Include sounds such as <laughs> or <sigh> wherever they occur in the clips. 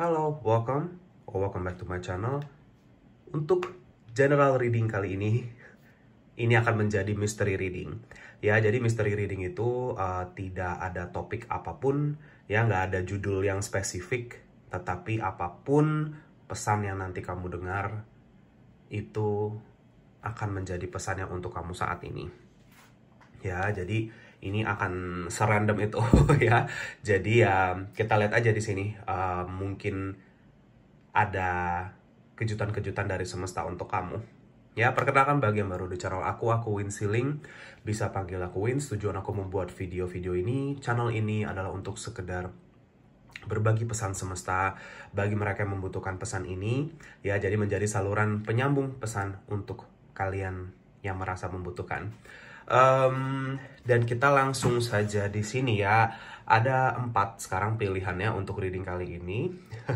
Halo, welcome or oh, welcome back to my channel. Untuk general reading kali ini, <laughs> ini akan menjadi mystery reading. Ya, jadi mystery reading itu uh, tidak ada topik apapun, ya nggak ada judul yang spesifik, tetapi apapun pesan yang nanti kamu dengar itu akan menjadi pesannya untuk kamu saat ini. Ya, jadi ini akan serandom itu <laughs> ya. Jadi ya kita lihat aja di sini uh, mungkin ada kejutan-kejutan dari semesta untuk kamu. Ya, perkenalkan bagi yang baru di channel aku, aku Win Siling. Bisa panggil aku Win, tujuan aku membuat video-video ini. Channel ini adalah untuk sekedar berbagi pesan semesta bagi mereka yang membutuhkan pesan ini ya jadi menjadi saluran penyambung pesan untuk kalian yang merasa membutuhkan. Um, dan kita langsung saja di sini ya. Ada empat sekarang pilihannya untuk reading kali ini. <laughs>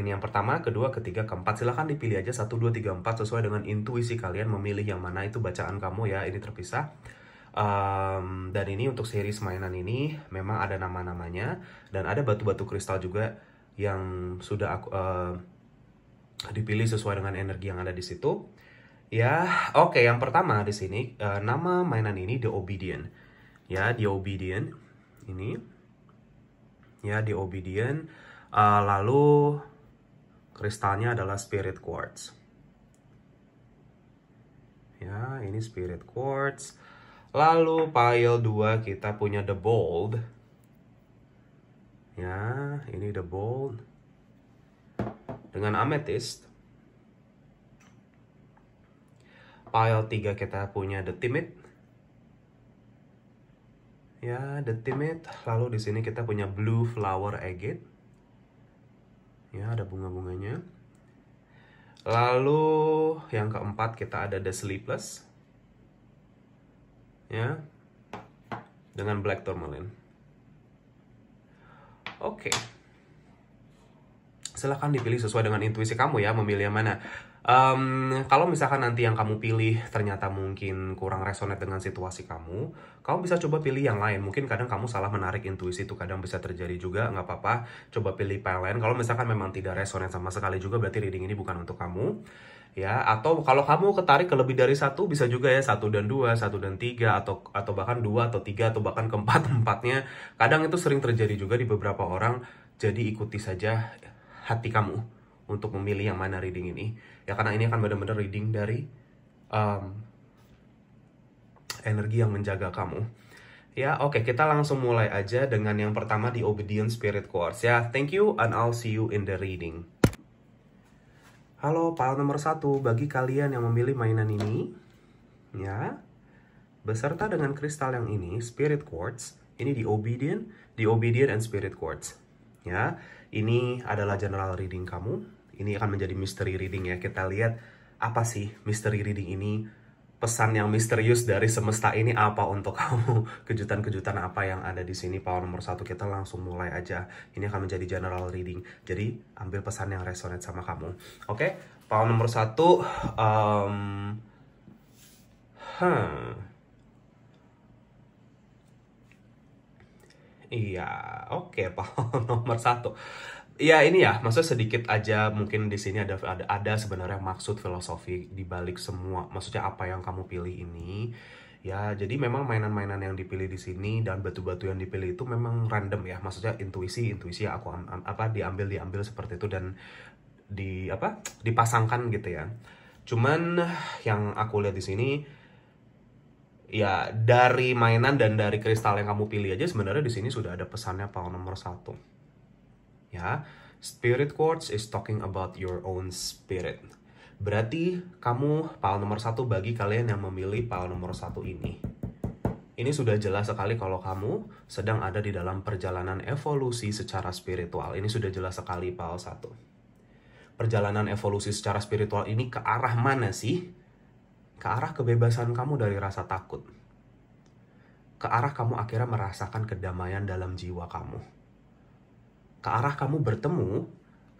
ini yang pertama, kedua, ketiga, keempat. Silahkan dipilih aja satu, dua, tiga, empat sesuai dengan intuisi kalian memilih yang mana itu bacaan kamu ya. Ini terpisah. Um, dan ini untuk series mainan ini memang ada nama-namanya dan ada batu-batu kristal juga yang sudah aku uh, dipilih sesuai dengan energi yang ada di situ. Ya, oke. Okay, yang pertama di sini uh, nama mainan ini The Obedient. Ya, The Obedient ini. Ya, The Obedient. Uh, lalu kristalnya adalah Spirit Quartz. Ya, ini Spirit Quartz. Lalu pile 2 kita punya The Bold. Ya, ini The Bold. Dengan Amethyst. Aisle 3 kita punya The Timid. Ya, The Timid. Lalu di sini kita punya Blue Flower Agate. Ya, ada bunga-bunganya. Lalu yang keempat kita ada The Sleepless. Ya. Dengan Black Tourmaline. Oke. Okay silahkan dipilih sesuai dengan intuisi kamu ya memilih yang mana Um, kalau misalkan nanti yang kamu pilih ternyata mungkin kurang resonate dengan situasi kamu, kamu bisa coba pilih yang lain. Mungkin kadang kamu salah menarik intuisi itu kadang bisa terjadi juga, nggak apa-apa. Coba pilih pilihan lain. Kalau misalkan memang tidak resonate sama sekali juga, berarti reading ini bukan untuk kamu. Ya, atau kalau kamu ketarik ke lebih dari satu bisa juga ya satu dan dua, satu dan tiga, atau atau bahkan dua atau tiga atau bahkan keempat <laughs> empatnya. Kadang itu sering terjadi juga di beberapa orang. Jadi ikuti saja hati kamu untuk memilih yang mana reading ini ya karena ini akan benar-benar reading dari um, energi yang menjaga kamu ya oke okay, kita langsung mulai aja dengan yang pertama di obedient spirit course ya thank you and I'll see you in the reading halo pal nomor satu bagi kalian yang memilih mainan ini ya beserta dengan kristal yang ini spirit quartz ini di obedient di obedient and spirit quartz ya ini adalah general reading kamu ini akan menjadi mystery reading ya. Kita lihat apa sih mystery reading ini? Pesan yang misterius dari semesta ini apa untuk kamu? <laughs> Kejutan-kejutan apa yang ada di sini? Power nomor satu kita langsung mulai aja. Ini akan menjadi general reading. Jadi ambil pesan yang resonate sama kamu. Oke, okay? power nomor satu. Um, hmm. Iya, oke, okay, <laughs> power nomor satu ya ini ya maksudnya sedikit aja mungkin di sini ada ada ada sebenarnya maksud filosofi di balik semua maksudnya apa yang kamu pilih ini ya jadi memang mainan-mainan yang dipilih di sini dan batu-batu yang dipilih itu memang random ya maksudnya intuisi intuisi aku apa diambil diambil seperti itu dan di apa dipasangkan gitu ya cuman yang aku lihat di sini ya dari mainan dan dari kristal yang kamu pilih aja sebenarnya di sini sudah ada pesannya pahlawan nomor satu ya. Spirit quartz is talking about your own spirit. Berarti kamu pal nomor satu bagi kalian yang memilih pal nomor satu ini. Ini sudah jelas sekali kalau kamu sedang ada di dalam perjalanan evolusi secara spiritual. Ini sudah jelas sekali pal satu. Perjalanan evolusi secara spiritual ini ke arah mana sih? Ke arah kebebasan kamu dari rasa takut. Ke arah kamu akhirnya merasakan kedamaian dalam jiwa kamu ke arah kamu bertemu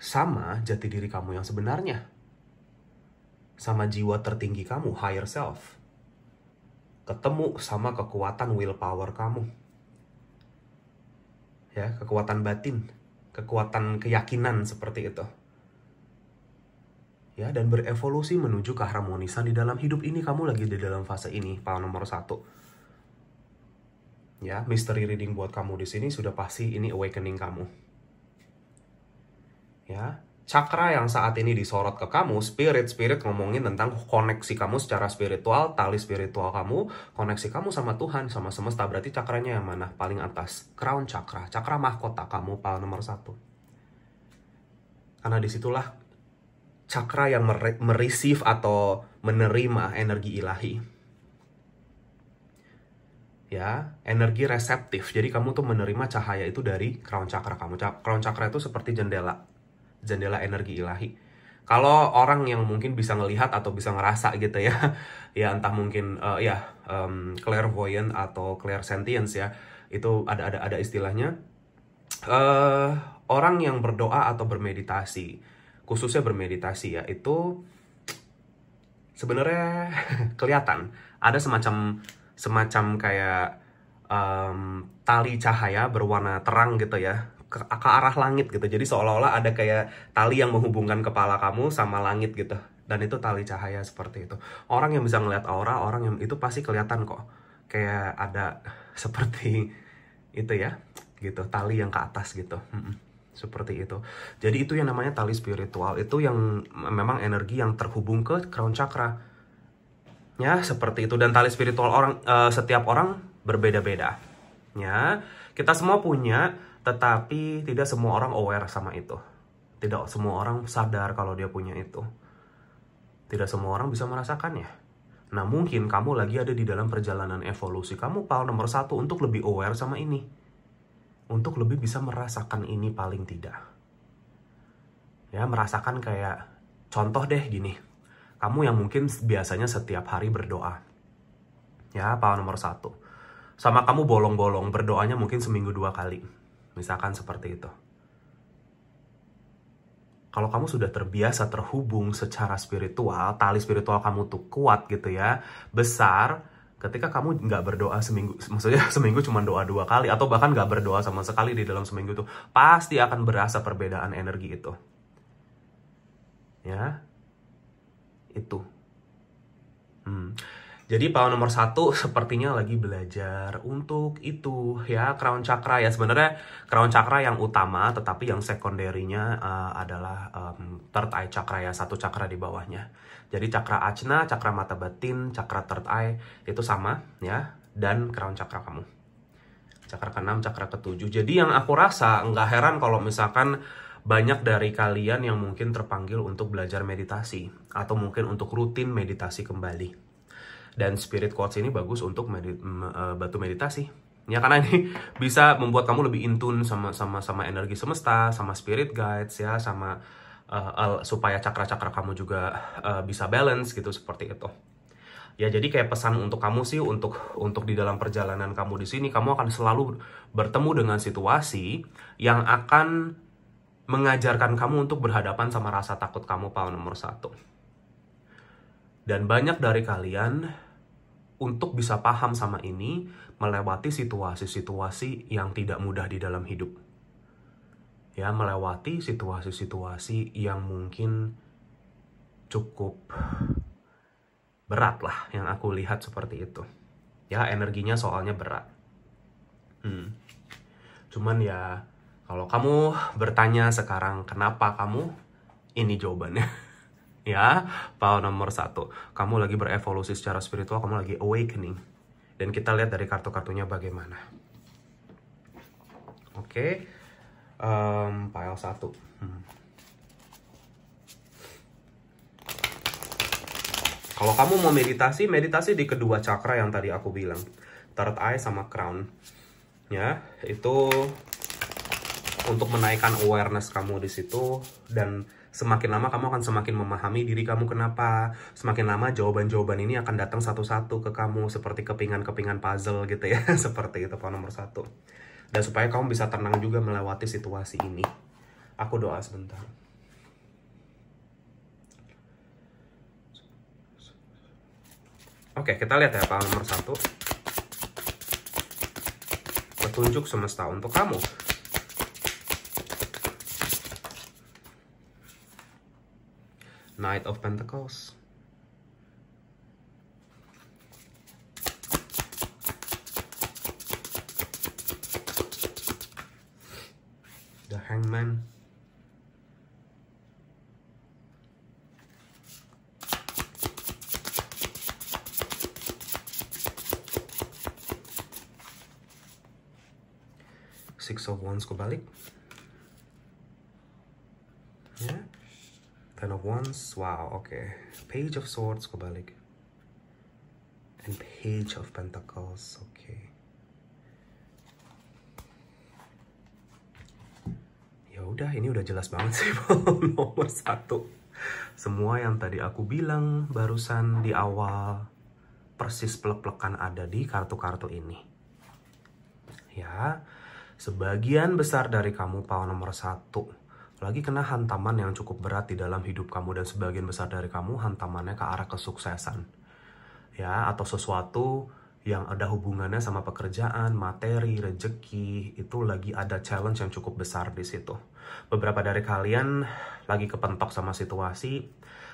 sama jati diri kamu yang sebenarnya. Sama jiwa tertinggi kamu, higher self. Ketemu sama kekuatan willpower kamu. Ya, kekuatan batin, kekuatan keyakinan seperti itu. Ya, dan berevolusi menuju keharmonisan di dalam hidup ini. Kamu lagi di dalam fase ini, paham nomor satu. Ya, mystery reading buat kamu di sini sudah pasti ini awakening kamu ya cakra yang saat ini disorot ke kamu, spirit, spirit ngomongin tentang koneksi kamu secara spiritual, tali spiritual kamu, koneksi kamu sama Tuhan, sama semesta, berarti cakranya yang mana? Paling atas, crown cakra, cakra mahkota kamu, pal nomor satu. Karena disitulah cakra yang mer atau menerima energi ilahi. Ya, energi reseptif. Jadi kamu tuh menerima cahaya itu dari crown chakra kamu. Crown chakra itu seperti jendela jendela energi ilahi kalau orang yang mungkin bisa ngelihat atau bisa ngerasa gitu ya <laughs> ya entah mungkin uh, ya um, clairvoyant atau clairsentience ya itu ada ada ada istilahnya uh, orang yang berdoa atau bermeditasi khususnya bermeditasi ya itu sebenarnya <laughs> kelihatan ada semacam semacam kayak um, tali cahaya berwarna terang gitu ya ke, ke arah langit gitu. Jadi seolah-olah ada kayak tali yang menghubungkan kepala kamu sama langit gitu. Dan itu tali cahaya seperti itu. Orang yang bisa ngeliat aura, orang yang itu pasti kelihatan kok. Kayak ada <laughs> seperti itu ya, gitu. Tali yang ke atas gitu. seperti itu. Jadi itu yang namanya tali spiritual. Itu yang memang energi yang terhubung ke crown chakra. Ya, seperti itu. Dan tali spiritual orang uh, setiap orang berbeda-beda. Ya, kita semua punya tetapi tidak semua orang aware sama itu. Tidak semua orang sadar kalau dia punya itu. Tidak semua orang bisa merasakannya. Nah mungkin kamu lagi ada di dalam perjalanan evolusi kamu pal nomor satu untuk lebih aware sama ini. Untuk lebih bisa merasakan ini paling tidak. Ya merasakan kayak contoh deh gini. Kamu yang mungkin biasanya setiap hari berdoa. Ya pal nomor satu. Sama kamu bolong-bolong berdoanya mungkin seminggu dua kali Misalkan seperti itu. Kalau kamu sudah terbiasa terhubung secara spiritual, tali spiritual kamu tuh kuat gitu ya, besar, ketika kamu nggak berdoa seminggu, maksudnya <laughs> seminggu cuma doa dua kali, atau bahkan nggak berdoa sama sekali di dalam seminggu tuh, pasti akan berasa perbedaan energi itu. Ya, itu. Hmm. Jadi pao nomor satu <laughs> sepertinya lagi belajar untuk itu ya crown chakra ya sebenarnya crown chakra yang utama tetapi yang sekunderinya uh, eh, adalah um, third eye chakra ya satu chakra di bawahnya. Jadi chakra acna, chakra mata batin, chakra third eye itu sama ya dan crown chakra kamu. Chakra ke-6, chakra cakra 7 Jadi yang aku rasa nggak heran kalau misalkan banyak dari kalian yang mungkin terpanggil untuk belajar meditasi atau mungkin untuk rutin meditasi kembali dan spirit quartz ini bagus untuk e, batu meditasi. Ya karena ini <laughs> bisa membuat kamu lebih intun sama sama sama energi semesta, sama spirit guides ya, sama uh, uh, supaya cakra-cakra kamu juga uh, bisa balance gitu seperti itu ya jadi kayak pesan untuk kamu sih untuk untuk di dalam perjalanan kamu di sini kamu akan selalu bertemu dengan situasi yang akan mengajarkan kamu untuk berhadapan sama rasa takut kamu pal nomor satu dan banyak dari kalian untuk bisa paham sama ini melewati situasi-situasi yang tidak mudah di dalam hidup. Ya, melewati situasi-situasi yang mungkin cukup berat lah yang aku lihat seperti itu. Ya, energinya soalnya berat. Hmm. Cuman ya, kalau kamu bertanya sekarang kenapa kamu, ini jawabannya. <laughs> ya. Pao nomor satu, kamu lagi berevolusi secara spiritual, kamu lagi awakening. Dan kita lihat dari kartu-kartunya bagaimana. Oke, okay. um, pile satu. Hmm. Kalau kamu mau meditasi, meditasi di kedua cakra yang tadi aku bilang. Third eye sama crown. Ya, itu untuk menaikkan awareness kamu di situ dan Semakin lama kamu akan semakin memahami diri kamu kenapa. Semakin lama jawaban-jawaban ini akan datang satu-satu ke kamu seperti kepingan-kepingan puzzle gitu ya. <laughs> seperti itu poin nomor satu. Dan supaya kamu bisa tenang juga melewati situasi ini. Aku doa sebentar. Oke, kita lihat ya poin nomor satu. Petunjuk semesta untuk kamu Knight of Pentacles. The Hangman. Six of Wands kebalik. Yeah. Ten of Wands. Wow, oke. Okay. Page of Swords kebalik. And Page of Pentacles. Oke. Okay. Ya udah, ini udah jelas banget sih <laughs> nomor satu. Semua yang tadi aku bilang barusan di awal persis plek-plekan ada di kartu-kartu ini. Ya, sebagian besar dari kamu power nomor satu lagi kena hantaman yang cukup berat di dalam hidup kamu dan sebagian besar dari kamu hantamannya ke arah kesuksesan. Ya, atau sesuatu yang ada hubungannya sama pekerjaan, materi, rezeki itu lagi ada challenge yang cukup besar di situ. Beberapa dari kalian lagi kepentok sama situasi,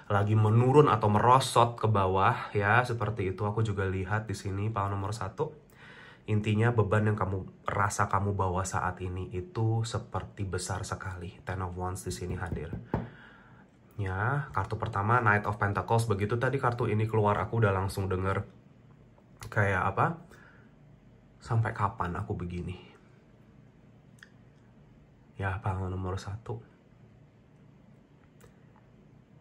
lagi menurun atau merosot ke bawah ya, seperti itu aku juga lihat di sini pal nomor satu Intinya beban yang kamu rasa kamu bawa saat ini itu seperti besar sekali. Ten of Wands di sini hadir. Ya, kartu pertama Knight of Pentacles. Begitu tadi kartu ini keluar aku udah langsung denger kayak apa? Sampai kapan aku begini? Ya, panggung nomor satu.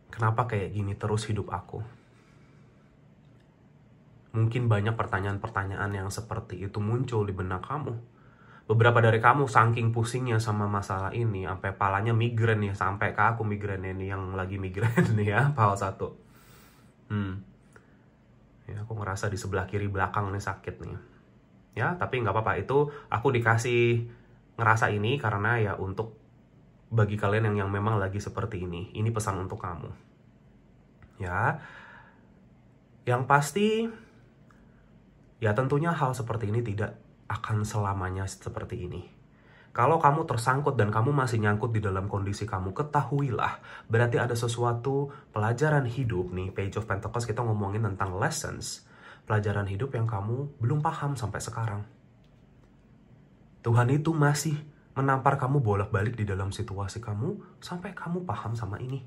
Kenapa kayak gini terus hidup aku? Mungkin banyak pertanyaan-pertanyaan yang seperti itu muncul di benak kamu. Beberapa dari kamu saking pusingnya sama masalah ini, sampai palanya migren nih, ya, sampai ke aku migren ini yang lagi migren <laughs> nih ya, pahal satu. Hmm. Ya, aku ngerasa di sebelah kiri belakang ini sakit nih. Ya, tapi nggak apa-apa itu aku dikasih ngerasa ini karena ya untuk bagi kalian yang yang memang lagi seperti ini. Ini pesan untuk kamu. Ya. Yang pasti Ya tentunya hal seperti ini tidak akan selamanya seperti ini. Kalau kamu tersangkut dan kamu masih nyangkut di dalam kondisi kamu, ketahuilah berarti ada sesuatu pelajaran hidup nih. Page of Pentacles kita ngomongin tentang lessons, pelajaran hidup yang kamu belum paham sampai sekarang. Tuhan itu masih menampar kamu bolak-balik di dalam situasi kamu sampai kamu paham sama ini.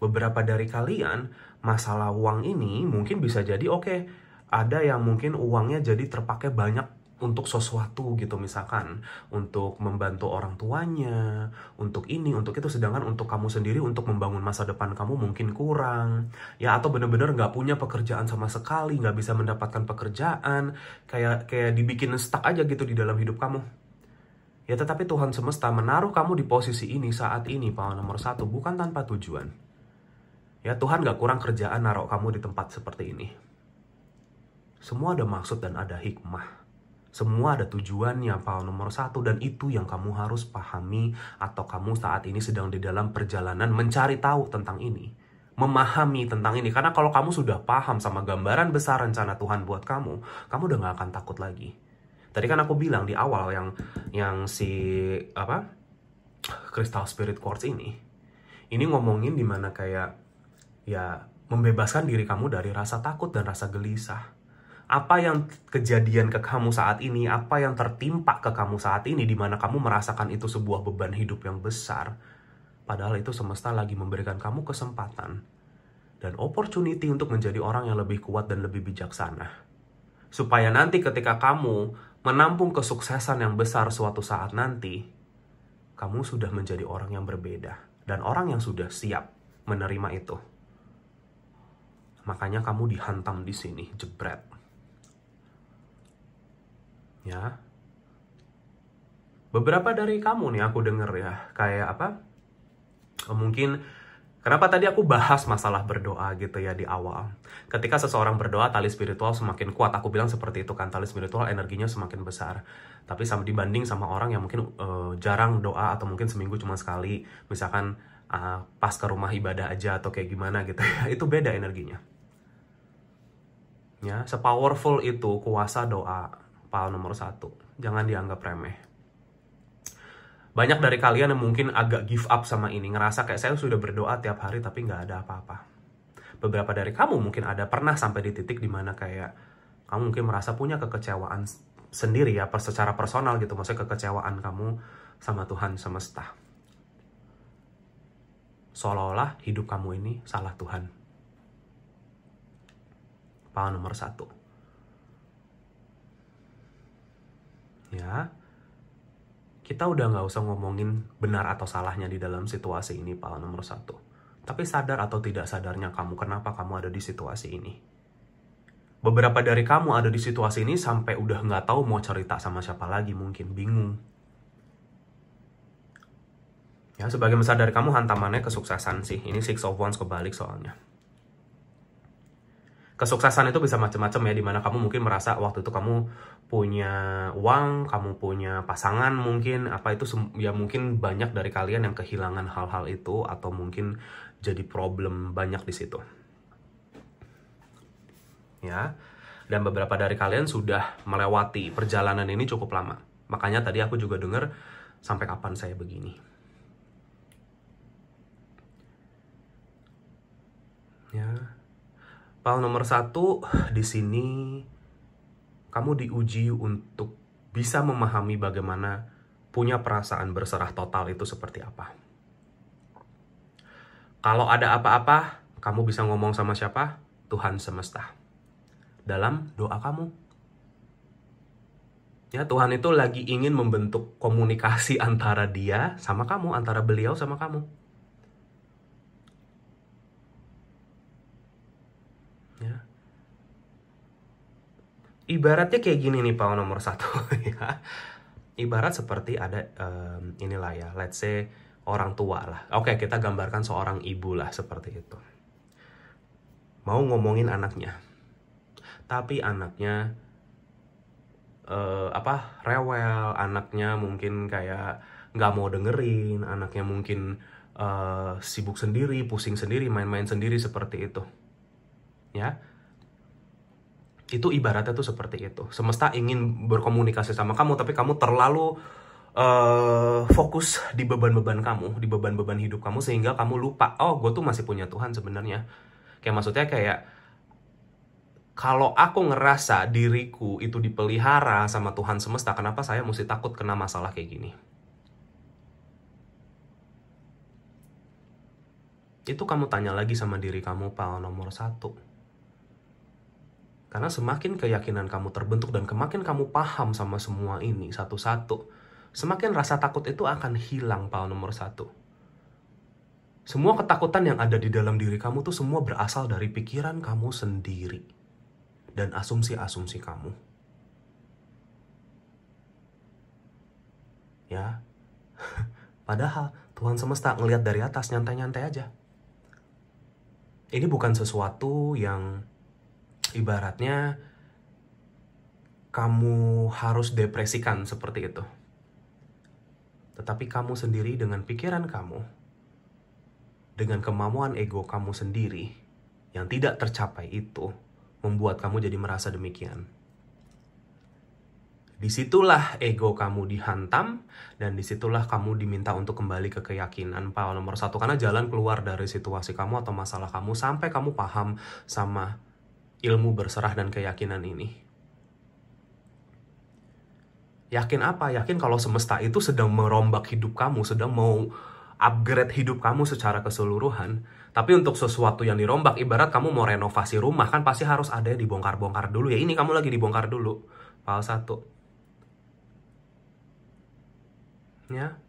Beberapa dari kalian, masalah uang ini mungkin bisa jadi oke, okay, ada yang mungkin uangnya jadi terpakai banyak untuk sesuatu gitu misalkan untuk membantu orang tuanya untuk ini untuk itu sedangkan untuk kamu sendiri untuk membangun masa depan kamu mungkin kurang ya atau bener-bener nggak -bener punya pekerjaan sama sekali nggak bisa mendapatkan pekerjaan kayak kayak dibikin stuck aja gitu di dalam hidup kamu ya tetapi Tuhan semesta menaruh kamu di posisi ini saat ini pawan nomor satu bukan tanpa tujuan ya Tuhan nggak kurang kerjaan naruh kamu di tempat seperti ini semua ada maksud dan ada hikmah. Semua ada tujuannya, Paul nomor satu. Dan itu yang kamu harus pahami atau kamu saat ini sedang di dalam perjalanan mencari tahu tentang ini. Memahami tentang ini. Karena kalau kamu sudah paham sama gambaran besar rencana Tuhan buat kamu, kamu udah gak akan takut lagi. Tadi kan aku bilang di awal yang yang si apa Crystal Spirit Quartz ini, ini ngomongin dimana kayak ya membebaskan diri kamu dari rasa takut dan rasa gelisah apa yang kejadian ke kamu saat ini, apa yang tertimpa ke kamu saat ini, di mana kamu merasakan itu sebuah beban hidup yang besar, padahal itu semesta lagi memberikan kamu kesempatan dan opportunity untuk menjadi orang yang lebih kuat dan lebih bijaksana. Supaya nanti ketika kamu menampung kesuksesan yang besar suatu saat nanti, kamu sudah menjadi orang yang berbeda dan orang yang sudah siap menerima itu. Makanya kamu dihantam di sini, jebret ya beberapa dari kamu nih aku denger ya kayak apa oh, mungkin Kenapa tadi aku bahas masalah berdoa gitu ya di awal? Ketika seseorang berdoa, tali spiritual semakin kuat. Aku bilang seperti itu kan, tali spiritual energinya semakin besar. Tapi sama dibanding sama orang yang mungkin uh, jarang doa atau mungkin seminggu cuma sekali, misalkan uh, pas ke rumah ibadah aja atau kayak gimana gitu ya, itu beda energinya. Ya, sepowerful itu kuasa doa pal nomor satu. Jangan dianggap remeh. Banyak dari kalian yang mungkin agak give up sama ini, ngerasa kayak saya sudah berdoa tiap hari tapi nggak ada apa-apa. Beberapa dari kamu mungkin ada pernah sampai di titik dimana kayak kamu mungkin merasa punya kekecewaan sendiri ya, secara personal gitu, maksudnya kekecewaan kamu sama Tuhan semesta. Seolah-olah hidup kamu ini salah Tuhan. Paham nomor satu ya kita udah nggak usah ngomongin benar atau salahnya di dalam situasi ini pala nomor satu tapi sadar atau tidak sadarnya kamu kenapa kamu ada di situasi ini beberapa dari kamu ada di situasi ini sampai udah nggak tahu mau cerita sama siapa lagi mungkin bingung ya sebagai besar dari kamu hantamannya kesuksesan sih ini six of wands kebalik soalnya kesuksesan itu bisa macam-macam ya dimana kamu mungkin merasa waktu itu kamu punya uang kamu punya pasangan mungkin apa itu ya mungkin banyak dari kalian yang kehilangan hal-hal itu atau mungkin jadi problem banyak di situ ya dan beberapa dari kalian sudah melewati perjalanan ini cukup lama makanya tadi aku juga dengar sampai kapan saya begini ya Hal nomor satu di sini kamu diuji untuk bisa memahami bagaimana punya perasaan berserah total itu seperti apa. Kalau ada apa-apa, kamu bisa ngomong sama siapa? Tuhan semesta. Dalam doa kamu. Ya, Tuhan itu lagi ingin membentuk komunikasi <laughs> antara dia sama kamu, antara beliau sama kamu. ibaratnya kayak gini nih Pak nomor satu <laughs> ya. Ibarat seperti ada um, inilah ya, let's say orang tua lah. Oke, kita gambarkan seorang ibu lah seperti itu. Mau ngomongin anaknya. Tapi anaknya uh, apa rewel anaknya mungkin kayak nggak mau dengerin anaknya mungkin uh, sibuk sendiri pusing sendiri main-main sendiri seperti itu ya itu ibaratnya tuh seperti itu semesta ingin berkomunikasi sama kamu tapi kamu terlalu uh, fokus di beban-beban kamu di beban-beban hidup kamu sehingga kamu lupa oh gue tuh masih punya Tuhan sebenarnya kayak maksudnya kayak kalau aku ngerasa diriku itu dipelihara sama Tuhan semesta kenapa saya mesti takut kena masalah kayak gini itu kamu tanya lagi sama diri kamu pal nomor satu karena semakin keyakinan kamu terbentuk dan semakin kamu paham sama semua ini satu-satu, semakin rasa takut itu akan hilang pal nomor satu. Semua ketakutan yang ada di dalam diri kamu tuh semua berasal dari pikiran kamu sendiri dan asumsi-asumsi kamu. Ya, <laughs> padahal Tuhan semesta ngelihat dari atas nyantai-nyantai aja. Ini bukan sesuatu yang ibaratnya kamu harus depresikan seperti itu. Tetapi kamu sendiri dengan pikiran kamu, dengan kemampuan ego kamu sendiri yang tidak tercapai itu, membuat kamu jadi merasa demikian. Disitulah ego kamu dihantam dan disitulah kamu diminta untuk kembali ke keyakinan pak nomor satu karena jalan keluar dari situasi kamu atau masalah kamu sampai kamu paham sama ilmu berserah dan keyakinan ini. Yakin apa? Yakin kalau semesta itu sedang merombak hidup kamu, sedang mau upgrade hidup kamu secara keseluruhan. Tapi untuk sesuatu yang dirombak, ibarat kamu mau renovasi rumah, kan pasti harus ada yang dibongkar-bongkar dulu. Ya ini kamu lagi dibongkar dulu. File satu. Ya.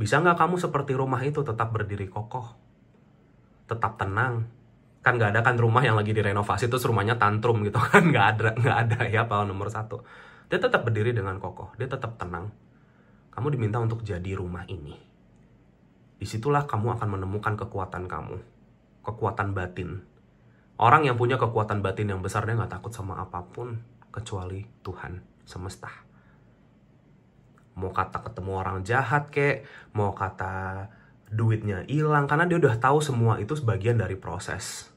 Bisa nggak kamu seperti rumah itu tetap berdiri kokoh? Tetap tenang, kan nggak ada kan rumah yang lagi direnovasi terus rumahnya tantrum gitu kan <laughs> nggak ada nggak ada ya pahlawan nomor satu dia tetap berdiri dengan kokoh dia tetap tenang kamu diminta untuk jadi rumah ini disitulah kamu akan menemukan kekuatan kamu kekuatan batin orang yang punya kekuatan batin yang besar dia nggak takut sama apapun kecuali Tuhan semesta mau kata ketemu orang jahat kek mau kata duitnya hilang karena dia udah tahu semua itu sebagian dari proses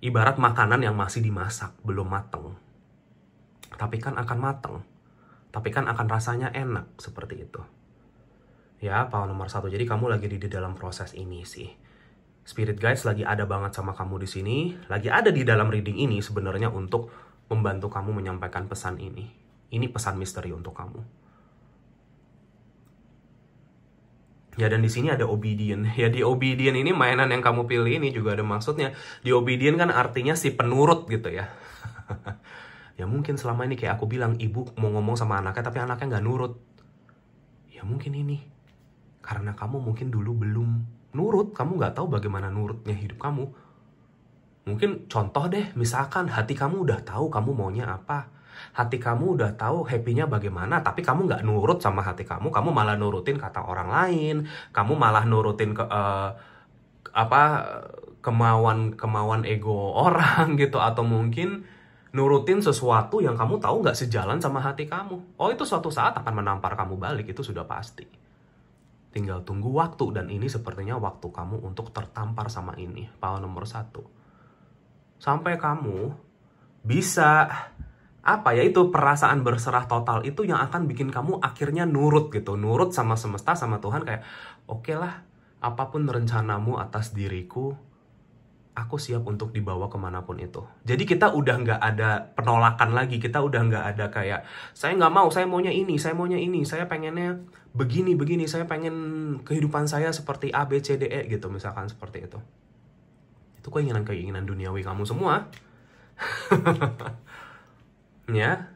Ibarat makanan yang masih dimasak, belum mateng. Tapi kan akan mateng. Tapi kan akan rasanya enak, seperti itu. Ya, power nomor satu. Jadi kamu lagi di, di dalam proses ini sih. Spirit guys lagi ada banget sama kamu di sini, lagi ada di dalam reading ini sebenarnya untuk membantu kamu menyampaikan pesan ini. Ini pesan misteri untuk kamu. Ya dan di sini ada obedient. <laughs> Ya di obedient ini mainan yang kamu pilih ini juga ada maksudnya. Di obedient kan artinya si penurut gitu ya. <laughs> ya mungkin selama ini kayak aku bilang ibu mau ngomong sama anaknya tapi anaknya nggak nurut. Ya mungkin ini. Karena kamu mungkin dulu belum nurut, kamu nggak tahu bagaimana nurutnya hidup kamu. Mungkin contoh deh, misalkan hati kamu udah tahu kamu maunya apa, hati kamu udah tahu happy-nya bagaimana tapi kamu nggak nurut sama hati kamu kamu malah nurutin kata orang lain kamu malah nurutin ke uh, apa kemauan kemauan ego <laughs> orang gitu atau mungkin nurutin sesuatu yang kamu tahu nggak sejalan sama hati kamu oh itu suatu saat akan menampar kamu balik itu sudah pasti Tinggal tunggu waktu dan ini sepertinya waktu kamu untuk tertampar sama ini. Pahal nomor satu. Sampai kamu bisa apa ya itu perasaan berserah total itu yang akan bikin kamu akhirnya nurut gitu nurut sama semesta sama Tuhan kayak oke okay lah apapun rencanamu atas diriku aku siap untuk dibawa kemanapun itu jadi kita udah nggak ada penolakan lagi kita udah nggak ada kayak saya nggak mau saya maunya ini saya maunya ini saya pengennya begini begini saya pengen kehidupan saya seperti A B C D E gitu misalkan seperti itu itu keinginan keinginan duniawi kamu semua <laughs> ya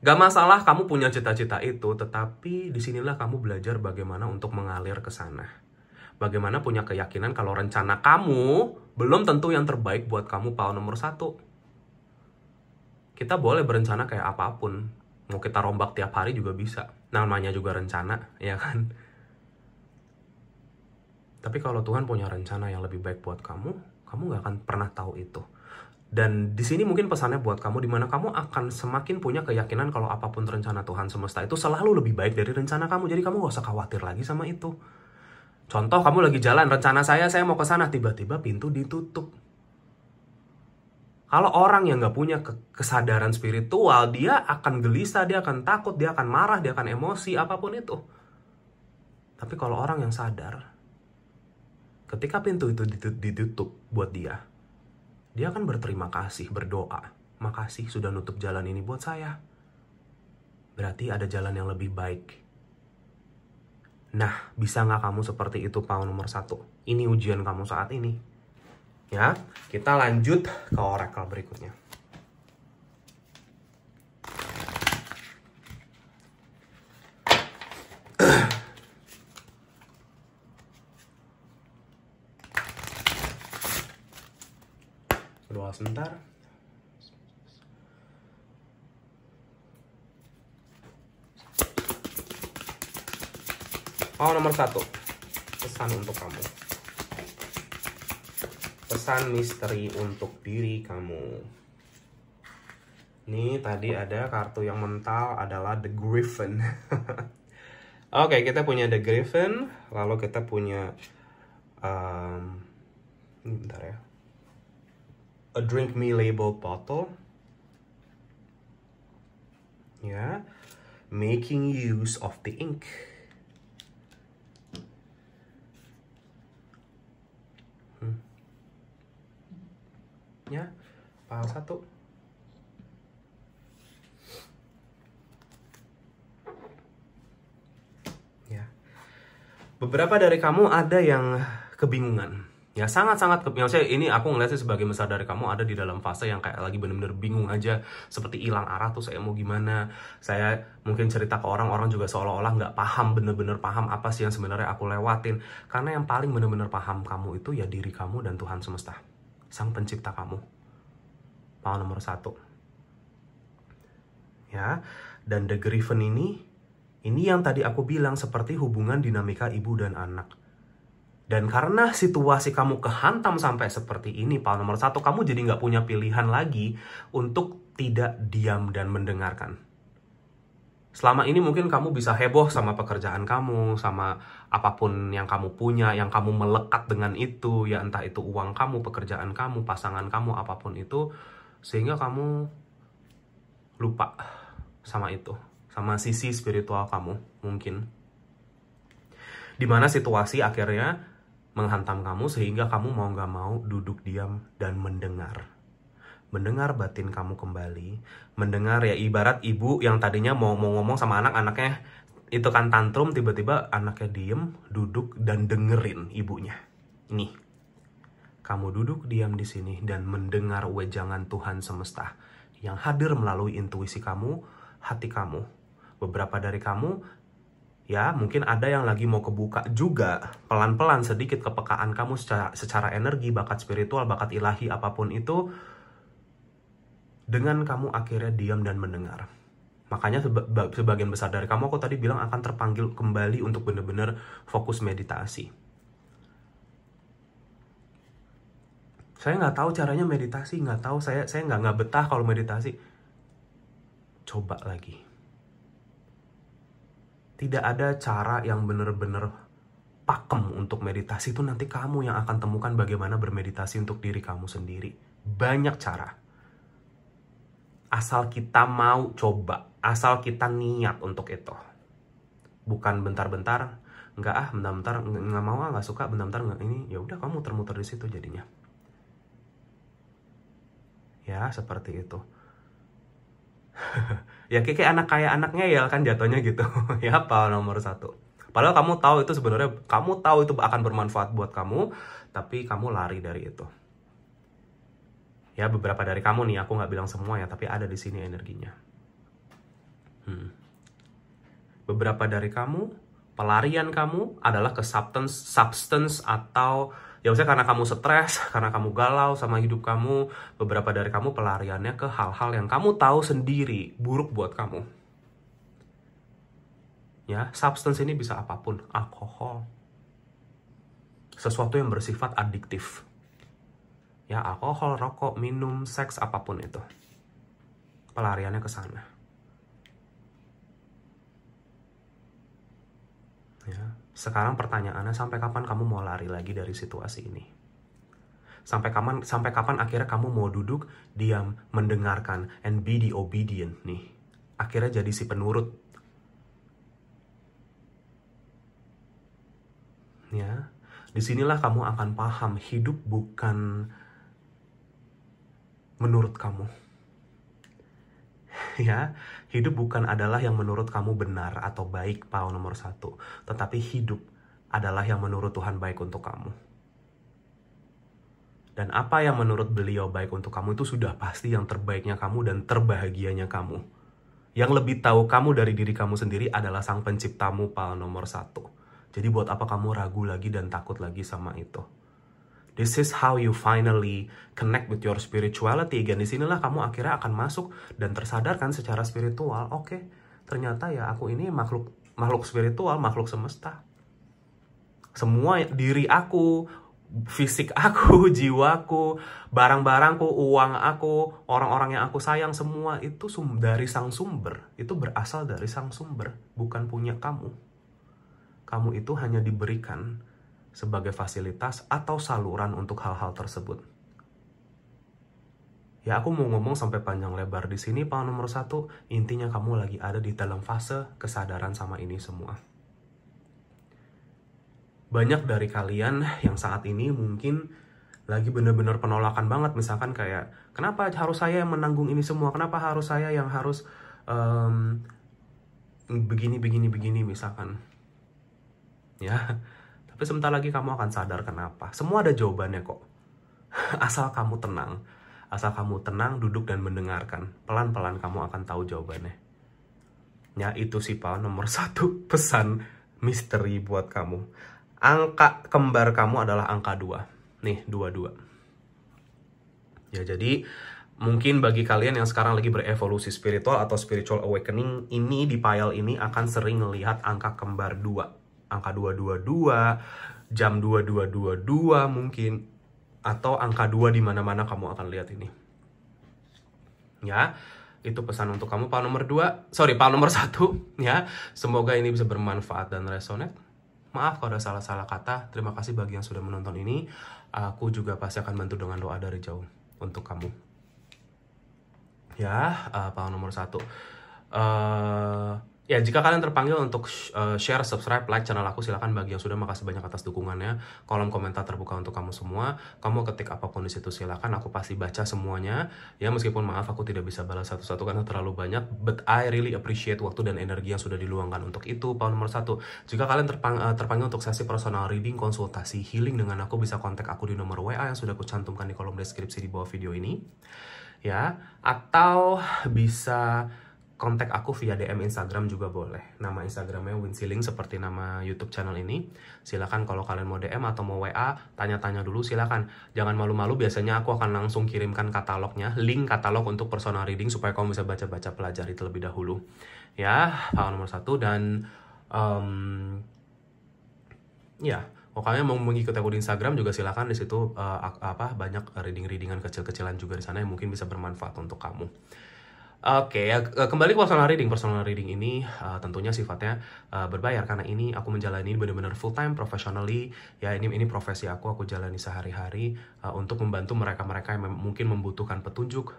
Gak masalah kamu punya cita-cita itu, tetapi disinilah kamu belajar bagaimana untuk mengalir ke sana. Bagaimana punya keyakinan kalau rencana kamu belum tentu yang terbaik buat kamu pau nomor satu. Kita boleh berencana kayak apapun. Mau kita rombak tiap hari juga bisa. Namanya juga rencana, <laughs> ya kan? Tapi kalau Tuhan punya rencana yang lebih baik buat kamu, kamu gak akan pernah tahu itu. Dan di sini mungkin pesannya buat kamu dimana kamu akan semakin punya keyakinan kalau apapun rencana Tuhan semesta itu selalu lebih baik dari rencana kamu. Jadi kamu gak usah khawatir lagi sama itu. Contoh kamu lagi jalan, rencana saya, saya mau ke sana, tiba-tiba pintu ditutup. Kalau orang yang gak punya kesadaran spiritual, dia akan gelisah, dia akan takut, dia akan marah, dia akan emosi, apapun itu. Tapi kalau orang yang sadar, ketika pintu itu ditutup buat dia, dia akan berterima kasih, berdoa. Makasih sudah nutup jalan ini buat saya. Berarti ada jalan yang lebih baik. Nah, bisa nggak kamu seperti itu, Pau nomor satu? Ini ujian kamu saat ini. Ya, kita lanjut ke oracle berikutnya. sebentar Oh nomor satu Pesan untuk kamu Pesan misteri untuk diri kamu Ini tadi ada kartu yang mental adalah The Griffin <laughs> Oke okay, kita punya The Griffin Lalu kita punya um, ehm, Ini bentar ya a drink me label bottle yeah making use of the ink hmm. ya pasal satu ya beberapa dari kamu ada yang kebingungan ya sangat-sangat ke, saya ini aku ngeliatnya sebagai besar dari kamu ada di dalam fase yang kayak lagi bener-bener bingung aja seperti hilang arah tuh saya mau gimana saya mungkin cerita ke orang-orang juga seolah-olah nggak paham bener-bener paham apa sih yang sebenarnya aku lewatin karena yang paling bener-bener paham kamu itu ya diri kamu dan Tuhan semesta sang pencipta kamu paham nomor satu ya dan the griffin ini ini yang tadi aku bilang seperti hubungan dinamika ibu dan anak dan karena situasi kamu kehantam sampai seperti ini, Pak nomor satu, kamu jadi nggak punya pilihan lagi untuk tidak diam dan mendengarkan. Selama ini mungkin kamu bisa heboh sama pekerjaan kamu, sama apapun yang kamu punya, yang kamu melekat dengan itu, ya entah itu uang kamu, pekerjaan kamu, pasangan kamu, apapun itu, sehingga kamu lupa sama itu, sama sisi spiritual kamu mungkin. Dimana situasi akhirnya menghantam kamu sehingga kamu mau gak mau duduk diam dan mendengar. Mendengar batin kamu kembali, mendengar ya ibarat ibu yang tadinya mau mau ngomong sama anak, anaknya itu kan tantrum, tiba-tiba anaknya diem, duduk dan dengerin ibunya. Ini, kamu duduk diam di sini dan mendengar wejangan Tuhan semesta yang hadir melalui intuisi kamu, hati kamu, beberapa dari kamu ya mungkin ada yang lagi mau kebuka juga pelan-pelan sedikit kepekaan kamu secara, secara energi bakat spiritual bakat ilahi apapun itu dengan kamu akhirnya diam dan mendengar makanya sebagian besar dari kamu aku tadi bilang akan terpanggil kembali untuk benar-benar fokus meditasi saya nggak tahu caranya meditasi nggak tahu saya saya nggak nggak betah kalau meditasi coba lagi tidak ada cara yang benar-benar pakem untuk meditasi itu nanti kamu yang akan temukan bagaimana bermeditasi untuk diri kamu sendiri. Banyak cara. Asal kita mau coba, asal kita niat untuk itu. Bukan bentar-bentar, nggak ah, bentar-bentar nggak mau ah, nggak suka, bentar-bentar nggak ini, ya udah kamu muter-muter di situ jadinya. Ya seperti itu. <laughs> ya kayak anak kaya anaknya ya kan jatuhnya gitu <laughs> ya apa nomor satu padahal kamu tahu itu sebenarnya kamu tahu itu akan bermanfaat buat kamu tapi kamu lari dari itu ya beberapa dari kamu nih aku nggak bilang semua ya tapi ada di sini energinya hmm. beberapa dari kamu pelarian kamu adalah ke substance substance atau Ya usah karena kamu stres, <laughs> karena kamu galau sama hidup kamu, beberapa dari kamu pelariannya ke hal-hal yang kamu tahu sendiri buruk buat kamu. Ya, substance ini bisa apapun, alkohol. Sesuatu yang bersifat adiktif. Ya, alkohol, rokok, minum, seks, apapun itu. Pelariannya ke sana. Ya. Sekarang pertanyaannya sampai kapan kamu mau lari lagi dari situasi ini? Sampai kapan sampai kapan akhirnya kamu mau duduk diam mendengarkan and be the obedient nih. Akhirnya jadi si penurut. Ya. Disinilah kamu akan paham hidup bukan menurut kamu <laughs> ya hidup bukan adalah yang menurut kamu benar atau baik pau nomor satu tetapi hidup adalah yang menurut Tuhan baik untuk kamu dan apa yang menurut beliau baik untuk kamu itu sudah pasti yang terbaiknya kamu dan terbahagianya kamu yang lebih tahu kamu dari diri kamu sendiri adalah sang penciptamu pau nomor satu jadi buat apa kamu ragu lagi dan takut lagi sama itu This is how you finally connect with your spirituality. Again, disinilah kamu akhirnya akan masuk dan tersadarkan secara spiritual. Oke, okay, ternyata ya aku ini makhluk makhluk spiritual, makhluk semesta. Semua diri aku, fisik aku, <laughs> jiwaku, barang-barangku, uang aku, orang-orang yang aku sayang, semua itu dari sang sumber. Itu berasal dari sang sumber, bukan punya kamu. Kamu itu hanya diberikan sebagai fasilitas atau saluran untuk hal-hal tersebut. Ya aku mau ngomong sampai panjang lebar di sini pak nomor satu intinya kamu lagi ada di dalam fase kesadaran sama ini semua. Banyak dari kalian yang saat ini mungkin lagi bener-bener penolakan banget misalkan kayak kenapa harus saya yang menanggung ini semua kenapa harus saya yang harus um, begini begini begini misalkan ya tapi sebentar lagi kamu akan sadar kenapa. Semua ada jawabannya kok. <laughs> Asal kamu tenang. Asal kamu tenang, duduk dan mendengarkan. Pelan-pelan kamu akan tahu jawabannya. Ya itu sih Pak nomor <laughs> satu pesan misteri buat kamu. Angka kembar kamu adalah angka dua. Nih, dua-dua. Ya jadi mungkin bagi kalian yang sekarang lagi berevolusi spiritual atau spiritual awakening ini di pile ini akan sering melihat angka kembar dua angka 222, jam 2222 mungkin atau angka 2 di mana-mana kamu akan lihat ini. Ya, itu pesan untuk kamu pak nomor 2, sorry pak nomor 1 <laughs> ya. Semoga ini bisa bermanfaat dan resonate. Maaf kalau ada salah-salah kata. Terima kasih bagi yang sudah menonton ini. Aku juga pasti akan bantu dengan doa dari jauh untuk kamu. Ya, uh, pal nomor 1. Uh, eh, Ya, jika kalian terpanggil untuk eh, share, subscribe, like channel aku, silahkan bagi yang sudah makasih banyak atas dukungannya. Kolom komentar terbuka untuk kamu semua. Kamu ketik apapun di situ silahkan, aku pasti baca semuanya. Ya, meskipun maaf aku tidak bisa balas satu-satu karena terlalu banyak, but I really appreciate waktu dan energi yang sudah diluangkan untuk itu. Poin nomor satu, jika kalian terpang eh, terpanggil untuk sesi personal reading, konsultasi, healing dengan aku, bisa kontak aku di nomor WA yang sudah aku cantumkan di kolom deskripsi di bawah video ini. Ya, atau bisa kontak aku via DM Instagram juga boleh. Nama Instagramnya Winsiling seperti nama YouTube channel ini. Silakan kalau kalian mau DM atau mau WA, tanya-tanya dulu silakan. Jangan malu-malu, biasanya aku akan langsung kirimkan katalognya, link katalog untuk personal reading supaya kamu bisa baca-baca pelajari terlebih dahulu. Ya, hal nomor satu dan um, ya. Kalau kalian mau mengikuti aku di Instagram juga silakan di situ uh, apa banyak reading-readingan kecil-kecilan juga di sana yang mungkin bisa bermanfaat untuk kamu. Oke, okay, ya, kembali ke personal reading. Personal reading ini uh, tentunya sifatnya uh, berbayar karena ini aku menjalani benar-benar full time professionally. Ya ini ini profesi aku, aku jalani sehari-hari uh, untuk membantu mereka-mereka yang mungkin membutuhkan petunjuk,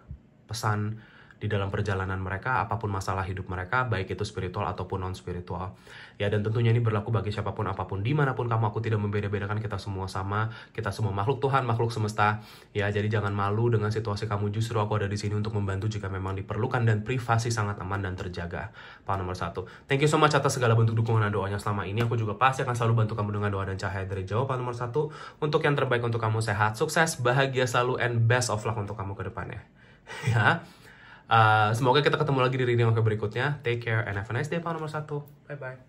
pesan di dalam perjalanan mereka, apapun masalah hidup mereka, baik itu spiritual ataupun non-spiritual. Ya, dan tentunya ini berlaku bagi siapapun, apapun, dimanapun kamu, aku tidak membeda-bedakan kita semua sama, kita semua makhluk Tuhan, makhluk semesta. Ya, jadi jangan malu dengan situasi kamu, justru aku ada di sini untuk membantu jika memang diperlukan dan privasi sangat aman dan terjaga. pak nomor satu. Thank you so much atas segala bentuk dukungan dan doanya selama ini. Aku juga pasti akan selalu bantu kamu dengan doa dan cahaya dari jauh. pak nomor satu, untuk yang terbaik untuk kamu sehat, sukses, bahagia selalu, and best of luck untuk kamu ke depannya. <laughs> ya. Uh, semoga kita ketemu lagi di reading oke berikutnya. Take care and have a nice day, Pau nomor satu. Bye-bye.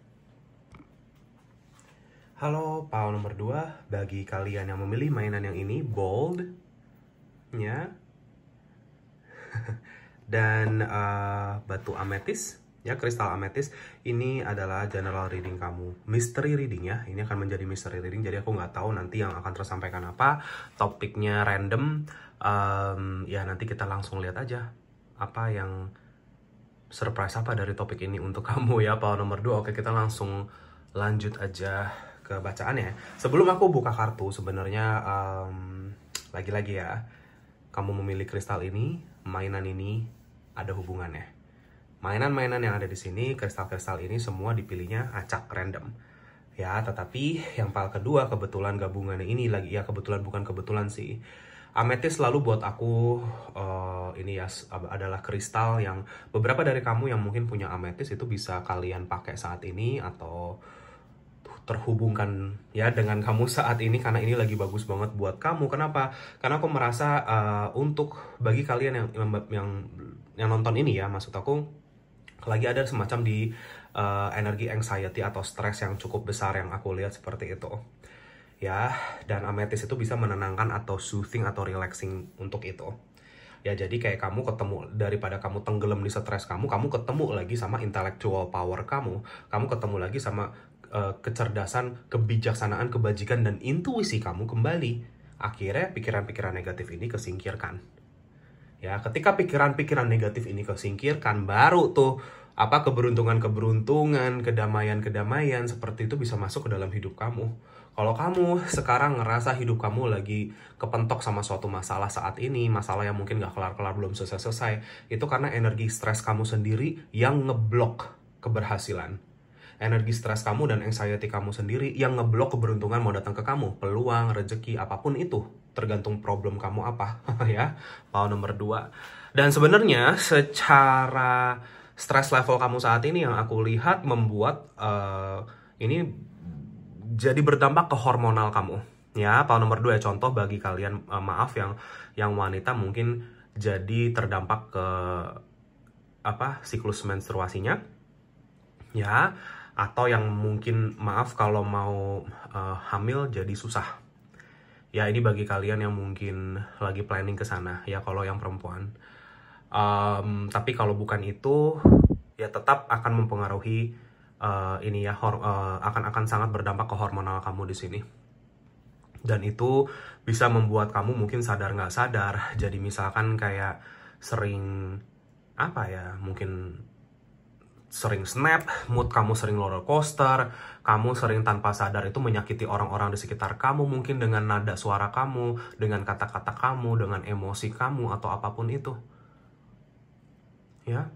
Halo, Pau nomor dua. Bagi kalian yang memilih mainan yang ini, bold, ya, <laughs> dan uh, batu ametis ya kristal ametis ini adalah general reading kamu mystery reading ya ini akan menjadi mystery reading jadi aku nggak tahu nanti yang akan tersampaikan apa topiknya random um, ya nanti kita langsung lihat aja apa yang surprise apa dari topik ini untuk <laughs> kamu ya Paul nomor 2 oke kita langsung lanjut aja ke bacaannya sebelum aku buka kartu sebenarnya lagi lagi-lagi ya kamu memilih kristal ini mainan ini ada hubungannya mainan-mainan yang ada di sini kristal-kristal ini semua dipilihnya acak random ya tetapi yang pal kedua kebetulan gabungannya ini lagi ya kebetulan bukan kebetulan sih Ametis selalu buat aku uh, ini ya adalah kristal yang beberapa dari kamu yang mungkin punya ametis itu bisa kalian pakai saat ini atau terhubungkan ya dengan kamu saat ini karena ini lagi bagus banget buat kamu. Kenapa? Karena aku merasa uh, untuk bagi kalian yang yang yang nonton ini ya, maksud aku lagi ada semacam di uh, energi anxiety atau stres yang cukup besar yang aku lihat seperti itu ya dan ametis itu bisa menenangkan atau soothing atau relaxing untuk itu ya jadi kayak kamu ketemu daripada kamu tenggelam di stres kamu kamu ketemu lagi sama intellectual power kamu kamu ketemu lagi sama uh, kecerdasan kebijaksanaan kebajikan dan intuisi kamu kembali akhirnya pikiran-pikiran negatif ini kesingkirkan ya ketika pikiran-pikiran negatif ini kesingkirkan baru tuh apa keberuntungan-keberuntungan kedamaian-kedamaian seperti itu bisa masuk ke dalam hidup kamu kalau kamu sekarang ngerasa hidup kamu lagi kepentok sama suatu masalah saat ini, masalah yang mungkin gak kelar-kelar belum selesai-selesai, itu karena energi stres kamu sendiri yang ngeblok keberhasilan. Energi stres kamu dan anxiety kamu sendiri yang ngeblok keberuntungan mau datang ke kamu, peluang, rezeki, apapun itu, tergantung problem kamu apa, <laughs> ya. Pau nomor dua. Dan sebenarnya secara stress level kamu saat ini yang aku lihat membuat uh, ini jadi berdampak ke hormonal kamu. Ya, tahun nomor dua ya, contoh bagi kalian eh, maaf yang yang wanita mungkin jadi terdampak ke apa siklus menstruasinya ya atau yang mungkin maaf kalau mau uh, hamil jadi susah ya ini bagi kalian yang mungkin lagi planning ke sana ya kalau yang perempuan um, tapi kalau bukan itu ya tetap akan mempengaruhi uh, ini ya uh, eh, akan akan sangat berdampak ke hormonal kamu di sini dan itu bisa membuat kamu mungkin sadar nggak sadar jadi misalkan kayak sering apa ya mungkin sering snap, mood kamu sering roller coaster, kamu sering tanpa sadar itu menyakiti orang-orang di sekitar kamu mungkin dengan nada suara kamu, dengan kata-kata kamu, dengan emosi kamu atau apapun itu. Ya,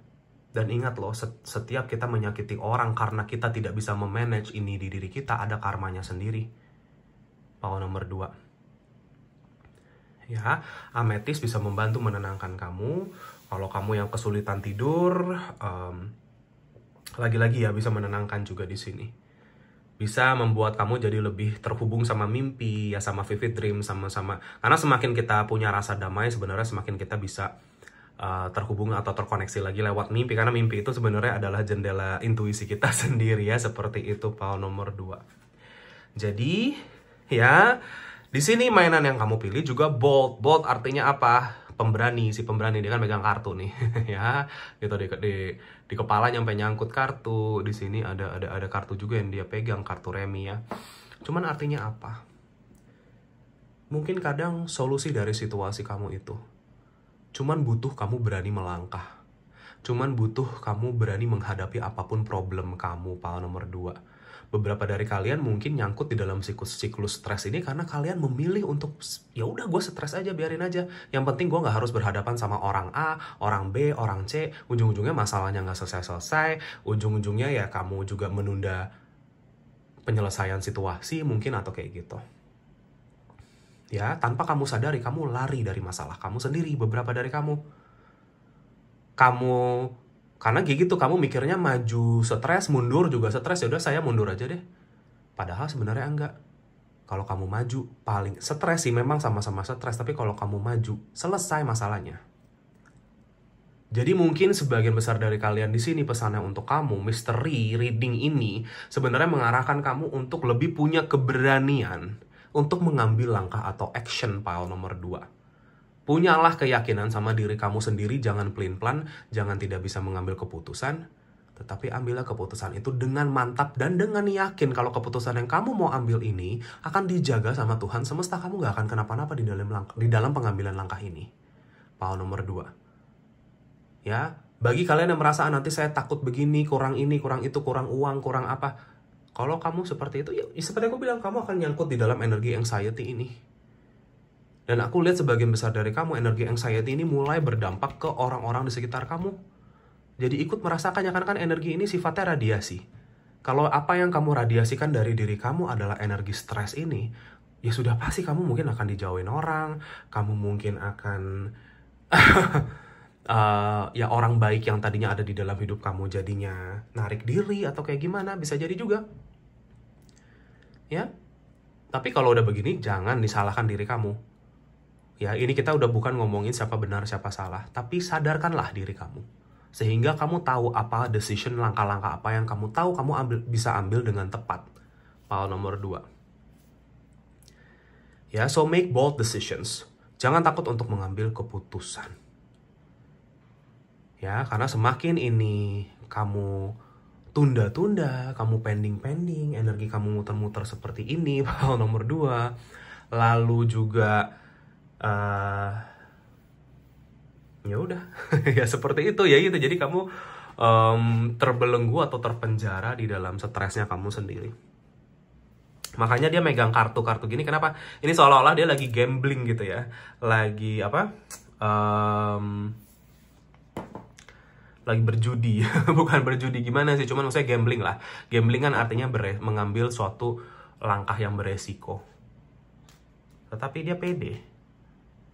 dan ingat loh, setiap kita menyakiti orang karena kita tidak bisa memanage ini di diri kita, ada karmanya sendiri. Pokok nomor dua. Ya, ametis bisa membantu menenangkan kamu. Kalau kamu yang kesulitan tidur, um, lagi-lagi ya bisa menenangkan juga di sini. Bisa membuat kamu jadi lebih terhubung sama mimpi, ya sama vivid dream, sama-sama. Karena semakin kita punya rasa damai, sebenarnya semakin kita bisa Eh, terhubung atau terkoneksi lagi lewat mimpi karena mimpi itu sebenarnya adalah jendela intuisi kita <laughs> sendiri ya seperti itu pal nomor 2. Jadi ya di sini mainan yang kamu pilih juga bold. Bold artinya apa? Pemberani, si pemberani dia kan megang kartu nih, <laughs> ya, gitu di, di di kepala nyampe nyangkut kartu. Di sini ada ada ada kartu juga yang dia pegang kartu remi ya. Cuman artinya apa? Mungkin kadang solusi dari situasi kamu itu Cuman butuh kamu berani melangkah. Cuman butuh kamu berani menghadapi apapun problem kamu, pal nomor dua. Beberapa dari kalian mungkin nyangkut di dalam siklus-siklus stres ini karena kalian memilih untuk ya udah gue stres aja biarin aja. Yang penting gue nggak harus berhadapan sama orang A, orang B, orang C. Ujung-ujungnya masalahnya nggak selesai-selesai. Ujung-ujungnya ya kamu juga menunda penyelesaian situasi mungkin atau kayak gitu ya tanpa kamu sadari kamu lari dari masalah kamu sendiri beberapa dari kamu kamu karena kayak gitu kamu mikirnya maju stres mundur juga stres ya udah saya mundur aja deh padahal sebenarnya enggak kalau kamu maju paling stres sih memang sama-sama stres tapi kalau kamu maju selesai masalahnya jadi mungkin sebagian besar dari kalian di sini pesannya untuk kamu misteri reading ini sebenarnya mengarahkan kamu untuk lebih punya keberanian untuk mengambil langkah atau action pile nomor 2. Punyalah keyakinan sama diri kamu sendiri, jangan pelin-pelan, jangan tidak bisa mengambil keputusan, tetapi ambillah keputusan itu dengan mantap dan dengan yakin kalau keputusan yang kamu mau ambil ini akan dijaga sama Tuhan semesta kamu gak akan kenapa-napa di dalam langkah, di dalam pengambilan langkah ini. Paul nomor dua. Ya, bagi kalian yang merasa ah, nanti saya takut begini, kurang ini, kurang itu, kurang uang, kurang apa, kalau kamu seperti itu, ya, ya seperti aku bilang, kamu akan nyangkut di dalam energi anxiety ini. Dan aku lihat sebagian besar dari kamu, energi anxiety ini mulai berdampak ke orang-orang di sekitar kamu. Jadi ikut merasakannya, karena kan energi ini sifatnya radiasi. Kalau apa yang kamu radiasikan dari diri kamu adalah energi stres ini, ya sudah pasti kamu mungkin akan dijauhin orang, kamu mungkin akan... uh, <laughs> ya orang baik yang tadinya ada di dalam hidup kamu jadinya narik diri atau kayak gimana bisa jadi juga ya tapi kalau udah begini jangan disalahkan diri kamu ya ini kita udah bukan ngomongin siapa benar siapa salah tapi sadarkanlah diri kamu sehingga kamu tahu apa decision langkah-langkah apa yang kamu tahu kamu ambil bisa ambil dengan tepat pal nomor dua. ya so make bold decisions jangan takut untuk mengambil keputusan ya karena semakin ini kamu tunda-tunda, kamu pending-pending, energi kamu muter-muter seperti ini, <laughs> hal nomor dua. Lalu juga uh, ya udah, <laughs> ya seperti itu ya gitu. Jadi kamu um, terbelenggu atau terpenjara di dalam stresnya kamu sendiri. Makanya dia megang kartu-kartu gini, kenapa? Ini seolah-olah dia lagi gambling gitu ya, lagi apa? Um, lagi berjudi <laughs> bukan berjudi gimana sih cuman maksudnya gambling lah gambling kan artinya mengambil suatu langkah yang beresiko tetapi dia pede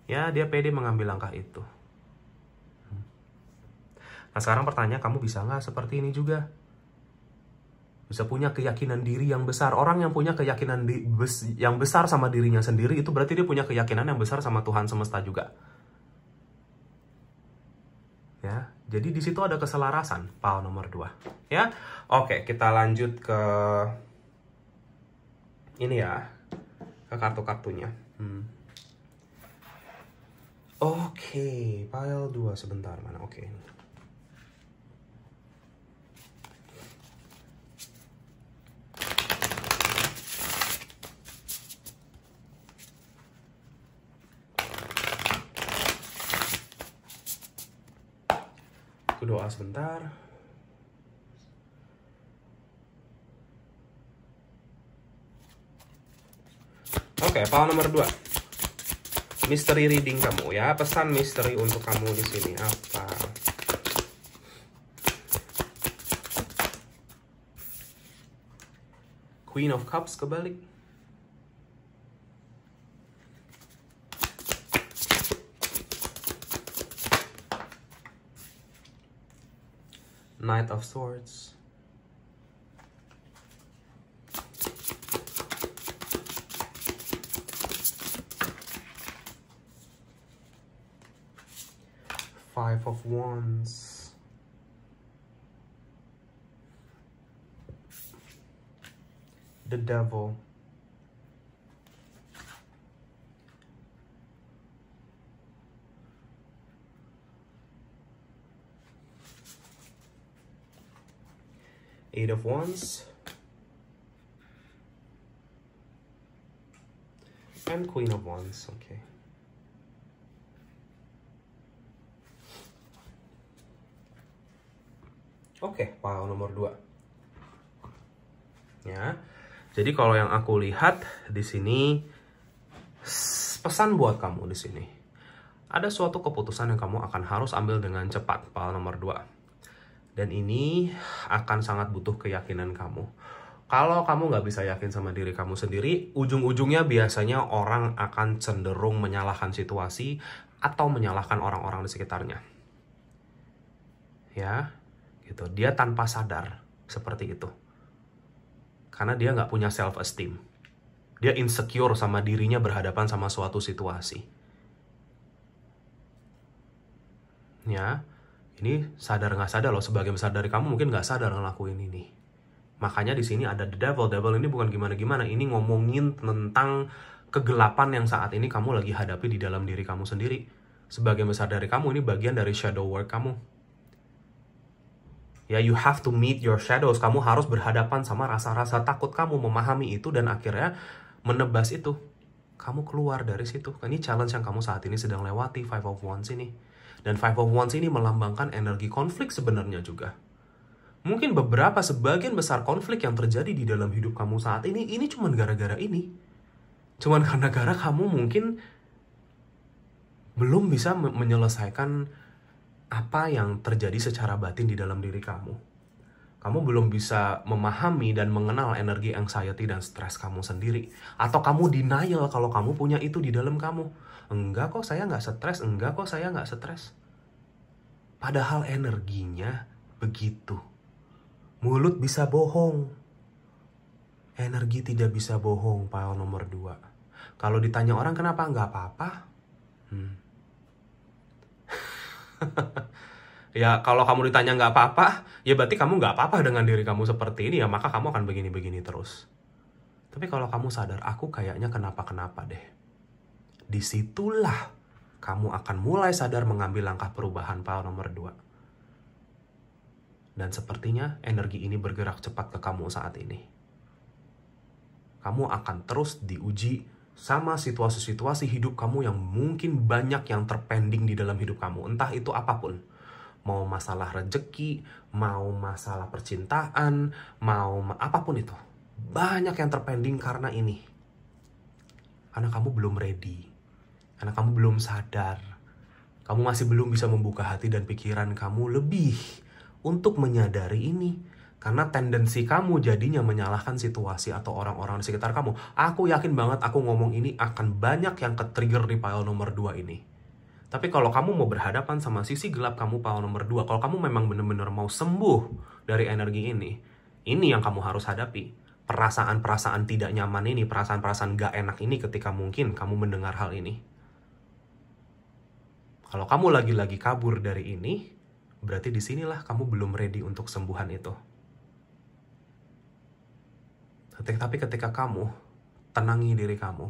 ya dia pede mengambil langkah itu nah sekarang pertanyaan kamu bisa nggak seperti ini juga bisa punya keyakinan diri yang besar. Orang yang punya keyakinan di, bes, yang besar sama dirinya sendiri itu berarti dia punya keyakinan yang besar sama Tuhan semesta juga. Ya. Jadi di situ ada keselarasan PAL nomor 2. Ya. Oke, kita lanjut ke ini ya. Ke kartu-kartunya. Hmm. Oke, pile 2 sebentar mana. Oke, Okay. Aku doa sebentar. Oke, okay, file nomor 2. Misteri reading kamu ya. Pesan misteri untuk kamu di sini apa? Queen of Cups kebalik. Knight of Swords. Five of Wands. The Devil. Eight of Wands. And Queen of Wands, okay. Oke, okay, wow, nomor 2. Ya. Jadi kalau yang aku lihat di sini pesan buat kamu di sini. Ada suatu keputusan yang kamu akan harus ambil dengan cepat, pal nomor 2. Dan ini akan sangat butuh keyakinan kamu. Kalau kamu nggak bisa yakin sama diri kamu sendiri, ujung-ujungnya biasanya orang akan cenderung menyalahkan situasi atau menyalahkan orang-orang di sekitarnya. Ya, gitu. Dia tanpa sadar seperti itu. Karena dia nggak punya self esteem. Dia insecure sama dirinya berhadapan sama suatu situasi. Ya, ini sadar nggak sadar loh sebagian besar dari kamu mungkin nggak sadar ngelakuin ini makanya di sini ada the devil devil ini bukan gimana gimana ini ngomongin tentang kegelapan yang saat ini kamu lagi hadapi di dalam diri kamu sendiri sebagian besar dari kamu ini bagian dari shadow work kamu ya you have to meet your shadows kamu harus berhadapan sama rasa-rasa takut kamu memahami itu dan akhirnya menebas itu kamu keluar dari situ ini challenge yang kamu saat ini sedang lewati five of wands ini dan Five of Wands ini melambangkan energi konflik sebenarnya juga. Mungkin beberapa sebagian besar konflik yang terjadi di dalam hidup kamu saat ini, ini cuma gara-gara ini. Cuman karena gara kamu mungkin belum bisa menyelesaikan apa yang terjadi secara batin di dalam diri kamu. Kamu belum bisa memahami dan mengenal energi anxiety dan stres kamu sendiri. Atau kamu denial kalau kamu punya itu di dalam kamu enggak kok saya nggak stres enggak kok saya nggak stres padahal energinya begitu mulut bisa bohong energi tidak bisa bohong Pahal nomor dua kalau ditanya orang kenapa nggak apa-apa hmm. <laughs> ya kalau kamu ditanya nggak apa-apa, ya berarti kamu nggak apa-apa dengan diri kamu seperti ini ya maka kamu akan begini-begini terus. Tapi kalau kamu sadar, aku kayaknya kenapa-kenapa deh disitulah kamu akan mulai sadar mengambil langkah perubahan power nomor dua. Dan sepertinya energi ini bergerak cepat ke kamu saat ini. Kamu akan terus diuji sama situasi-situasi hidup kamu yang mungkin banyak yang terpending di dalam hidup kamu. Entah itu apapun. Mau masalah rejeki, mau masalah percintaan, mau ma apapun itu. Banyak yang terpending karena ini. Karena kamu belum ready karena kamu belum sadar. Kamu masih belum bisa membuka hati dan pikiran kamu lebih untuk menyadari ini. Karena tendensi kamu jadinya menyalahkan situasi atau orang-orang di sekitar kamu. Aku yakin banget aku ngomong ini akan banyak yang ke-trigger di pile nomor 2 ini. Tapi kalau kamu mau berhadapan sama sisi gelap kamu palo nomor 2, kalau kamu memang benar-benar mau sembuh dari energi ini, ini yang kamu harus hadapi. Perasaan-perasaan tidak nyaman ini, perasaan-perasaan gak enak ini ketika mungkin kamu mendengar hal ini. Kalau kamu lagi-lagi kabur dari ini, berarti disinilah kamu belum ready untuk sembuhan itu. Tapi ketika kamu tenangi diri kamu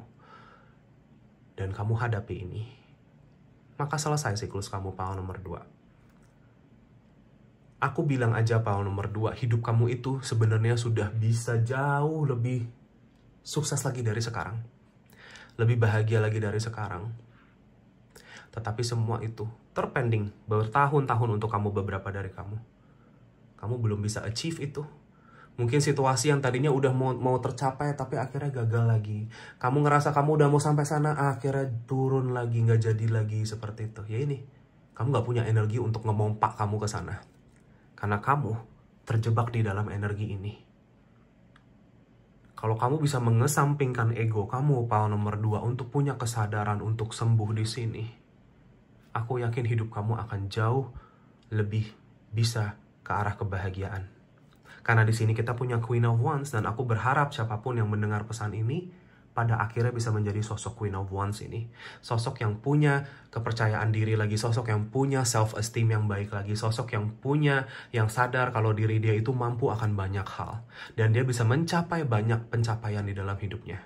dan kamu hadapi ini, maka selesai siklus kamu paul nomor dua. Aku bilang aja paul nomor dua, hidup kamu itu sebenarnya sudah bisa jauh lebih sukses lagi dari sekarang. Lebih bahagia lagi dari sekarang. Tetapi semua itu terpending bertahun-tahun untuk kamu beberapa dari kamu. Kamu belum bisa achieve itu. Mungkin situasi yang tadinya udah mau, mau tercapai tapi akhirnya gagal lagi. Kamu ngerasa kamu udah mau sampai sana ah, akhirnya turun lagi nggak jadi lagi seperti itu. Ya ini, kamu nggak punya energi untuk ngemompak kamu ke sana. Karena kamu terjebak di dalam energi ini kalau kamu bisa mengesampingkan ego kamu, pal nomor dua, untuk punya kesadaran untuk sembuh di sini, aku yakin hidup kamu akan jauh lebih bisa ke arah kebahagiaan. Karena di sini kita punya Queen of Wands dan aku berharap siapapun yang mendengar pesan ini pada akhirnya bisa menjadi sosok Queen of Wands ini. Sosok yang punya kepercayaan diri lagi, sosok yang punya self esteem yang baik lagi, sosok yang punya yang sadar kalau diri dia itu mampu akan banyak hal dan dia bisa mencapai banyak pencapaian di dalam hidupnya.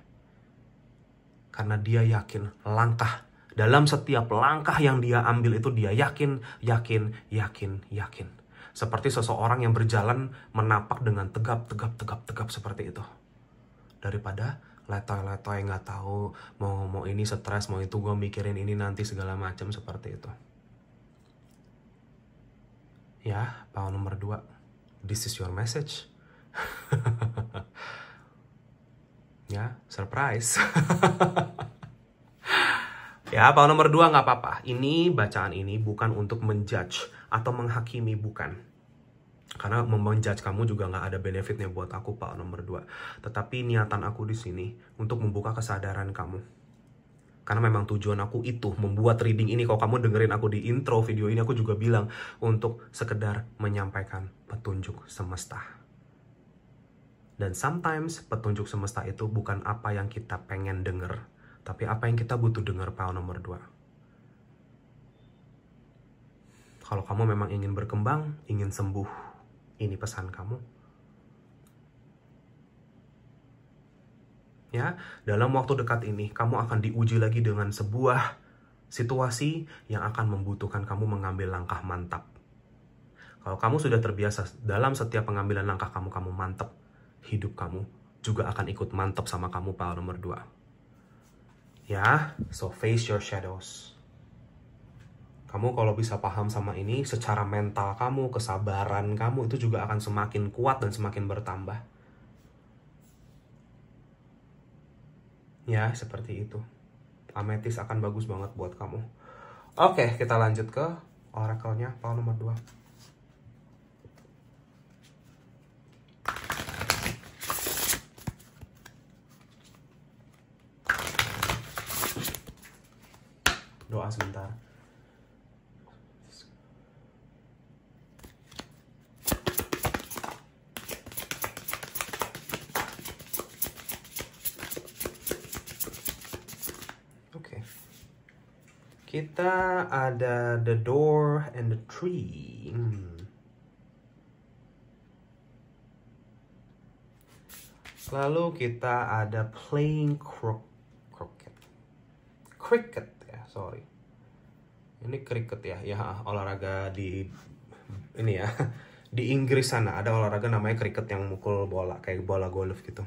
Karena dia yakin langkah dalam setiap langkah yang dia ambil itu dia yakin, yakin, yakin, yakin. Seperti seseorang yang berjalan menapak dengan tegap, tegap, tegap, tegap seperti itu. Daripada letoy-letoy nggak tahu mau mau ini stres, mau itu gue mikirin ini nanti segala macam seperti itu. Ya, power nomor dua. This is your message. <laughs> ya, surprise. <laughs> Ya, kalau nomor dua nggak apa-apa. Ini bacaan ini bukan untuk menjudge atau menghakimi, bukan. Karena memenjudge kamu juga nggak ada benefitnya buat aku, Pak nomor dua. Tetapi niatan aku di sini untuk membuka kesadaran kamu. Karena memang tujuan aku itu membuat reading ini. Kalau kamu dengerin aku di intro video ini, aku juga bilang untuk sekedar menyampaikan petunjuk semesta. Dan sometimes petunjuk semesta itu bukan apa yang kita pengen denger, tapi apa yang kita butuh dengar pal nomor dua? Kalau kamu memang ingin berkembang, ingin sembuh, ini pesan kamu. Ya, dalam waktu dekat ini kamu akan diuji lagi dengan sebuah situasi yang akan membutuhkan kamu mengambil langkah mantap. Kalau kamu sudah terbiasa dalam setiap pengambilan langkah kamu, kamu mantap, hidup kamu juga akan ikut mantap sama kamu, Pak nomor 2. Ya, so face your shadows. Kamu kalau bisa paham sama ini, secara mental kamu, kesabaran kamu itu juga akan semakin kuat dan semakin bertambah. Ya, seperti itu. Ametis akan bagus banget buat kamu. Oke, kita lanjut ke oracle-nya, pal nomor 2. berdoa sebentar Oke. Kita ada the door and the tree. Hmm. Lalu kita ada playing cro croquet. Cricket sorry ini kriket ya ya olahraga di ini ya di Inggris sana ada olahraga namanya kriket yang mukul bola kayak bola golf gitu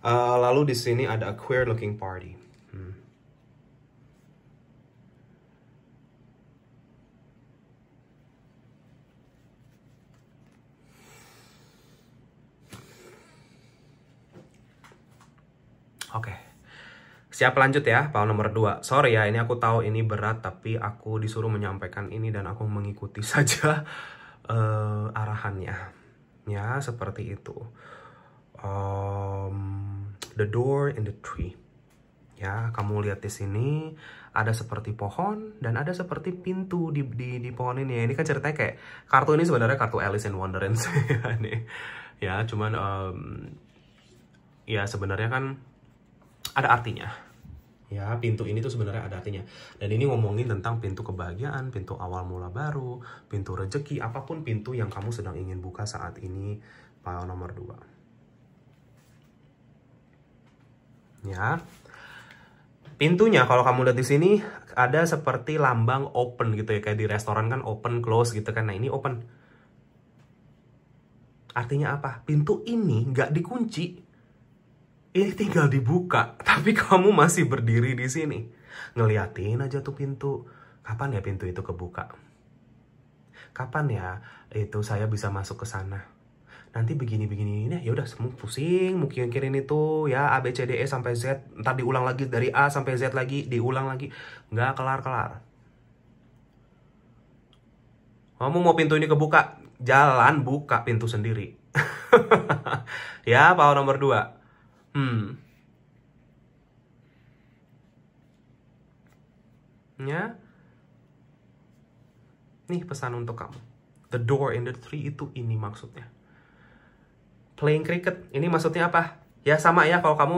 uh, lalu di sini ada a queer looking party Siap lanjut ya, Paul nomor 2. Sorry ya, ini aku tahu ini berat, tapi aku disuruh menyampaikan ini dan aku mengikuti <laughs> saja uh, arahannya. Ya, seperti itu. Um, the door in the tree. Ya, kamu lihat di sini ada seperti pohon dan ada seperti pintu di, di, di pohon ini. Ini kan ceritanya kayak kartu ini sebenarnya kartu Alice in Wonderland ya, <laughs> Ya, cuman um, ya sebenarnya kan ada artinya ya pintu ini tuh sebenarnya ada artinya dan ini ngomongin tentang pintu kebahagiaan pintu awal mula baru pintu rejeki apapun pintu yang kamu sedang ingin buka saat ini file nomor 2 ya pintunya kalau kamu lihat di sini ada seperti lambang open gitu ya kayak di restoran kan open close gitu kan nah ini open artinya apa pintu ini nggak dikunci ini tinggal dibuka, tapi kamu masih berdiri di sini. Ngeliatin aja tuh pintu. Kapan ya pintu itu kebuka? Kapan ya itu saya bisa masuk ke sana? Nanti begini-begini ini ya udah semu pusing mungkin kirim itu ya A B C D E sampai Z ntar diulang lagi dari A sampai Z lagi diulang lagi nggak kelar-kelar kamu mau pintu ini kebuka jalan buka pintu sendiri <laughs> ya power nomor 2 Hmm. Ya. Nih pesan untuk kamu. The door in the tree itu ini maksudnya. Playing cricket, ini maksudnya apa? Ya sama ya kalau kamu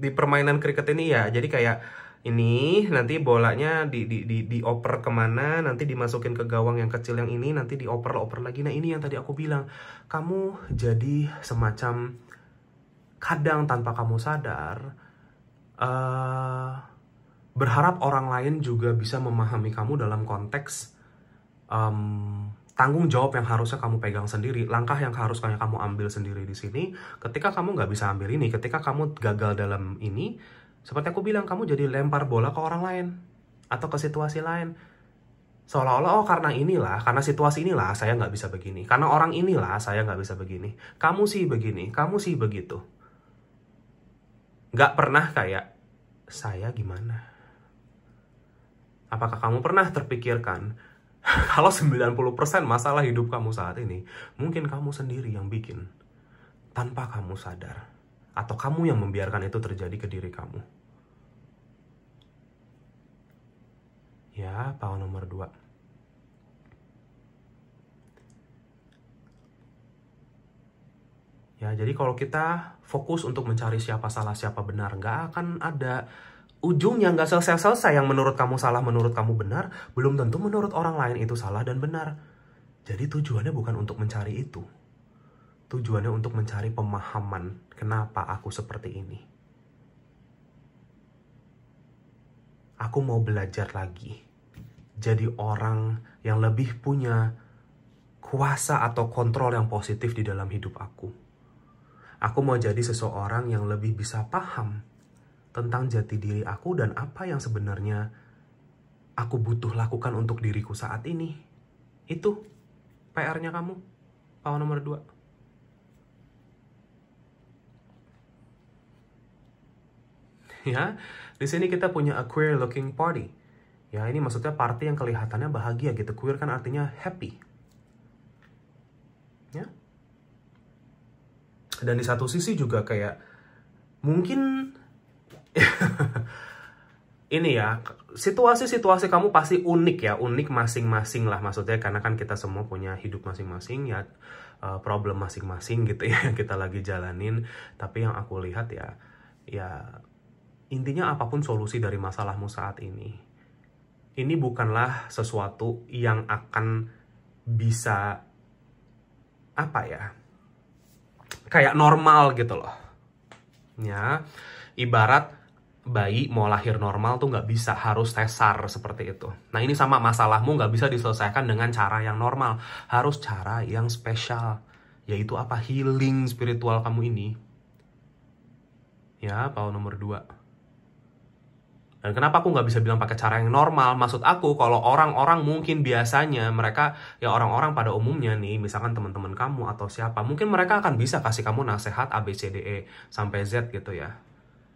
di permainan cricket ini ya. Jadi kayak ini nanti bolanya di di di dioper kemana nanti dimasukin ke gawang yang kecil yang ini nanti dioper oper lagi nah ini yang tadi aku bilang kamu jadi semacam kadang tanpa kamu sadar uh, berharap orang lain juga bisa memahami kamu dalam konteks um, tanggung jawab yang harusnya kamu pegang sendiri, langkah yang harusnya kamu ambil sendiri di sini. Ketika kamu nggak bisa ambil ini, ketika kamu gagal dalam ini, seperti aku bilang kamu jadi lempar bola ke orang lain atau ke situasi lain. Seolah-olah oh karena inilah, karena situasi inilah saya nggak bisa begini, karena orang inilah saya nggak bisa begini. Kamu sih begini, kamu sih begitu nggak pernah kayak saya gimana. Apakah kamu pernah terpikirkan <laughs> kalau 90% masalah hidup kamu saat ini mungkin kamu sendiri yang bikin tanpa kamu sadar atau kamu yang membiarkan itu terjadi ke diri kamu. Ya, tahun nomor 2. Ya, jadi kalau kita fokus untuk mencari siapa salah siapa benar, nggak akan ada ujungnya nggak selesai-selesai yang menurut kamu salah, menurut kamu benar, belum tentu menurut orang lain itu salah dan benar. Jadi tujuannya bukan untuk mencari itu. Tujuannya untuk mencari pemahaman kenapa aku seperti ini. Aku mau belajar lagi. Jadi orang yang lebih punya kuasa atau kontrol yang positif di dalam hidup aku Aku mau jadi seseorang yang lebih bisa paham tentang jati diri aku dan apa yang sebenarnya aku butuh lakukan untuk diriku saat ini. Itu PR-nya kamu, pawang nomor dua. <laughs> Ya, di sini kita punya a queer looking party. Ya, ini maksudnya party yang kelihatannya bahagia gitu. Queer kan artinya happy, dan di satu sisi juga kayak mungkin <laughs> ini ya situasi-situasi kamu pasti unik ya unik masing-masing lah maksudnya karena kan kita semua punya hidup masing-masing ya eh, problem masing-masing gitu ya <laughs> yang kita lagi jalanin tapi yang aku lihat ya ya intinya apapun solusi dari masalahmu saat ini ini bukanlah sesuatu yang akan bisa apa ya kayak normal gitu loh. Ya, ibarat bayi mau lahir normal tuh nggak bisa harus sesar seperti itu. Nah ini sama masalahmu nggak bisa diselesaikan dengan cara yang normal, harus cara yang spesial, yaitu apa healing spiritual kamu ini. Ya, Paul nomor dua. Dan kenapa aku nggak bisa bilang pakai cara yang normal? Maksud aku kalau orang-orang mungkin biasanya mereka ya orang-orang pada umumnya nih, misalkan teman-teman kamu atau siapa, mungkin mereka akan bisa kasih kamu nasihat A B C D E sampai Z gitu ya.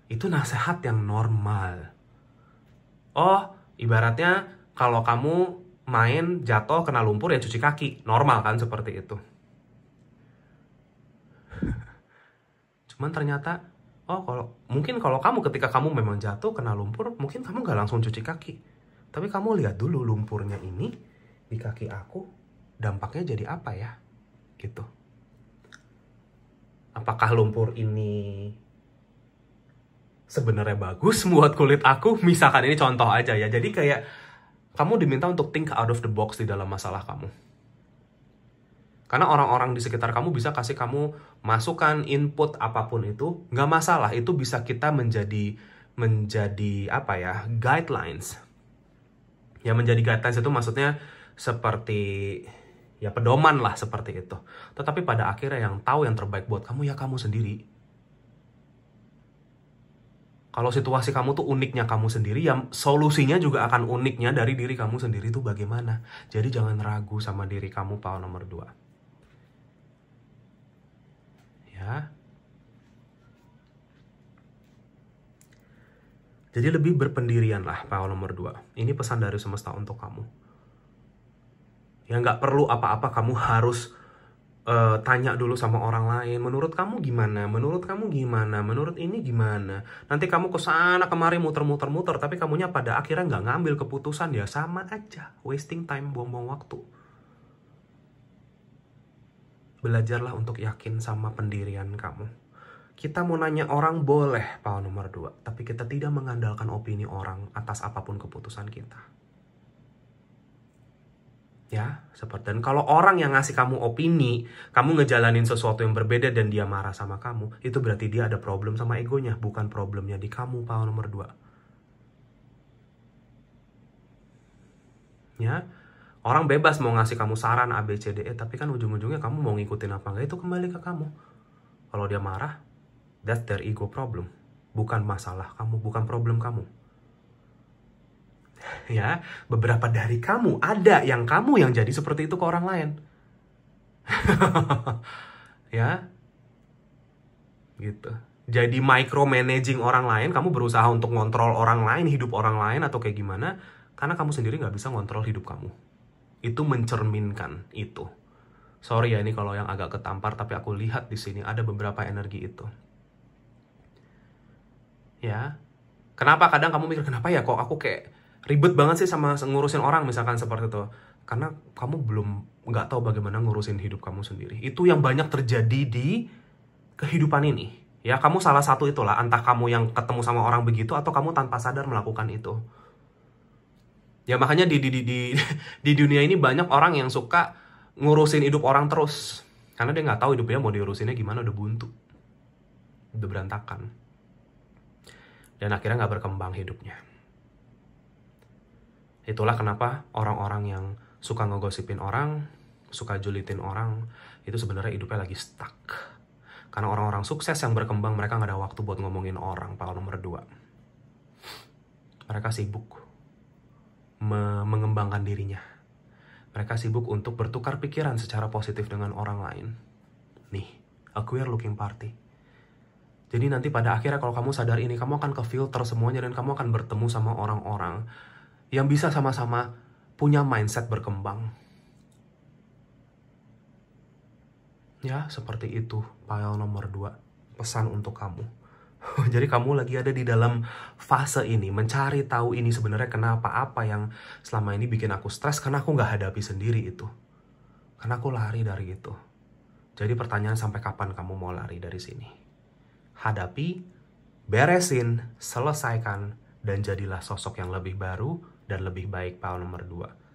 Itu nasihat yang normal. Oh, ibaratnya kalau kamu main jatuh kena lumpur ya cuci kaki, normal kan seperti itu. <laughs> Cuman ternyata oh kalau mungkin kalau kamu ketika kamu memang jatuh kena lumpur mungkin kamu nggak langsung cuci kaki tapi kamu lihat dulu lumpurnya ini di kaki aku dampaknya jadi apa ya gitu apakah lumpur ini sebenarnya bagus <laughs> buat kulit aku misalkan ini contoh aja ya jadi kayak kamu diminta untuk think out of the box di dalam masalah kamu karena orang-orang di sekitar kamu bisa kasih kamu masukan, input apapun itu, nggak masalah. Itu bisa kita menjadi menjadi apa ya guidelines. Ya menjadi guidelines itu maksudnya seperti ya pedoman lah seperti itu. Tetapi pada akhirnya yang tahu yang terbaik buat kamu ya kamu sendiri. Kalau situasi kamu tuh uniknya kamu sendiri, ya solusinya juga akan uniknya dari diri kamu sendiri tuh bagaimana. Jadi jangan ragu sama diri kamu, pal nomor dua ya. Jadi lebih berpendirian lah PO nomor 2. Ini pesan dari semesta untuk kamu. Ya nggak perlu apa-apa kamu harus uh, tanya dulu sama orang lain. Menurut kamu gimana? Menurut kamu gimana? Menurut ini gimana? Nanti kamu ke sana kemari muter-muter-muter. Tapi kamunya pada akhirnya nggak ngambil keputusan ya sama aja. Wasting time, buang-buang waktu belajarlah untuk yakin sama pendirian kamu. Kita mau nanya orang boleh, Pak nomor dua. Tapi kita tidak mengandalkan opini orang atas apapun keputusan kita. Ya, seperti dan kalau orang yang ngasih kamu opini, kamu ngejalanin sesuatu yang berbeda dan dia marah sama kamu, itu berarti dia ada problem sama egonya, bukan problemnya di kamu, Pak nomor dua. Ya, orang bebas mau ngasih kamu saran A B C D E tapi kan ujung-ujungnya kamu mau ngikutin apa enggak itu kembali ke kamu kalau dia marah that's their ego problem bukan masalah kamu bukan problem kamu <laughs> ya beberapa dari kamu ada yang kamu yang jadi seperti itu ke orang lain <laughs> ya gitu jadi micromanaging orang lain kamu berusaha untuk ngontrol orang lain hidup orang lain atau kayak gimana karena kamu sendiri nggak bisa ngontrol hidup kamu itu mencerminkan itu. Sorry ya ini kalau yang agak ketampar tapi aku lihat di sini ada beberapa energi itu. Ya. Kenapa kadang kamu mikir kenapa ya kok aku kayak ribet banget sih sama ngurusin orang misalkan seperti itu. Karena kamu belum nggak tahu bagaimana ngurusin hidup kamu sendiri. Itu yang banyak terjadi di kehidupan ini. Ya, kamu salah satu itulah, entah kamu yang ketemu sama orang begitu atau kamu tanpa sadar melakukan itu ya makanya di di di di, <laughs> di dunia ini banyak orang yang suka ngurusin hidup orang terus karena dia nggak tahu hidupnya mau diurusinnya gimana udah buntu udah berantakan dan akhirnya nggak berkembang hidupnya itulah kenapa orang-orang yang suka ngegosipin orang suka julitin orang itu sebenarnya hidupnya lagi stuck karena orang-orang sukses yang berkembang mereka nggak ada waktu buat ngomongin orang. Kalau nomor dua, mereka sibuk me mengembangkan dirinya. Mereka sibuk untuk bertukar pikiran secara positif dengan orang lain. Nih, a queer looking party. Jadi nanti pada akhirnya kalau kamu sadar ini, kamu akan ke filter semuanya dan kamu akan bertemu sama orang-orang yang bisa sama-sama punya mindset berkembang. Ya, seperti itu file nomor 2. Pesan untuk kamu. <laughs> Jadi kamu lagi ada di dalam fase ini, mencari tahu ini sebenarnya kenapa, apa yang selama ini bikin aku stres, karena aku nggak hadapi sendiri itu. Karena aku lari dari itu. Jadi pertanyaan sampai kapan kamu mau lari dari sini? Hadapi, beresin, selesaikan, dan jadilah sosok yang lebih baru dan lebih baik pal nomor 2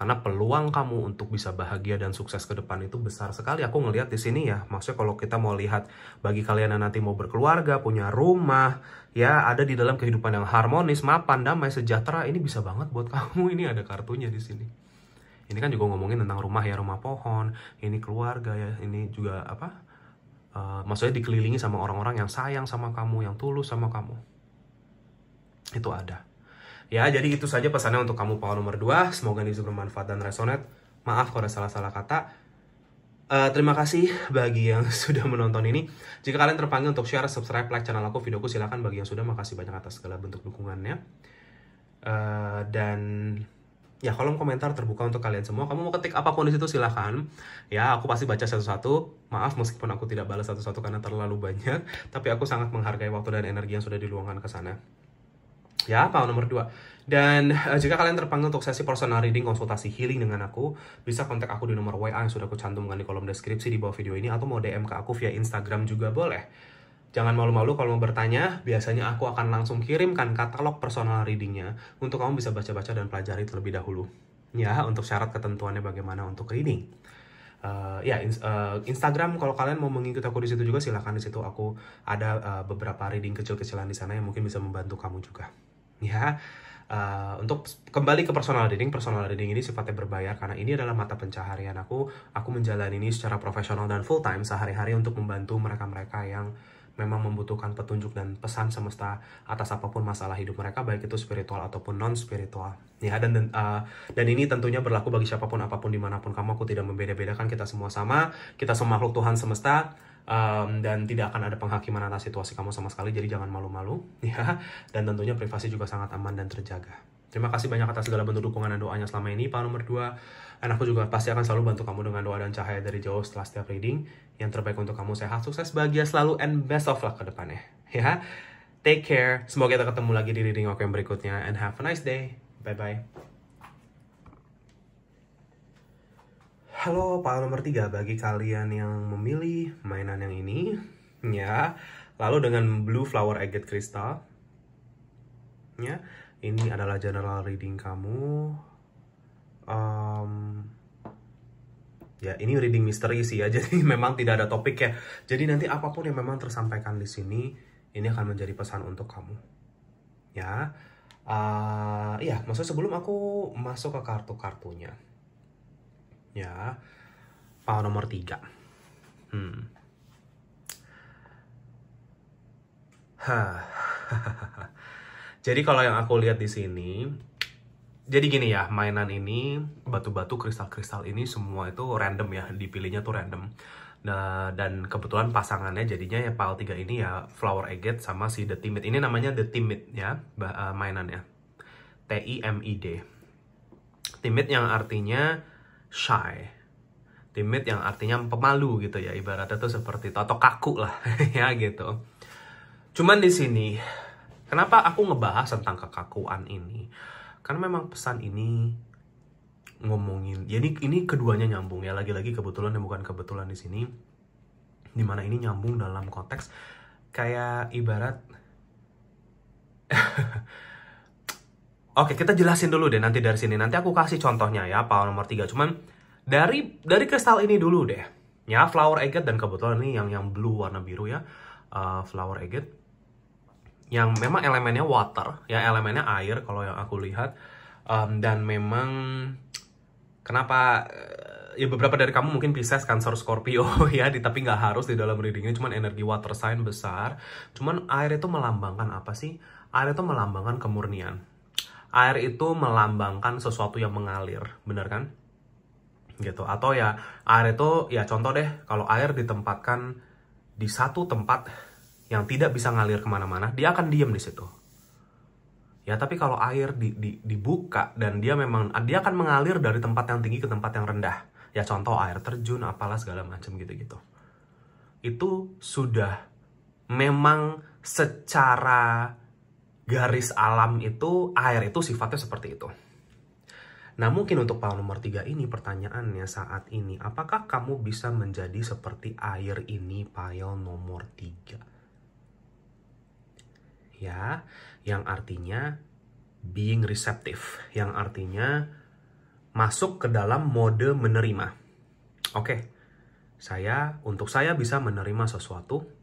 karena peluang kamu untuk bisa bahagia dan sukses ke depan itu besar sekali. Aku ngelihat di sini ya, maksudnya kalau kita mau lihat bagi kalian yang nanti mau berkeluarga, punya rumah, ya ada di dalam kehidupan yang harmonis, mapan, damai, sejahtera, ini bisa banget buat <laughs> kamu. Ini ada kartunya di sini. Ini kan juga ngomongin tentang rumah ya, rumah pohon, ini keluarga ya, ini juga apa? Uh, maksudnya dikelilingi sama orang-orang yang sayang sama kamu, yang tulus sama kamu. Itu ada. Ya, jadi itu saja pesannya untuk kamu pengawal nomor 2. Semoga ini bisa bermanfaat dan resonate. Maaf kalau ada salah-salah kata. Uh, terima kasih bagi yang <laughs> sudah menonton ini. Jika kalian terpanggil untuk share, subscribe, like channel aku, videoku silahkan bagi yang sudah. Makasih banyak atas segala bentuk dukungannya. Uh, dan ya kolom komentar terbuka untuk kalian semua. Kamu mau ketik apapun di situ silahkan. Ya, aku pasti baca satu-satu. Maaf meskipun aku tidak balas satu-satu karena terlalu banyak. <laughs> Tapi aku sangat menghargai waktu dan energi yang sudah diluangkan ke sana ya apa nomor dua dan uh, jika kalian terpanggil untuk sesi personal reading konsultasi healing dengan aku bisa kontak aku di nomor WA yang sudah aku cantumkan di kolom deskripsi di bawah video ini atau mau DM ke aku via Instagram juga boleh Jangan malu-malu kalau mau bertanya, biasanya aku akan langsung kirimkan katalog personal readingnya untuk kamu bisa baca-baca dan pelajari terlebih dahulu. Ya, untuk syarat ketentuannya bagaimana untuk reading. Uh, ya in, uh, eh, Instagram kalau kalian mau mengikuti aku di situ juga silahkan di situ aku ada uh, beberapa reading kecil-kecilan di sana yang mungkin bisa membantu kamu juga ya uh, untuk kembali ke personal reading personal reading ini sifatnya berbayar karena ini adalah mata pencaharian aku aku menjalani ini secara profesional dan full time sehari-hari untuk membantu mereka-mereka yang memang membutuhkan petunjuk dan pesan semesta atas apapun masalah hidup mereka baik itu spiritual ataupun non spiritual ya dan uh, dan ini tentunya berlaku bagi siapapun apapun dimanapun kamu aku tidak membeda-bedakan kita semua sama kita semua makhluk Tuhan semesta um, dan tidak akan ada penghakiman atas situasi kamu sama sekali jadi jangan malu-malu <laughs> ya dan tentunya privasi juga sangat aman dan terjaga terima kasih banyak atas segala bentuk dukungan dan doanya selama ini Pak nomor 2 dan aku juga pasti akan selalu bantu kamu dengan doa dan cahaya dari jauh setelah setiap reading yang terbaik untuk kamu sehat sukses bahagia selalu and best of luck ke depannya <laughs> ya take care semoga kita ketemu lagi di reading aku yang berikutnya and have a nice day bye bye Halo, pak nomor tiga bagi kalian yang memilih mainan yang ini. Ya, lalu dengan Blue Flower Agate Crystal. Ya, ini adalah general reading kamu. Um, ya, ini reading misteri sih ya, <laughs> jadi memang tidak ada topik ya. Jadi nanti apapun yang memang tersampaikan di sini, ini akan menjadi pesan untuk kamu. Ya, uh, eh, ya, maksudnya sebelum aku masuk ke kartu-kartunya ya uh, nomor tiga hmm. <laughs> jadi kalau yang aku lihat di sini jadi gini ya mainan ini batu-batu kristal-kristal ini semua itu random ya dipilihnya tuh random Nah, dan kebetulan pasangannya jadinya ya pal 3 ini ya Flower Agate sama si The Timid. Ini namanya The Timid ya eh, mainannya. T I M I D. Timid yang artinya shy timid yang artinya pemalu gitu ya ibaratnya tuh seperti toto kaku lah <laughs> ya gitu cuman di sini kenapa aku ngebahas tentang kekakuan ini karena memang pesan ini ngomongin jadi ini keduanya nyambung ya lagi-lagi kebetulan dan bukan kebetulan di sini dimana ini nyambung dalam konteks kayak ibarat <laughs> Oke, kita jelasin dulu deh nanti dari sini. Nanti aku kasih contohnya ya, pal nomor 3. Cuman dari dari kristal ini dulu deh. Ya, flower agate dan kebetulan ini yang yang blue warna biru ya. Uh, flower agate yang memang elemennya water, ya elemennya air kalau yang aku lihat. Um, dan memang kenapa eh, ya beberapa dari kamu mungkin Pisces, Cancer, Scorpio <laughs> ya, di, tapi nggak harus di dalam readingnya cuman energi water sign besar. Cuman air itu melambangkan apa sih? Air itu melambangkan kemurnian air itu melambangkan sesuatu yang mengalir, benar kan? Gitu. Atau ya air itu ya contoh deh kalau air ditempatkan di satu tempat yang tidak bisa ngalir kemana-mana, dia akan diem di situ. Ya tapi kalau air di, di, dibuka dan dia memang dia akan mengalir dari tempat yang tinggi ke tempat yang rendah. Ya contoh air terjun, apalah segala macam gitu-gitu. Itu sudah memang secara garis alam itu air itu sifatnya seperti itu. Nah mungkin untuk paham nomor tiga ini pertanyaannya saat ini apakah kamu bisa menjadi seperti air ini pile nomor tiga? Ya, yang artinya being receptive, yang artinya masuk ke dalam mode menerima. Oke, saya untuk saya bisa menerima sesuatu.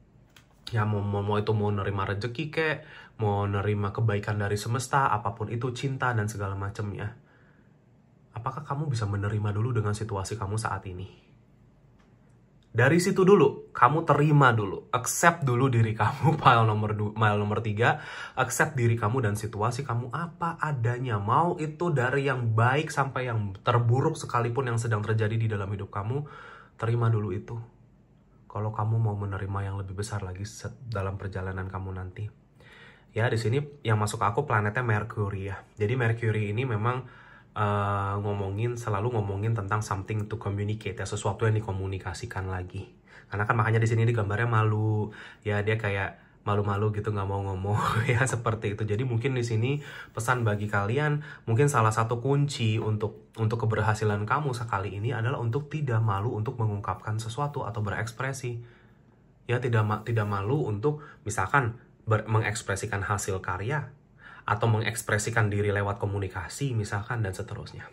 Ya mau, mau itu mau nerima rezeki kek, mau nerima kebaikan dari semesta, apapun itu cinta dan segala macamnya. Apakah kamu bisa menerima dulu dengan situasi kamu saat ini? Dari situ dulu, kamu terima dulu, accept dulu diri kamu, file <laughs> nomor mile nomor tiga, accept diri kamu dan situasi kamu apa adanya. Mau itu dari yang baik sampai yang terburuk sekalipun yang sedang terjadi di dalam hidup kamu, terima dulu itu kalau kamu mau menerima yang lebih besar lagi dalam perjalanan kamu nanti ya di sini yang masuk aku planetnya Mercury ya jadi Mercury ini memang uh, ngomongin selalu ngomongin tentang something to communicate ya sesuatu yang dikomunikasikan lagi karena kan makanya di sini gambarnya malu ya dia kayak malu-malu gitu nggak mau ngomong <laughs> ya seperti itu jadi mungkin di sini pesan bagi kalian mungkin salah satu kunci untuk untuk keberhasilan kamu sekali ini adalah untuk tidak malu untuk mengungkapkan sesuatu atau berekspresi ya tidak tidak malu untuk misalkan mengekspresikan hasil karya atau mengekspresikan diri lewat komunikasi misalkan dan seterusnya.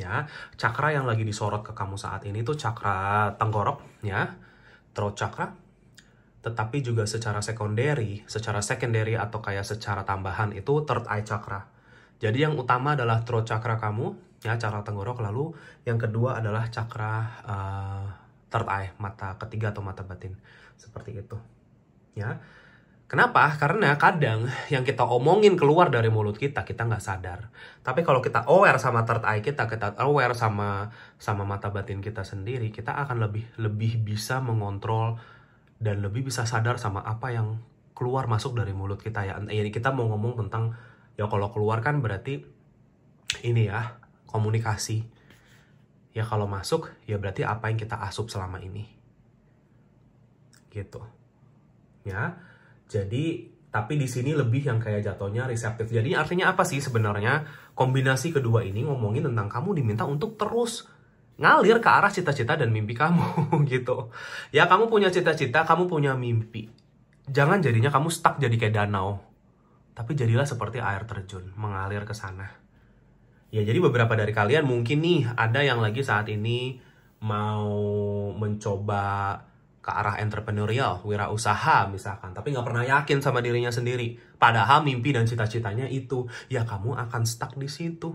Ya, cakra yang lagi disorot ke kamu saat ini itu cakra tenggorok ya, throat cakra. Tetapi juga secara sekunderi secara sekunderi atau kayak secara tambahan itu third eye cakra. Jadi yang utama adalah throat cakra kamu, ya cakra tenggorok lalu yang kedua adalah cakra uh, eh, third eye, mata ketiga atau mata batin. Seperti itu ya Kenapa? Karena kadang yang kita omongin keluar dari mulut kita, kita nggak sadar. Tapi kalau kita aware sama third eye kita, kita aware sama sama mata batin kita sendiri, kita akan lebih lebih bisa mengontrol dan lebih bisa sadar sama apa yang keluar masuk dari mulut kita ya. Eh, jadi kita mau ngomong tentang ya kalau keluar kan berarti ini ya komunikasi. Ya kalau masuk ya berarti apa yang kita asup selama ini. Gitu ya. Jadi tapi di sini lebih yang kayak jatuhnya reseptif. Jadi artinya apa sih sebenarnya kombinasi kedua ini ngomongin tentang kamu diminta untuk terus ngalir ke arah cita-cita dan mimpi kamu <laughs> gitu. Ya kamu punya cita-cita, kamu punya mimpi. Jangan jadinya kamu stuck jadi kayak danau. Tapi jadilah seperti air terjun, mengalir ke sana. Ya jadi beberapa dari kalian mungkin nih ada yang lagi saat ini mau mencoba ke arah entrepreneurial, wirausaha misalkan, tapi nggak pernah yakin sama dirinya sendiri. Padahal mimpi dan cita-citanya itu, ya kamu akan stuck di situ.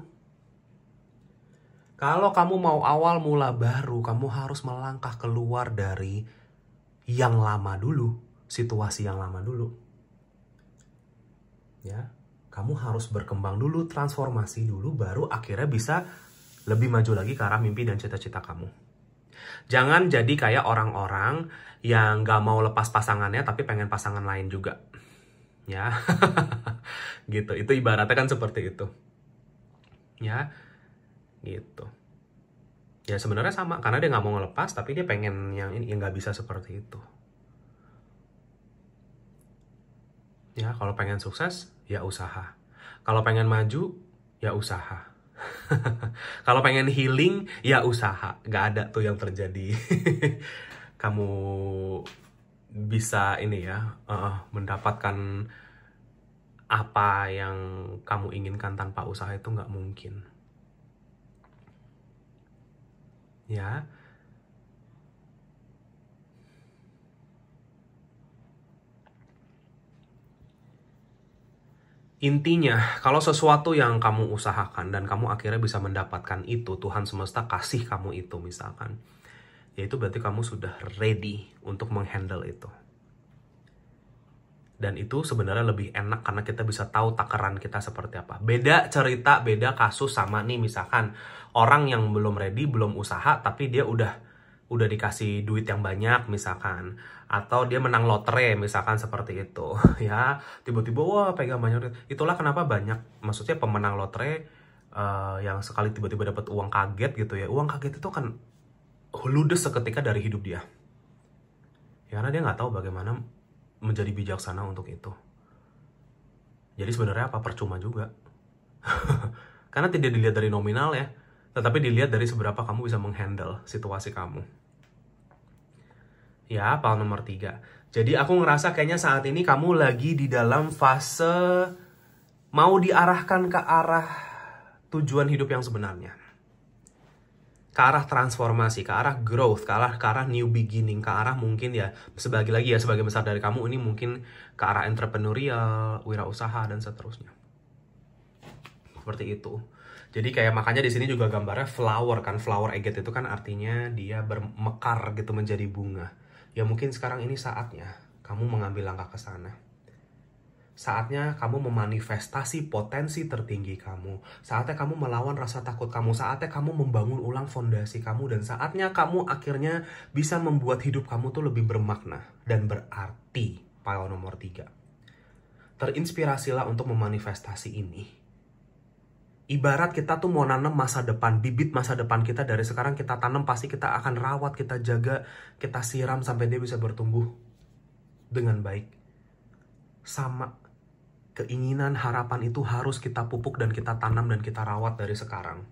Kalau kamu mau awal mula baru, kamu harus melangkah keluar dari yang lama dulu, situasi yang lama dulu. Ya, kamu harus berkembang dulu, transformasi dulu, baru akhirnya bisa lebih maju lagi ke arah mimpi dan cita-cita kamu. Jangan jadi kayak orang-orang yang gak mau lepas pasangannya tapi pengen pasangan lain juga. Ya, <laughs> gitu. Itu ibaratnya kan seperti itu. Ya, gitu. Ya sebenarnya sama karena dia nggak mau ngelepas tapi dia pengen yang ini yang nggak bisa seperti itu. Ya kalau pengen sukses ya usaha. Kalau pengen maju ya usaha <laughs> Kalau pengen healing, ya usaha. Gak ada tuh yang terjadi. <laughs> Kamu bisa ini ya, uh, mendapatkan apa yang kamu inginkan tanpa usaha itu nggak mungkin. Ya, Intinya, kalau sesuatu yang kamu usahakan dan kamu akhirnya bisa mendapatkan itu, Tuhan semesta kasih kamu itu misalkan. Ya itu berarti kamu sudah ready untuk menghandle itu. Dan itu sebenarnya lebih enak karena kita bisa tahu takaran kita seperti apa. Beda cerita, beda kasus sama nih misalkan orang yang belum ready, belum usaha tapi dia udah udah dikasih duit yang banyak misalkan atau dia menang lotre misalkan seperti itu <laughs> ya tiba-tiba wah pegang banyak itulah kenapa banyak maksudnya pemenang lotre uh, yang sekali tiba-tiba dapat uang kaget gitu ya uang kaget itu kan ludes seketika dari hidup dia ya, karena dia nggak tahu bagaimana menjadi bijaksana untuk itu jadi sebenarnya apa percuma juga <laughs> karena tidak dilihat dari nominal ya tetapi dilihat dari seberapa kamu bisa menghandle situasi kamu ya pal nomor tiga. Jadi aku ngerasa kayaknya saat ini kamu lagi di dalam fase mau diarahkan ke arah tujuan hidup yang sebenarnya. Ke arah transformasi, ke arah growth, ke arah, ke arah new beginning, ke arah mungkin ya sebagai lagi ya sebagai besar dari kamu ini mungkin ke arah entrepreneurial, wirausaha dan seterusnya. Seperti itu. Jadi kayak makanya di sini juga gambarnya flower kan flower agate itu kan artinya dia bermekar gitu menjadi bunga. Ya mungkin sekarang ini saatnya kamu mengambil langkah ke sana. Saatnya kamu memanifestasi potensi tertinggi kamu. Saatnya kamu melawan rasa takut kamu. Saatnya kamu membangun ulang fondasi kamu. Dan saatnya kamu akhirnya bisa membuat hidup kamu tuh lebih bermakna dan berarti. Pile nomor tiga. Terinspirasilah untuk memanifestasi ini ibarat kita tuh mau nanam masa depan, bibit masa depan kita dari sekarang kita tanam pasti kita akan rawat, kita jaga, kita siram sampai dia bisa bertumbuh dengan baik. Sama keinginan, harapan itu harus kita pupuk dan kita tanam dan kita rawat dari sekarang.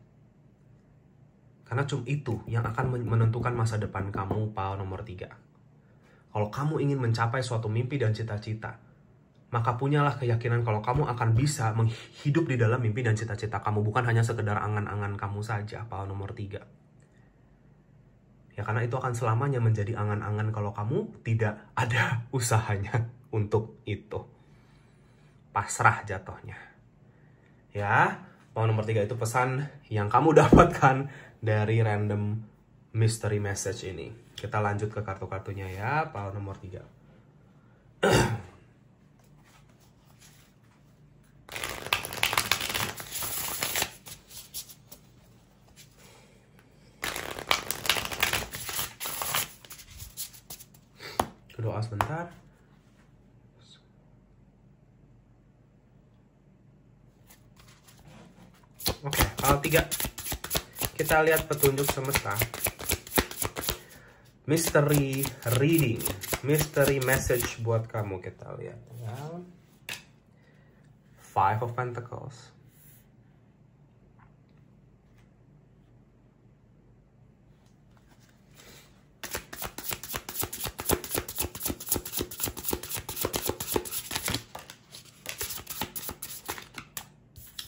Karena cuma itu yang akan menentukan masa depan kamu, pal nomor tiga. Kalau kamu ingin mencapai suatu mimpi dan cita-cita, maka punyalah keyakinan kalau kamu akan bisa menghidup di dalam mimpi dan cita-cita kamu bukan hanya sekedar angan-angan kamu saja pahala nomor tiga ya karena itu akan selamanya menjadi angan-angan kalau kamu tidak ada <laughs> usahanya untuk itu pasrah jatuhnya ya poin nomor tiga itu pesan yang kamu <laughs> dapatkan dari random mystery message ini kita lanjut ke kartu-kartunya ya poin nomor tiga <clears throat> tiga kita lihat petunjuk semesta mystery reading mystery message buat kamu kita lihat ya five of pentacles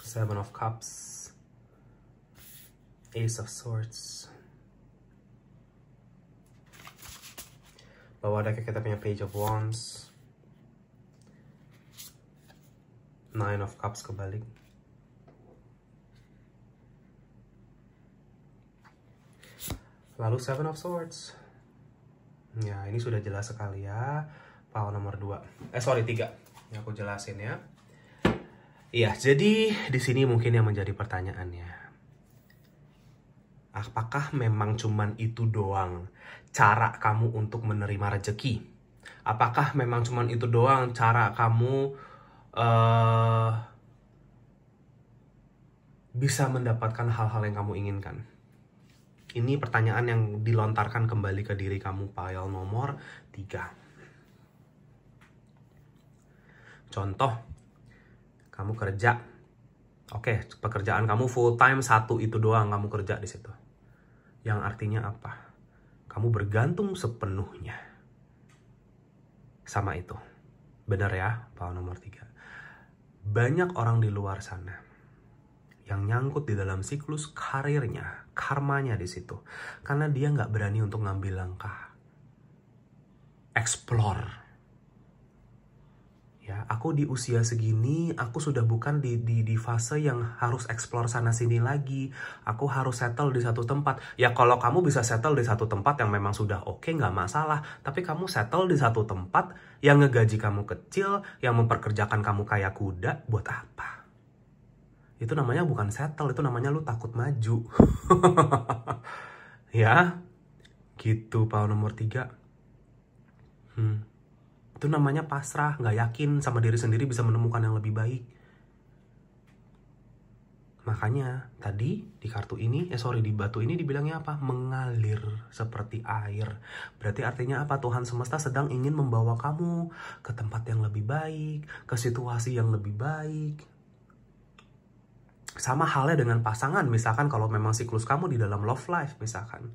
Seven of Cups. Ace of Swords. Bawah ada kita punya Page of Wands. Nine of Cups kebalik. Lalu Seven of Swords. Ya, ini sudah jelas sekali ya. Pau nomor 2. Eh, sorry, 3. Ya, aku jelasin ya. Iya, jadi di sini mungkin yang menjadi pertanyaannya apakah memang cuman itu doang cara kamu untuk menerima rezeki? Apakah memang cuman itu doang cara kamu uh, bisa mendapatkan hal-hal yang kamu inginkan? Ini pertanyaan yang dilontarkan kembali ke diri kamu file nomor 3. Contoh, kamu kerja. Oke, pekerjaan kamu full time satu itu doang kamu kerja di situ yang artinya apa? Kamu bergantung sepenuhnya. Sama itu. Benar ya, pak nomor tiga. Banyak orang di luar sana yang nyangkut di dalam siklus karirnya, karmanya di situ. Karena dia nggak berani untuk ngambil langkah. Explore ya aku di usia segini aku sudah bukan di di, di fase yang harus explore sana sini lagi aku harus settle di satu tempat ya kalau kamu bisa settle di satu tempat yang memang sudah oke okay, nggak masalah tapi kamu settle di satu tempat yang ngegaji kamu kecil yang memperkerjakan kamu kayak kuda buat apa itu namanya bukan settle itu namanya lu takut maju <laughs> ya gitu pau nomor tiga hmm. Itu namanya pasrah, nggak yakin sama diri sendiri bisa menemukan yang lebih baik. Makanya tadi di kartu ini, eh sorry di batu ini dibilangnya apa? Mengalir seperti air. Berarti artinya apa? Tuhan semesta sedang ingin membawa kamu ke tempat yang lebih baik, ke situasi yang lebih baik. Sama halnya dengan pasangan, misalkan kalau memang siklus kamu di dalam love life, misalkan.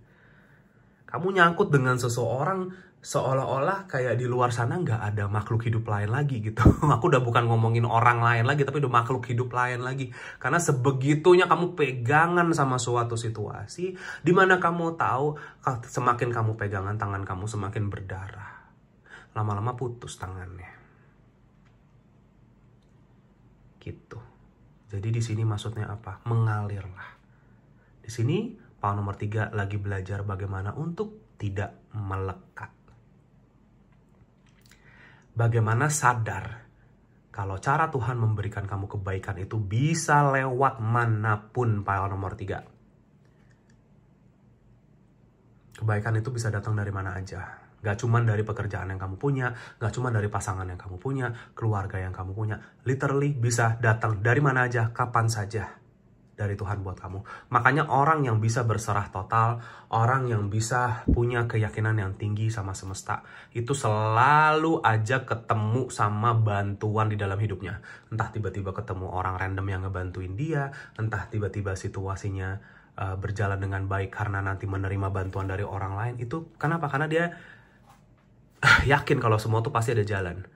Kamu nyangkut dengan seseorang seolah-olah kayak di luar sana nggak ada makhluk hidup lain lagi gitu. <laughs> Aku udah bukan ngomongin orang lain lagi, tapi udah makhluk hidup lain lagi. Karena sebegitunya kamu pegangan sama suatu situasi, dimana kamu tahu semakin kamu pegangan tangan kamu semakin berdarah. Lama-lama putus tangannya. Gitu. Jadi di sini maksudnya apa? Mengalirlah. Di sini, Paul nomor tiga lagi belajar bagaimana untuk tidak melekat bagaimana sadar kalau cara Tuhan memberikan kamu kebaikan itu bisa lewat manapun file nomor tiga. Kebaikan itu bisa datang dari mana aja. Gak cuma dari pekerjaan yang kamu punya, gak cuma dari pasangan yang kamu punya, keluarga yang kamu punya. Literally bisa datang dari mana aja, kapan saja dari Tuhan buat kamu. Makanya orang yang bisa berserah total, orang yang bisa punya keyakinan yang tinggi sama semesta, itu selalu aja ketemu sama bantuan di dalam hidupnya. Entah tiba-tiba ketemu orang random yang ngebantuin dia, entah tiba-tiba situasinya uh, berjalan dengan baik karena nanti menerima bantuan dari orang lain. Itu kenapa? Karena dia eh, yakin kalau semua itu pasti ada jalan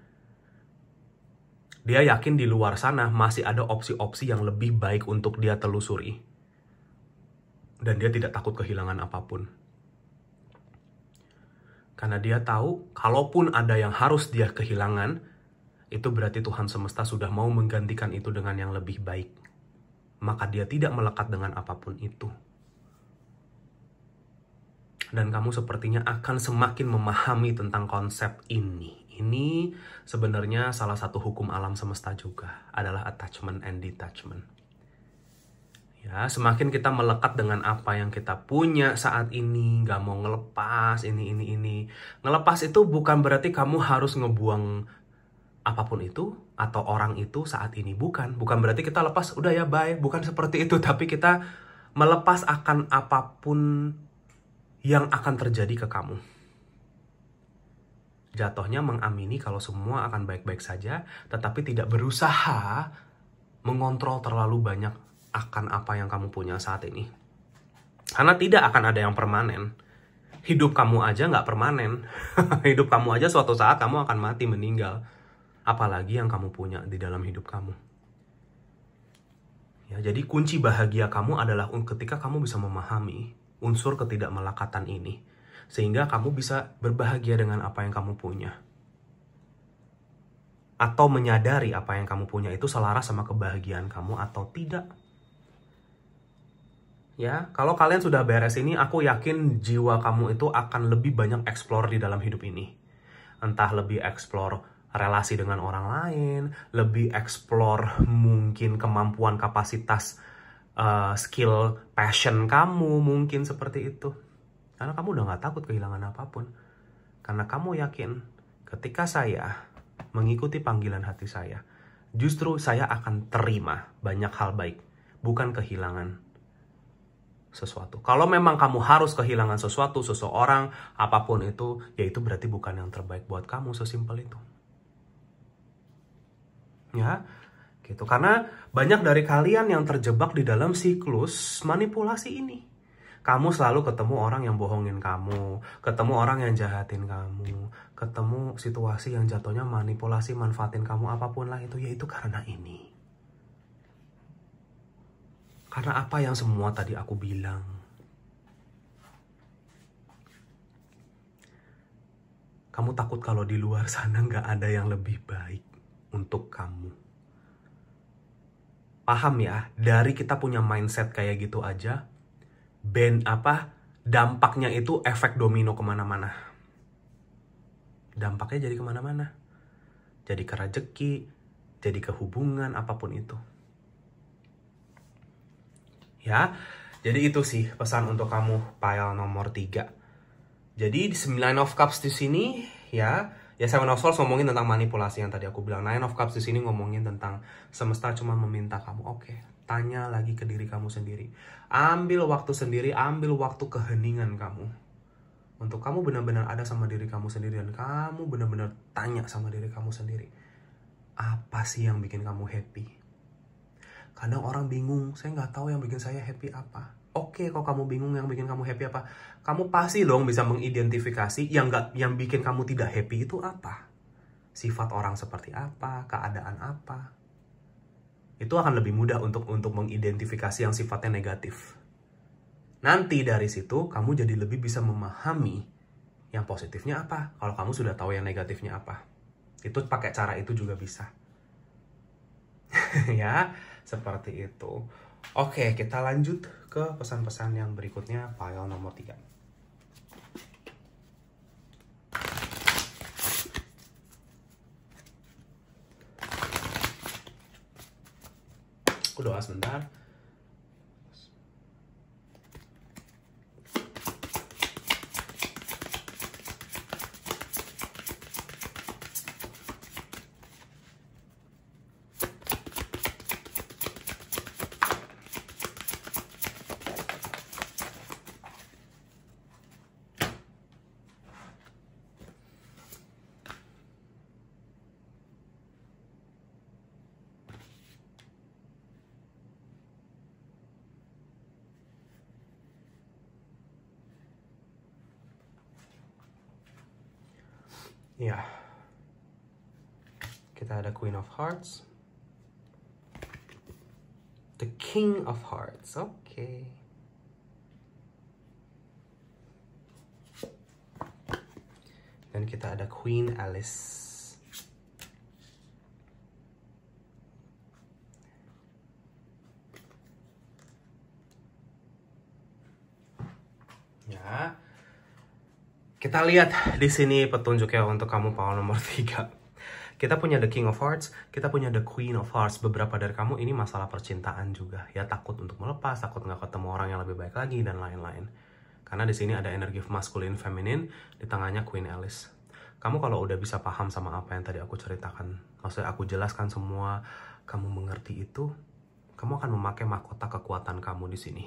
dia yakin di luar sana masih ada opsi-opsi yang lebih baik untuk dia telusuri. Dan dia tidak takut kehilangan apapun. Karena dia tahu, kalaupun ada yang harus dia kehilangan, itu berarti Tuhan semesta sudah mau menggantikan itu dengan yang lebih baik. Maka dia tidak melekat dengan apapun itu dan kamu sepertinya akan semakin memahami tentang konsep ini. Ini sebenarnya salah satu hukum alam semesta juga adalah attachment and detachment. Ya, semakin kita melekat dengan apa yang kita punya saat ini, gak mau ngelepas ini ini ini. Ngelepas itu bukan berarti kamu harus ngebuang apapun itu atau orang itu saat ini bukan. Bukan berarti kita lepas udah ya bye, bukan seperti itu, tapi kita melepas akan apapun yang akan terjadi ke kamu jatuhnya mengamini kalau semua akan baik-baik saja, tetapi tidak berusaha mengontrol terlalu banyak akan apa yang kamu punya saat ini. Karena tidak akan ada yang permanen. Hidup kamu aja nggak permanen. <laughs> hidup kamu aja suatu saat kamu akan mati meninggal. Apalagi yang kamu punya di dalam hidup kamu. Ya, jadi kunci bahagia kamu adalah ketika kamu bisa memahami unsur ketidakmelakatan ini sehingga kamu bisa berbahagia dengan apa yang kamu punya. Atau menyadari apa yang kamu punya itu selaras sama kebahagiaan kamu atau tidak. Ya, kalau kalian sudah beres ini, aku yakin jiwa kamu itu akan lebih banyak explore di dalam hidup ini. Entah lebih explore relasi dengan orang lain, lebih explore mungkin kemampuan kapasitas uh, skill passion kamu mungkin seperti itu karena kamu udah gak takut kehilangan apapun. Karena kamu yakin ketika saya mengikuti panggilan hati saya, justru saya akan terima banyak hal baik, bukan kehilangan sesuatu. Kalau memang kamu harus kehilangan sesuatu, seseorang, apapun itu, ya itu berarti bukan yang terbaik buat kamu, sesimpel itu. Ya, gitu. Karena banyak dari kalian yang terjebak di dalam siklus manipulasi ini kamu selalu ketemu orang yang bohongin kamu, ketemu orang yang jahatin kamu, ketemu situasi yang jatuhnya manipulasi, manfaatin kamu apapun lah itu, yaitu karena ini. Karena apa yang semua tadi aku bilang. Kamu takut kalau di luar sana nggak ada yang lebih baik untuk kamu paham ya, dari kita punya mindset kayak gitu aja, band apa dampaknya itu efek domino kemana-mana dampaknya jadi kemana-mana jadi ke rezeki jadi ke hubungan apapun itu ya jadi itu sih pesan untuk kamu pile nomor 3 jadi di 9 of cups di sini ya ya saya of Swords ngomongin tentang manipulasi yang tadi aku bilang Nine of Cups di sini ngomongin tentang semesta cuma meminta kamu oke okay, tanya lagi ke diri kamu sendiri. Ambil waktu sendiri, ambil waktu keheningan kamu. Untuk kamu benar-benar ada sama diri kamu sendiri dan kamu benar-benar tanya sama diri kamu sendiri. Apa sih yang bikin kamu happy? Kadang orang bingung, saya nggak tahu yang bikin saya happy apa. Oke, okay, kalau kamu bingung yang bikin kamu happy apa, kamu pasti dong bisa mengidentifikasi yang nggak yang bikin kamu tidak happy itu apa. Sifat orang seperti apa, keadaan apa, itu akan lebih mudah untuk untuk mengidentifikasi yang sifatnya negatif. Nanti dari situ kamu jadi lebih bisa memahami yang positifnya apa. Kalau kamu sudah tahu yang negatifnya apa. Itu pakai cara itu juga bisa. <laughs> ya, seperti itu. Oke, kita lanjut ke pesan-pesan yang berikutnya file nomor 3. skulle ha som den Hearts. The King of Hearts. Okay. Dan kita ada Queen Alice. Ya. Kita lihat di sini petunjuknya untuk kamu pahlawan nomor 3. Kita punya The King of Hearts, kita punya The Queen of Hearts. Beberapa dari kamu ini masalah percintaan juga. Ya takut untuk melepas, takut nggak ketemu orang yang lebih baik lagi, dan lain-lain. Karena di sini ada energi maskulin, feminin, di tangannya Queen Alice. Kamu kalau udah bisa paham sama apa yang tadi aku ceritakan, maksudnya aku jelaskan semua, kamu mengerti itu, kamu akan memakai mahkota kekuatan kamu di sini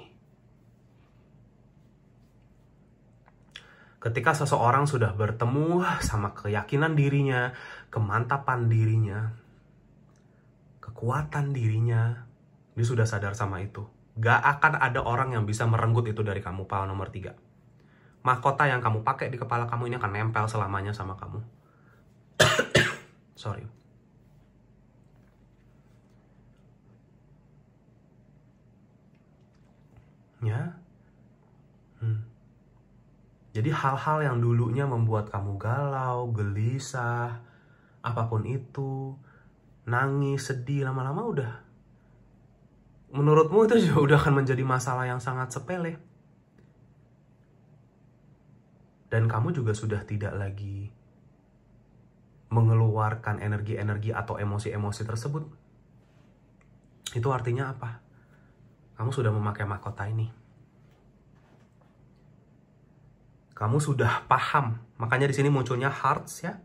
Ketika seseorang sudah bertemu sama keyakinan dirinya, kemantapan dirinya, kekuatan dirinya, dia sudah sadar sama itu. Gak akan ada orang yang bisa merenggut itu dari kamu, pal nomor tiga. Mahkota yang kamu pakai di kepala kamu ini akan nempel selamanya sama kamu. <coughs> Sorry. Ya, jadi hal-hal yang dulunya membuat kamu galau, gelisah, apapun itu, nangis, sedih, lama-lama udah. Menurutmu itu <laughs> juga udah akan menjadi masalah yang sangat sepele. Dan kamu juga sudah tidak lagi mengeluarkan energi-energi atau emosi-emosi tersebut. Itu artinya apa? Kamu sudah memakai mahkota ini. kamu sudah paham. Makanya di sini munculnya hearts ya.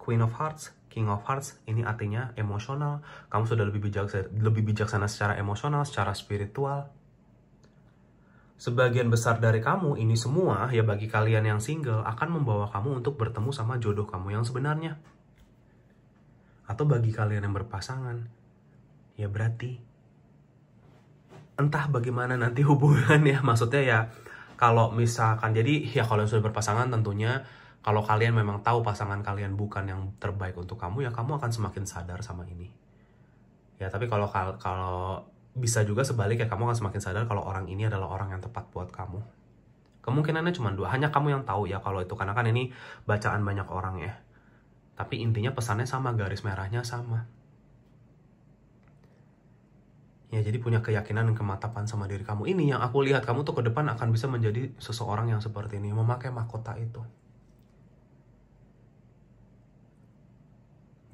Queen of Hearts, King of Hearts ini artinya emosional. Kamu sudah lebih bijaksana, lebih bijaksana secara emosional, secara spiritual. Sebagian besar dari kamu ini semua ya bagi kalian yang single akan membawa kamu untuk bertemu sama jodoh kamu yang sebenarnya. Atau bagi kalian yang berpasangan, ya berarti entah bagaimana nanti <laughs> hubungan ya maksudnya ya kalau misalkan jadi ya kalau sudah berpasangan tentunya kalau kalian memang tahu pasangan kalian bukan yang terbaik untuk kamu ya kamu akan semakin sadar sama ini ya tapi kalau kalau bisa juga sebaliknya kamu akan semakin sadar kalau orang ini adalah orang yang tepat buat kamu kemungkinannya cuma dua hanya kamu yang tahu ya kalau itu karena kan ini bacaan banyak orang ya tapi intinya pesannya sama garis merahnya sama ya jadi punya keyakinan dan kematapan sama diri kamu ini yang aku lihat kamu tuh ke depan akan bisa menjadi seseorang yang seperti ini memakai mahkota itu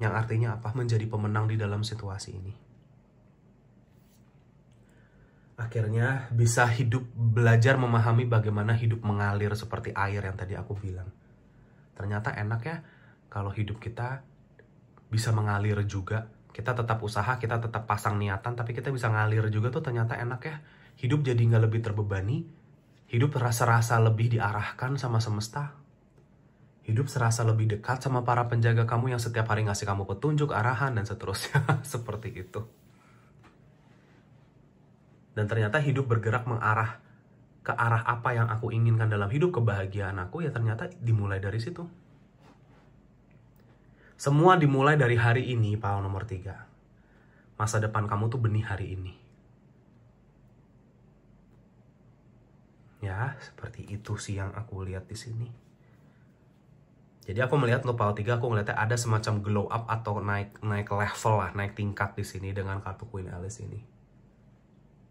yang artinya apa menjadi pemenang di dalam situasi ini akhirnya bisa hidup belajar memahami bagaimana hidup mengalir seperti air yang tadi aku bilang ternyata enak ya kalau hidup kita bisa mengalir juga kita tetap usaha kita tetap pasang niatan tapi kita bisa ngalir juga tuh ternyata enak ya hidup jadi nggak lebih terbebani hidup rasa-rasa lebih diarahkan sama semesta hidup serasa lebih dekat sama para penjaga kamu yang setiap hari ngasih kamu petunjuk arahan dan seterusnya <laughs> seperti itu dan ternyata hidup bergerak mengarah ke arah apa yang aku inginkan dalam hidup kebahagiaan aku ya ternyata dimulai dari situ semua dimulai dari hari ini, Paul nomor tiga. Masa depan kamu tuh benih hari ini. Ya, seperti itu sih yang aku lihat di sini. Jadi aku melihat untuk Paul 3 aku melihatnya ada semacam glow up atau naik naik level lah, naik tingkat di sini dengan kartu Queen Alice ini.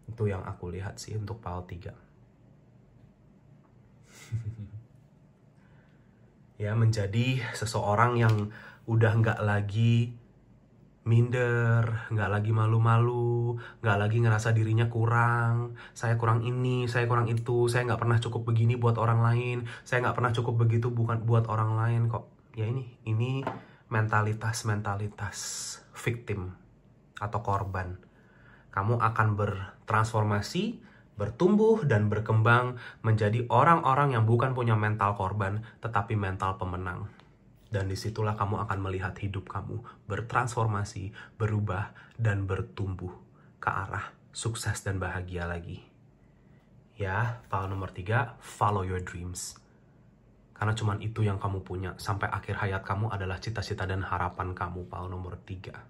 Itu yang aku lihat sih untuk Paul <laughs> 3. ya menjadi seseorang yang udah nggak lagi minder, nggak lagi malu-malu, nggak lagi ngerasa dirinya kurang, saya kurang ini, saya kurang itu, saya nggak pernah cukup begini buat orang lain, saya nggak pernah cukup begitu bukan buat orang lain kok. Ya ini, ini mentalitas mentalitas victim atau korban. Kamu akan bertransformasi, bertumbuh dan berkembang menjadi orang-orang yang bukan punya mental korban, tetapi mental pemenang. Dan disitulah kamu akan melihat hidup kamu bertransformasi, berubah, dan bertumbuh ke arah sukses dan bahagia lagi. Ya, file nomor tiga, follow your dreams. Karena cuman itu yang kamu punya. Sampai akhir hayat kamu adalah cita-cita dan harapan kamu, file nomor tiga.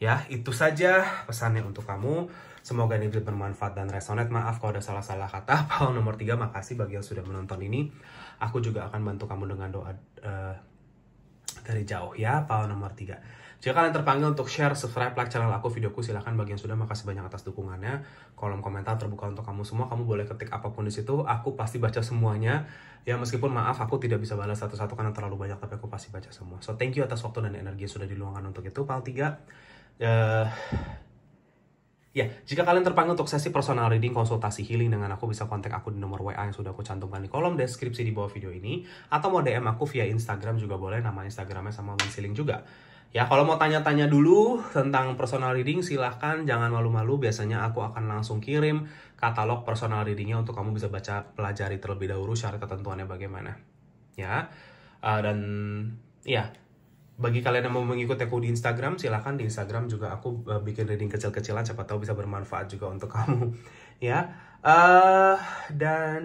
Ya, itu saja pesannya untuk kamu. Semoga ini video bermanfaat dan resonate. Maaf kalau ada salah-salah kata. <laughs> Paul nomor 3, makasih bagi yang sudah menonton ini. Aku juga akan bantu kamu dengan doa uh, dari jauh ya. Paul nomor 3. Jika kalian terpanggil untuk share, subscribe, like channel aku, videoku silahkan bagi yang sudah makasih banyak atas dukungannya. Kolom komentar terbuka untuk kamu semua. Kamu boleh ketik apapun di situ. Aku pasti baca semuanya. Ya meskipun maaf aku tidak bisa balas satu-satu karena terlalu banyak tapi aku pasti baca semua. So thank you atas waktu dan energi yang sudah diluangkan untuk itu. Pal 3. Uh, Ya, jika kalian terpanggil untuk sesi personal reading konsultasi healing dengan aku bisa kontak aku di nomor WA yang sudah aku cantumkan di kolom deskripsi di bawah video ini atau mau DM aku via Instagram juga boleh nama Instagramnya sama Winsiling juga. Ya, kalau mau tanya-tanya dulu tentang personal reading, silahkan jangan malu-malu. Biasanya aku akan langsung kirim katalog personal readingnya untuk kamu bisa baca pelajari terlebih dahulu syarat ketentuannya bagaimana. Ya, uh, dan ya bagi kalian yang mau mengikuti aku di Instagram, silahkan di Instagram juga aku eh, bikin reading kecil-kecilan, siapa tahu bisa bermanfaat juga untuk <laughs> kamu, ya. Uh, dan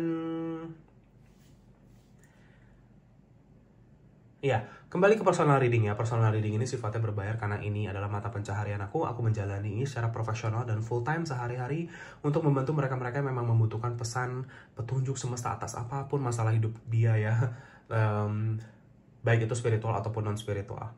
ya kembali ke personal reading ya. Personal reading ini sifatnya berbayar karena ini adalah mata pencaharian aku. Aku menjalani ini secara profesional dan full time sehari-hari untuk membantu mereka-mereka yang memang membutuhkan pesan petunjuk semesta atas apapun masalah hidup dia ya. Um, <laughs> baik itu spiritual ataupun non spiritual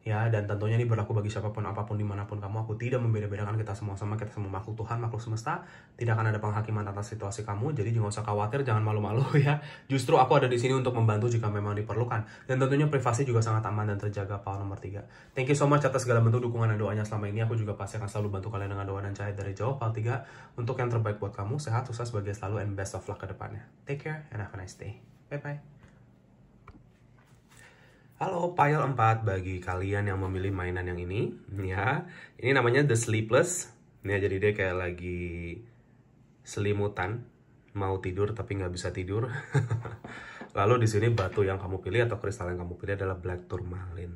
ya dan tentunya ini berlaku bagi siapapun apapun dimanapun kamu aku tidak membeda-bedakan kita semua sama kita semua makhluk Tuhan makhluk semesta tidak akan ada penghakiman atas situasi kamu jadi jangan usah khawatir jangan malu-malu <laughs> ya justru aku ada di sini untuk membantu jika memang diperlukan dan tentunya privasi juga sangat aman dan terjaga power nomor 3 thank you so much atas segala bentuk dukungan dan doanya selama ini aku juga pasti akan selalu bantu kalian dengan doa dan cahaya dari jauh power 3 untuk yang terbaik buat kamu sehat sukses bahagia selalu and best of luck ke depannya take care and have a nice day bye bye Halo, Pile 4 bagi kalian yang memilih mainan yang ini ya. Ini namanya The Sleepless. Ini Ya, jadi dia kayak lagi selimutan, mau tidur tapi nggak bisa tidur. <laughs> Lalu di sini batu yang kamu pilih atau kristal yang kamu pilih adalah Black Tourmaline.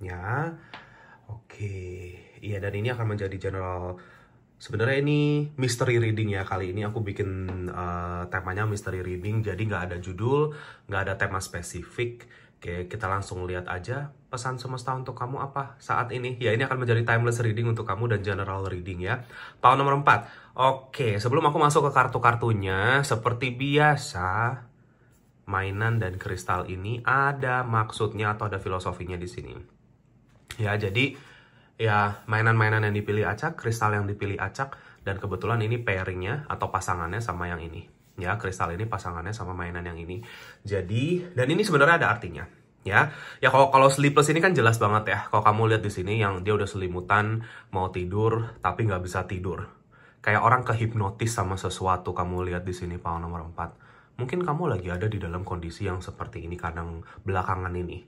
Ya. Oke. Iya, dan ini akan menjadi general Sebenarnya ini mystery reading ya kali ini aku bikin uh, temanya mystery reading jadi nggak ada judul, nggak ada tema spesifik Oke, kita langsung lihat aja pesan semesta untuk kamu apa saat ini. Ya, ini akan menjadi timeless reading untuk kamu dan general reading ya. Tahun nomor 4. Oke, sebelum aku masuk ke kartu-kartunya, seperti biasa, mainan dan kristal ini ada maksudnya atau ada filosofinya di sini. Ya, jadi ya mainan-mainan yang dipilih acak, kristal yang dipilih acak, dan kebetulan ini pairingnya atau pasangannya sama yang ini ya kristal ini pasangannya sama mainan yang ini jadi dan ini sebenarnya ada artinya ya ya kalau kalau sleepless ini kan jelas banget ya kalau kamu lihat di sini yang dia udah selimutan mau tidur tapi nggak bisa tidur kayak orang kehipnotis sama sesuatu kamu lihat di sini paul nomor 4 mungkin kamu lagi ada di dalam kondisi yang seperti ini kadang belakangan ini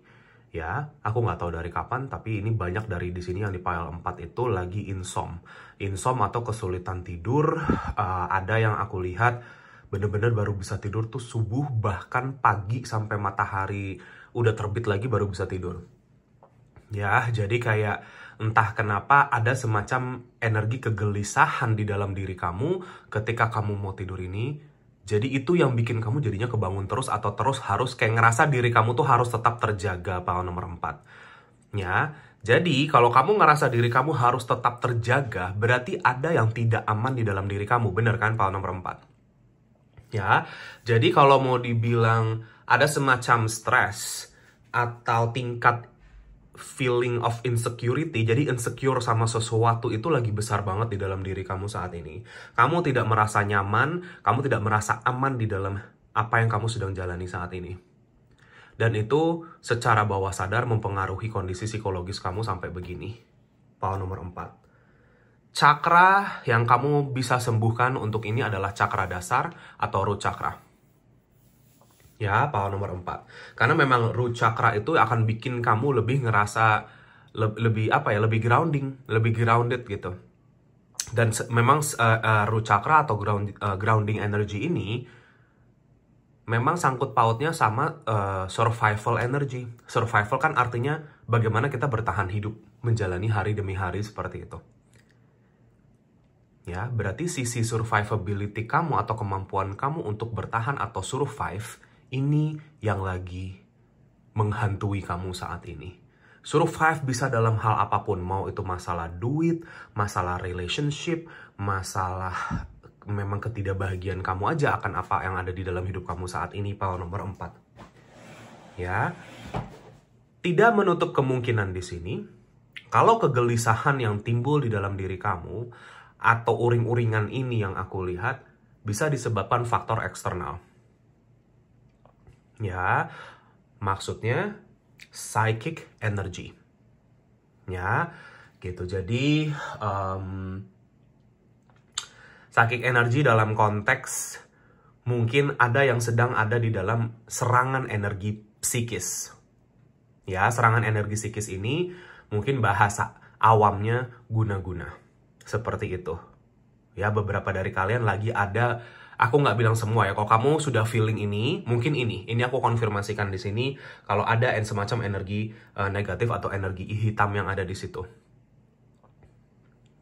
ya aku nggak tahu dari kapan tapi ini banyak dari di sini yang di pile 4 itu lagi insom insom atau kesulitan tidur uh, ada yang aku lihat bener-bener baru bisa tidur tuh subuh bahkan pagi sampai matahari udah terbit lagi baru bisa tidur. Ya, jadi kayak entah kenapa ada semacam energi kegelisahan di dalam diri kamu ketika kamu mau tidur ini. Jadi itu yang bikin kamu jadinya kebangun terus atau terus harus kayak ngerasa diri kamu tuh harus tetap terjaga paham nomor 4. Ya, jadi kalau kamu ngerasa diri kamu harus tetap terjaga berarti ada yang tidak aman di dalam diri kamu. Bener kan paham nomor 4? ya. Jadi kalau mau dibilang ada semacam stres atau tingkat feeling of insecurity, jadi insecure sama sesuatu itu lagi besar banget di dalam diri kamu saat ini. Kamu tidak merasa nyaman, kamu tidak merasa aman di dalam apa yang kamu sedang jalani saat ini. Dan itu secara bawah sadar mempengaruhi kondisi psikologis kamu sampai begini. Pau nomor 4. Cakra yang kamu bisa sembuhkan untuk ini adalah cakra dasar atau root cakra. Ya, power nomor 4. Karena memang root cakra itu akan bikin kamu lebih ngerasa le lebih apa ya, lebih grounding, lebih grounded gitu. Dan memang uh, uh, root cakra atau ground uh, grounding energy ini memang sangkut pautnya sama uh, survival energy. Survival kan artinya bagaimana kita bertahan hidup, menjalani hari demi hari seperti itu ya berarti sisi survivability kamu atau kemampuan kamu untuk bertahan atau survive ini yang lagi menghantui kamu saat ini. Survive bisa dalam hal apapun, mau itu masalah duit, masalah relationship, masalah memang ketidakbahagiaan kamu aja akan apa yang ada di dalam hidup kamu saat ini, pal nomor 4. Ya. Tidak menutup kemungkinan di sini, kalau kegelisahan yang timbul di dalam diri kamu atau uring-uringan ini yang aku lihat bisa disebabkan faktor eksternal. Ya, maksudnya psychic energy. Ya, gitu. Jadi um, psychic energy dalam konteks mungkin ada yang sedang ada di dalam serangan energi psikis. Ya, serangan energi psikis ini mungkin bahasa awamnya guna-guna seperti itu. Ya beberapa dari kalian lagi ada aku nggak bilang semua ya. Kalau kamu sudah feeling ini, mungkin ini. Ini aku konfirmasikan di sini kalau ada en semacam energi uh, negatif atau energi hitam yang ada di situ.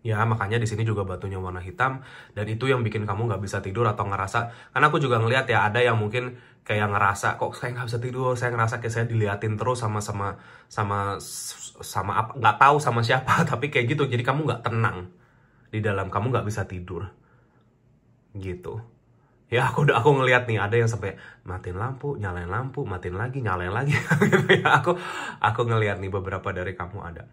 Ya, makanya di sini juga batunya warna hitam dan itu yang bikin kamu nggak bisa tidur atau ngerasa. Karena aku juga ngelihat ya ada yang mungkin kayak ngerasa kok saya nggak bisa tidur, saya ngerasa kayak saya diliatin terus sama sama sama sama apa nggak tahu sama siapa <laughs> tapi kayak gitu. Jadi kamu nggak tenang di dalam kamu nggak bisa tidur gitu ya aku udah aku ngelihat nih ada yang sampai matiin lampu nyalain lampu matiin lagi nyalain lagi <laughs> gitu ya, aku aku ngeliat nih beberapa dari kamu ada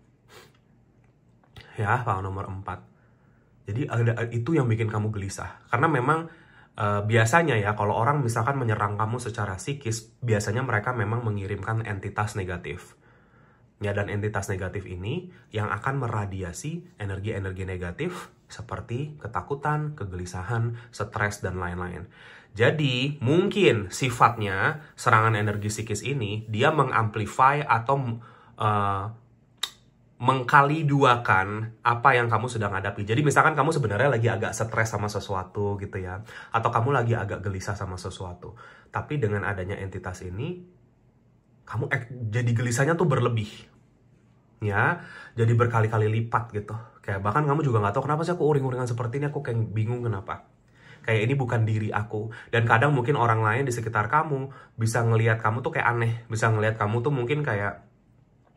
ya langkah nomor 4 jadi ada itu yang bikin kamu gelisah karena memang e, biasanya ya kalau orang misalkan menyerang kamu secara psikis biasanya mereka memang mengirimkan entitas negatif ya dan entitas negatif ini yang akan meradiasi energi-energi negatif seperti ketakutan, kegelisahan, stres dan lain-lain. Jadi, mungkin sifatnya serangan energi psikis ini dia mengamplify atau uh, eh, mengkali duakan apa yang kamu sedang hadapi. Jadi misalkan kamu sebenarnya lagi agak stres sama sesuatu gitu ya, atau kamu lagi agak gelisah sama sesuatu. Tapi dengan adanya entitas ini, kamu jadi gelisahnya tuh berlebih ya jadi berkali-kali lipat gitu. Kayak bahkan kamu juga nggak tahu kenapa sih aku uring-uringan seperti ini, aku kayak bingung kenapa. Kayak ini bukan diri aku. Dan kadang mungkin orang lain di sekitar kamu bisa ngelihat kamu tuh kayak aneh, bisa ngelihat kamu tuh mungkin kayak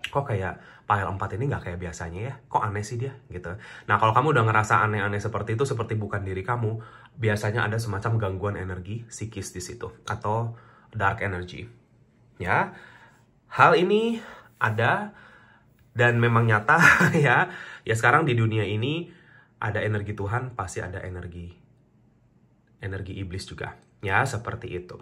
kok kayak file 4 ini nggak kayak biasanya ya, kok aneh sih dia gitu. Nah kalau kamu udah ngerasa aneh-aneh seperti itu, seperti bukan diri kamu, biasanya ada semacam gangguan energi psikis di situ atau dark energy. Ya, hal ini ada dan memang nyata <laughs> ya ya sekarang di dunia ini ada energi Tuhan pasti ada energi energi iblis juga ya seperti itu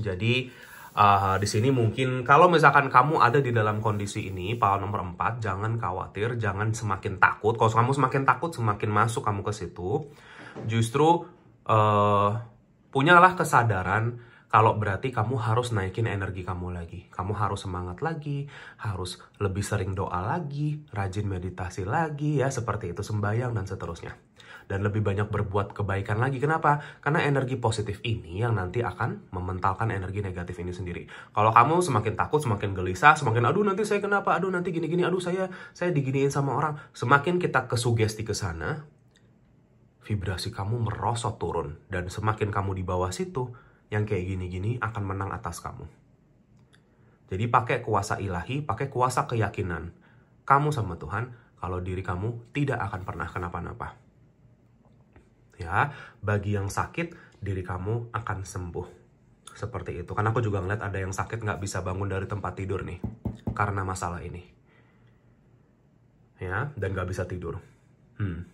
jadi uh, di sini mungkin kalau misalkan kamu ada di dalam kondisi ini pal nomor 4 jangan khawatir jangan semakin takut kalau kamu semakin takut semakin masuk kamu ke situ justru uh, punyalah kesadaran kalau berarti kamu harus naikin energi kamu lagi. Kamu harus semangat lagi, harus lebih sering doa lagi, rajin meditasi lagi ya, seperti itu sembahyang dan seterusnya. Dan lebih banyak berbuat kebaikan lagi. Kenapa? Karena energi positif ini yang nanti akan mementalkan energi negatif ini sendiri. Kalau kamu semakin takut, semakin gelisah, semakin aduh nanti saya kenapa, aduh nanti gini-gini, aduh saya saya diginiin sama orang. Semakin kita kesugesti ke sana, vibrasi kamu merosot turun dan semakin kamu di bawah situ, yang kayak gini-gini akan menang atas kamu. Jadi pakai kuasa ilahi, pakai kuasa keyakinan. Kamu sama Tuhan, kalau diri kamu tidak akan pernah kenapa-napa. Ya, bagi yang sakit, diri kamu akan sembuh. Seperti itu. Karena aku juga ngeliat ada yang sakit nggak bisa bangun dari tempat tidur nih. Karena masalah ini. Ya, dan nggak bisa tidur. Hmm.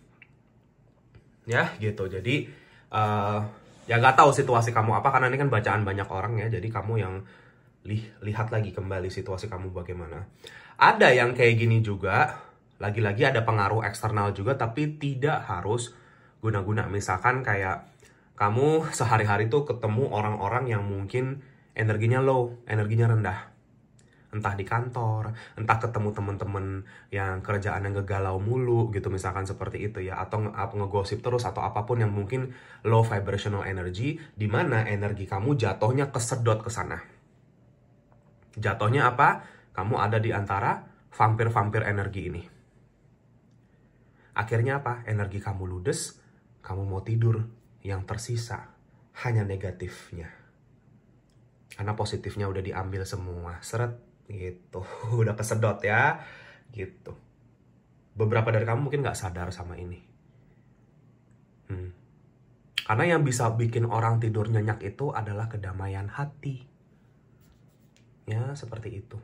Ya, gitu. Jadi, uh, ya nggak tahu situasi kamu apa karena ini kan bacaan banyak orang ya jadi kamu yang lih, lihat lagi kembali situasi kamu bagaimana ada yang kayak gini juga lagi-lagi ada pengaruh eksternal juga tapi tidak harus guna-guna misalkan kayak kamu sehari-hari tuh ketemu orang-orang yang mungkin energinya low energinya rendah entah di kantor, entah ketemu temen-temen yang kerjaan yang ngegalau mulu gitu misalkan seperti itu ya atau ngegosip terus atau apapun yang mungkin low vibrational energy di mana energi kamu jatuhnya kesedot ke sana. Jatuhnya apa? Kamu ada di antara vampir-vampir energi ini. Akhirnya apa? Energi kamu ludes, kamu mau tidur, yang tersisa hanya negatifnya karena positifnya udah diambil semua seret gitu <laughs> udah kesedot ya gitu beberapa dari kamu mungkin nggak sadar sama ini hmm. karena yang bisa bikin orang tidur nyenyak itu adalah kedamaian hati ya seperti itu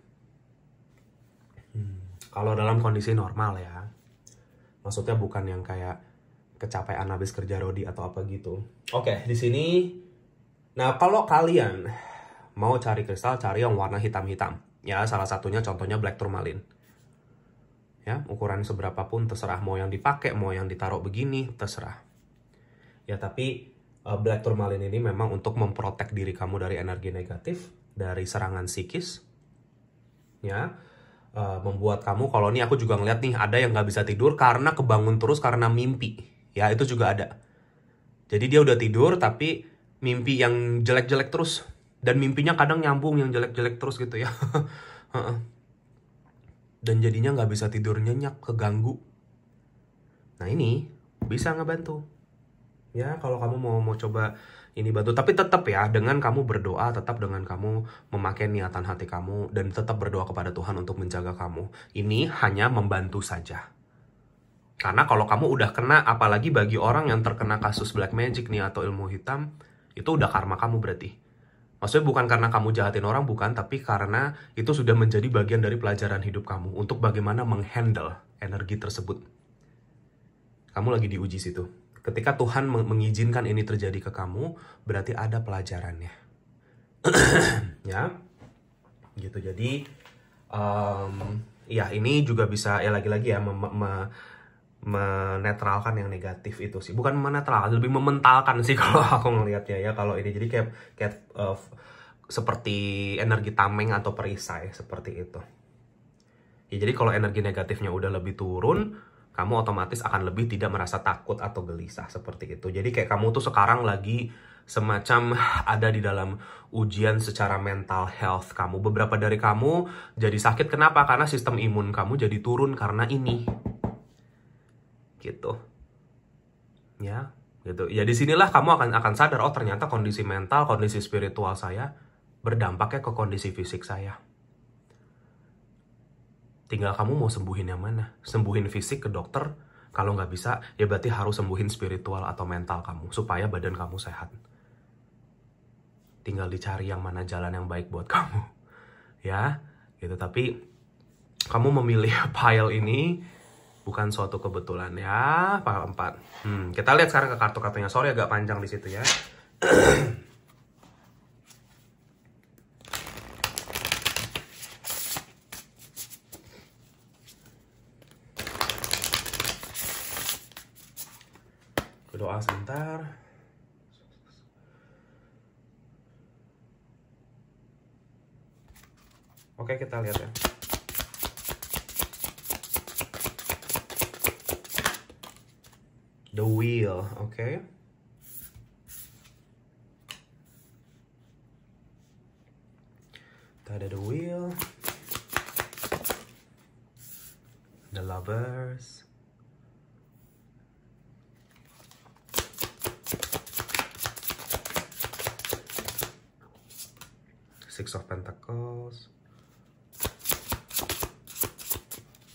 hmm. kalau dalam kondisi normal ya maksudnya bukan yang kayak kecapean habis kerja rodi atau apa gitu oke okay, di sini nah kalau kalian mau cari kristal cari yang warna hitam-hitam Ya, salah satunya contohnya black tourmaline. Ya, ukuran seberapa pun terserah mau yang dipakai, mau yang ditaruh begini, terserah. Ya, tapi uh, black tourmaline ini memang untuk memprotek diri kamu dari energi negatif, dari serangan psikis. Ya, uh, membuat kamu kalau ini aku juga ngeliat nih ada yang nggak bisa tidur karena kebangun terus karena mimpi. Ya, itu juga ada. Jadi dia udah tidur tapi mimpi yang jelek-jelek terus dan mimpinya kadang nyambung yang jelek-jelek terus gitu ya <laughs> dan jadinya nggak bisa tidur nyenyak keganggu nah ini bisa ngebantu ya kalau kamu mau mau coba ini bantu tapi tetap ya dengan kamu berdoa tetap dengan kamu memakai niatan hati kamu dan tetap berdoa kepada Tuhan untuk menjaga kamu ini hanya membantu saja karena kalau kamu udah kena apalagi bagi orang yang terkena kasus black magic nih atau ilmu hitam itu udah karma kamu berarti Maksudnya bukan karena kamu jahatin orang, bukan, tapi karena itu sudah menjadi bagian dari pelajaran hidup kamu untuk bagaimana menghandle energi tersebut. Kamu lagi diuji situ. Ketika Tuhan mengizinkan ini terjadi ke kamu, berarti ada pelajarannya. <clears throat> ya, gitu. Jadi, um, ya ini juga bisa ya lagi-lagi ya me menetralkan yang negatif itu sih bukan menetralkan lebih mementalkan sih <laughs> kalau aku ngelihatnya ya kalau ini jadi kayak kayak uh, seperti energi tameng atau perisai seperti itu ya jadi kalau energi negatifnya udah lebih turun kamu otomatis akan lebih tidak merasa takut atau gelisah seperti itu jadi kayak kamu tuh sekarang lagi semacam <laughs> ada di dalam ujian secara mental health kamu beberapa dari kamu jadi sakit kenapa karena sistem imun kamu jadi turun karena ini gitu ya gitu ya disinilah kamu akan akan sadar oh ternyata kondisi mental kondisi spiritual saya berdampaknya ke kondisi fisik saya tinggal kamu mau sembuhin yang mana sembuhin fisik ke dokter kalau nggak bisa ya berarti harus sembuhin spiritual atau mental kamu supaya badan kamu sehat tinggal dicari yang mana jalan yang baik buat <laughs> kamu ya gitu tapi kamu memilih <laughs> pile ini bukan suatu kebetulan ya pahal 4 hmm, kita lihat sekarang ke kartu-kartunya sorry agak panjang di situ ya <clears throat> Doa sebentar Oke kita lihat ya the wheel, okay? That is the wheel. The lovers. Six of Pentacles.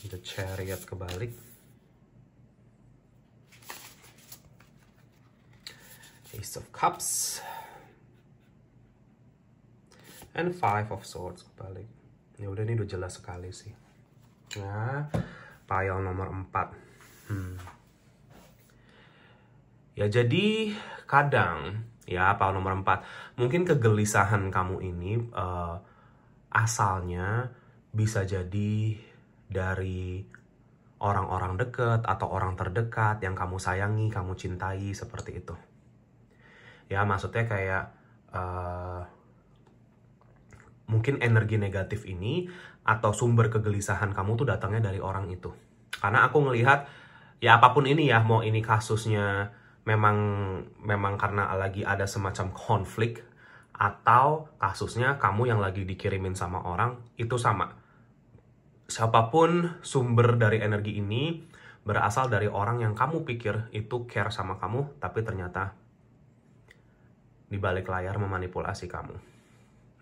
The Chariot kebalik. Cups and Five of Swords kebalik. Ya udah ini udah jelas sekali sih. Nah, ya, pile nomor 4. Hmm. Ya jadi kadang ya pile nomor 4, mungkin kegelisahan kamu ini uh, asalnya bisa jadi dari orang-orang dekat atau orang terdekat yang kamu sayangi, kamu cintai seperti itu ya maksudnya kayak uh, mungkin energi negatif ini atau sumber kegelisahan kamu tuh datangnya dari orang itu karena aku ngelihat ya apapun ini ya mau ini kasusnya memang memang karena lagi ada semacam konflik atau kasusnya kamu yang lagi dikirimin sama orang itu sama siapapun sumber dari energi ini berasal dari orang yang kamu pikir itu care sama kamu tapi ternyata di balik layar memanipulasi kamu.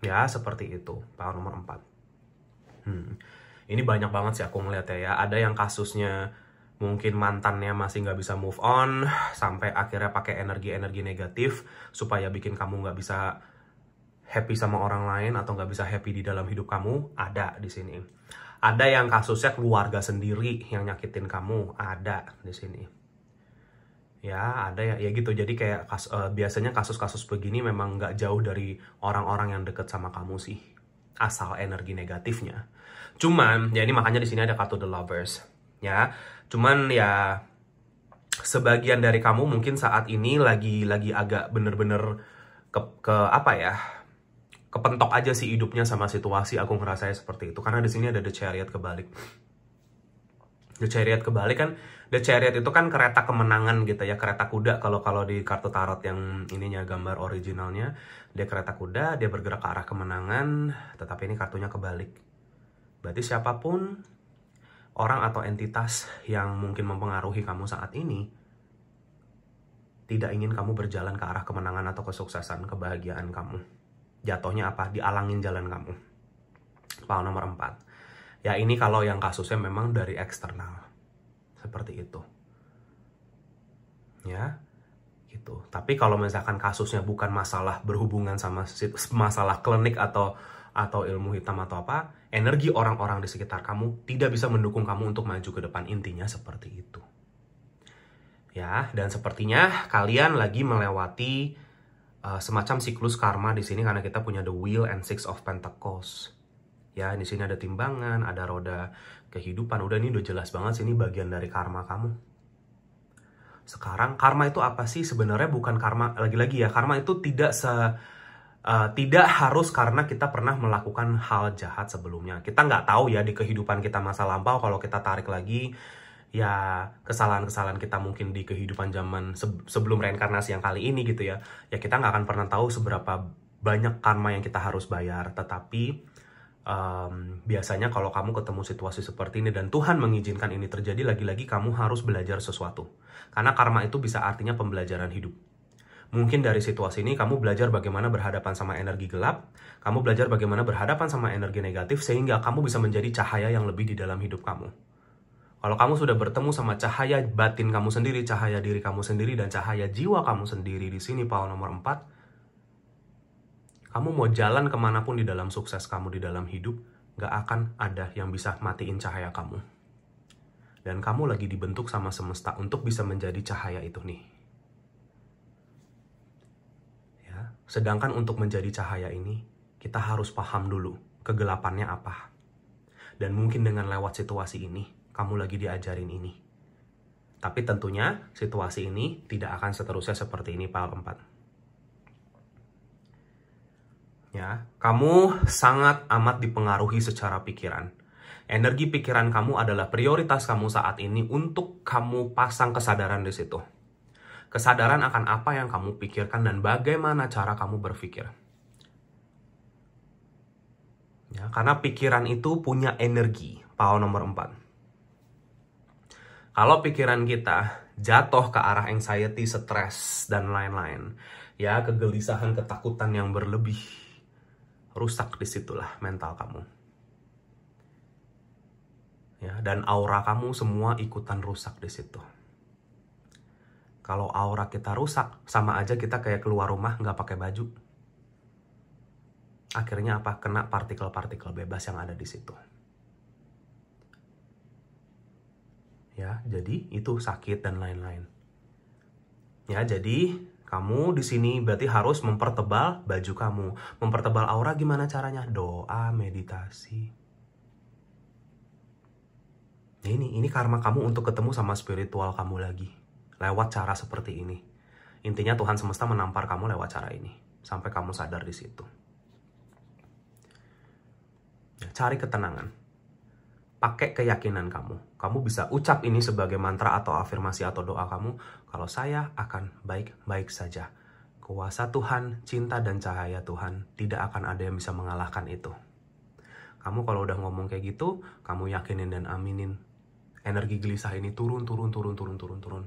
Ya, seperti itu. Power nomor 4. Hmm. Ini banyak banget sih aku ngeliatnya ya. Ada yang kasusnya mungkin mantannya masih nggak bisa move on sampai akhirnya pakai energi-energi negatif supaya bikin kamu nggak bisa happy sama orang lain atau nggak bisa happy di dalam hidup kamu ada di sini ada yang kasusnya keluarga sendiri yang nyakitin kamu ada di sini ya ada ya ya gitu jadi kayak kas, uh, biasanya kasus-kasus begini memang nggak jauh dari orang-orang yang deket sama kamu sih asal energi negatifnya cuman ya ini makanya di sini ada kartu the lovers ya cuman ya sebagian dari kamu mungkin saat ini lagi lagi agak bener-bener ke, ke apa ya kepentok aja sih hidupnya sama situasi aku ngerasa seperti itu karena di sini ada the chariot kebalik the chariot kebalik kan The Chariot itu kan kereta kemenangan gitu ya, kereta kuda kalau kalau di kartu tarot yang ininya gambar originalnya, dia kereta kuda, dia bergerak ke arah kemenangan, tetapi ini kartunya kebalik. Berarti siapapun orang atau entitas yang mungkin mempengaruhi kamu saat ini tidak ingin kamu berjalan ke arah kemenangan atau kesuksesan kebahagiaan kamu. Jatuhnya apa? Dialangin jalan kamu. Paham nomor 4. Ya ini kalau yang kasusnya memang dari eksternal seperti itu ya gitu tapi kalau misalkan kasusnya bukan masalah berhubungan sama masalah klinik atau atau ilmu hitam atau apa energi orang-orang di sekitar kamu tidak bisa mendukung kamu untuk maju ke depan intinya seperti itu ya dan sepertinya kalian lagi melewati uh, semacam siklus karma di sini karena kita punya the wheel and six of pentacles ya di sini ada timbangan ada roda kehidupan. Udah ini udah jelas banget sih ini bagian dari karma kamu. Sekarang karma itu apa sih? Sebenarnya bukan karma lagi-lagi ya. Karma itu tidak se Uh, tidak harus karena kita pernah melakukan hal jahat sebelumnya. Kita nggak tahu ya di kehidupan kita masa lampau kalau kita tarik lagi ya kesalahan-kesalahan kita mungkin di kehidupan zaman sebelum reinkarnasi yang kali ini gitu ya. Ya kita nggak akan pernah tahu seberapa banyak karma yang kita harus bayar. Tetapi um, biasanya kalau kamu ketemu situasi seperti ini dan Tuhan mengizinkan ini terjadi, lagi-lagi kamu harus belajar sesuatu. Karena karma itu bisa artinya pembelajaran hidup. Mungkin dari situasi ini kamu belajar bagaimana berhadapan sama energi gelap, kamu belajar bagaimana berhadapan sama energi negatif sehingga kamu bisa menjadi cahaya yang lebih di dalam hidup kamu. Kalau kamu sudah bertemu sama cahaya batin kamu sendiri, cahaya diri kamu sendiri, dan cahaya jiwa kamu sendiri di sini, Paul nomor 4, kamu mau jalan kemanapun di dalam sukses kamu, di dalam hidup, gak akan ada yang bisa matiin cahaya kamu. Dan kamu lagi dibentuk sama semesta untuk bisa menjadi cahaya itu nih. Ya, sedangkan untuk menjadi cahaya ini, kita harus paham dulu kegelapannya apa. Dan mungkin dengan lewat situasi ini, kamu lagi diajarin ini. Tapi tentunya situasi ini tidak akan seterusnya seperti ini, Pak 4 ya, kamu sangat amat dipengaruhi secara pikiran. Energi pikiran kamu adalah prioritas kamu saat ini untuk kamu pasang kesadaran di situ. Kesadaran akan apa yang kamu pikirkan dan bagaimana cara kamu berpikir. Ya, karena pikiran itu punya energi, pao nomor 4. Kalau pikiran kita jatuh ke arah anxiety, stress dan lain-lain, ya kegelisahan, ketakutan yang berlebih, rusak disitulah mental kamu. Ya, dan aura kamu semua ikutan rusak di situ. Kalau aura kita rusak, sama aja kita kayak keluar rumah nggak pakai baju. Akhirnya apa? Kena partikel-partikel bebas yang ada di situ. Ya, jadi itu sakit dan lain-lain. Ya, jadi kamu di sini berarti harus mempertebal baju kamu. Mempertebal aura gimana caranya? Doa, meditasi. Nah ini, ini karma kamu untuk ketemu sama spiritual kamu lagi. Lewat cara seperti ini. Intinya Tuhan semesta menampar kamu lewat cara ini. Sampai kamu sadar di situ. Nah, cari ketenangan. Pakai keyakinan kamu kamu bisa ucap ini sebagai mantra atau afirmasi atau doa kamu, kalau saya akan baik-baik saja. Kuasa Tuhan, cinta dan cahaya Tuhan, tidak akan ada yang bisa mengalahkan itu. Kamu kalau udah ngomong kayak gitu, kamu yakinin dan aminin. Energi gelisah ini turun, turun, turun, turun, turun, turun.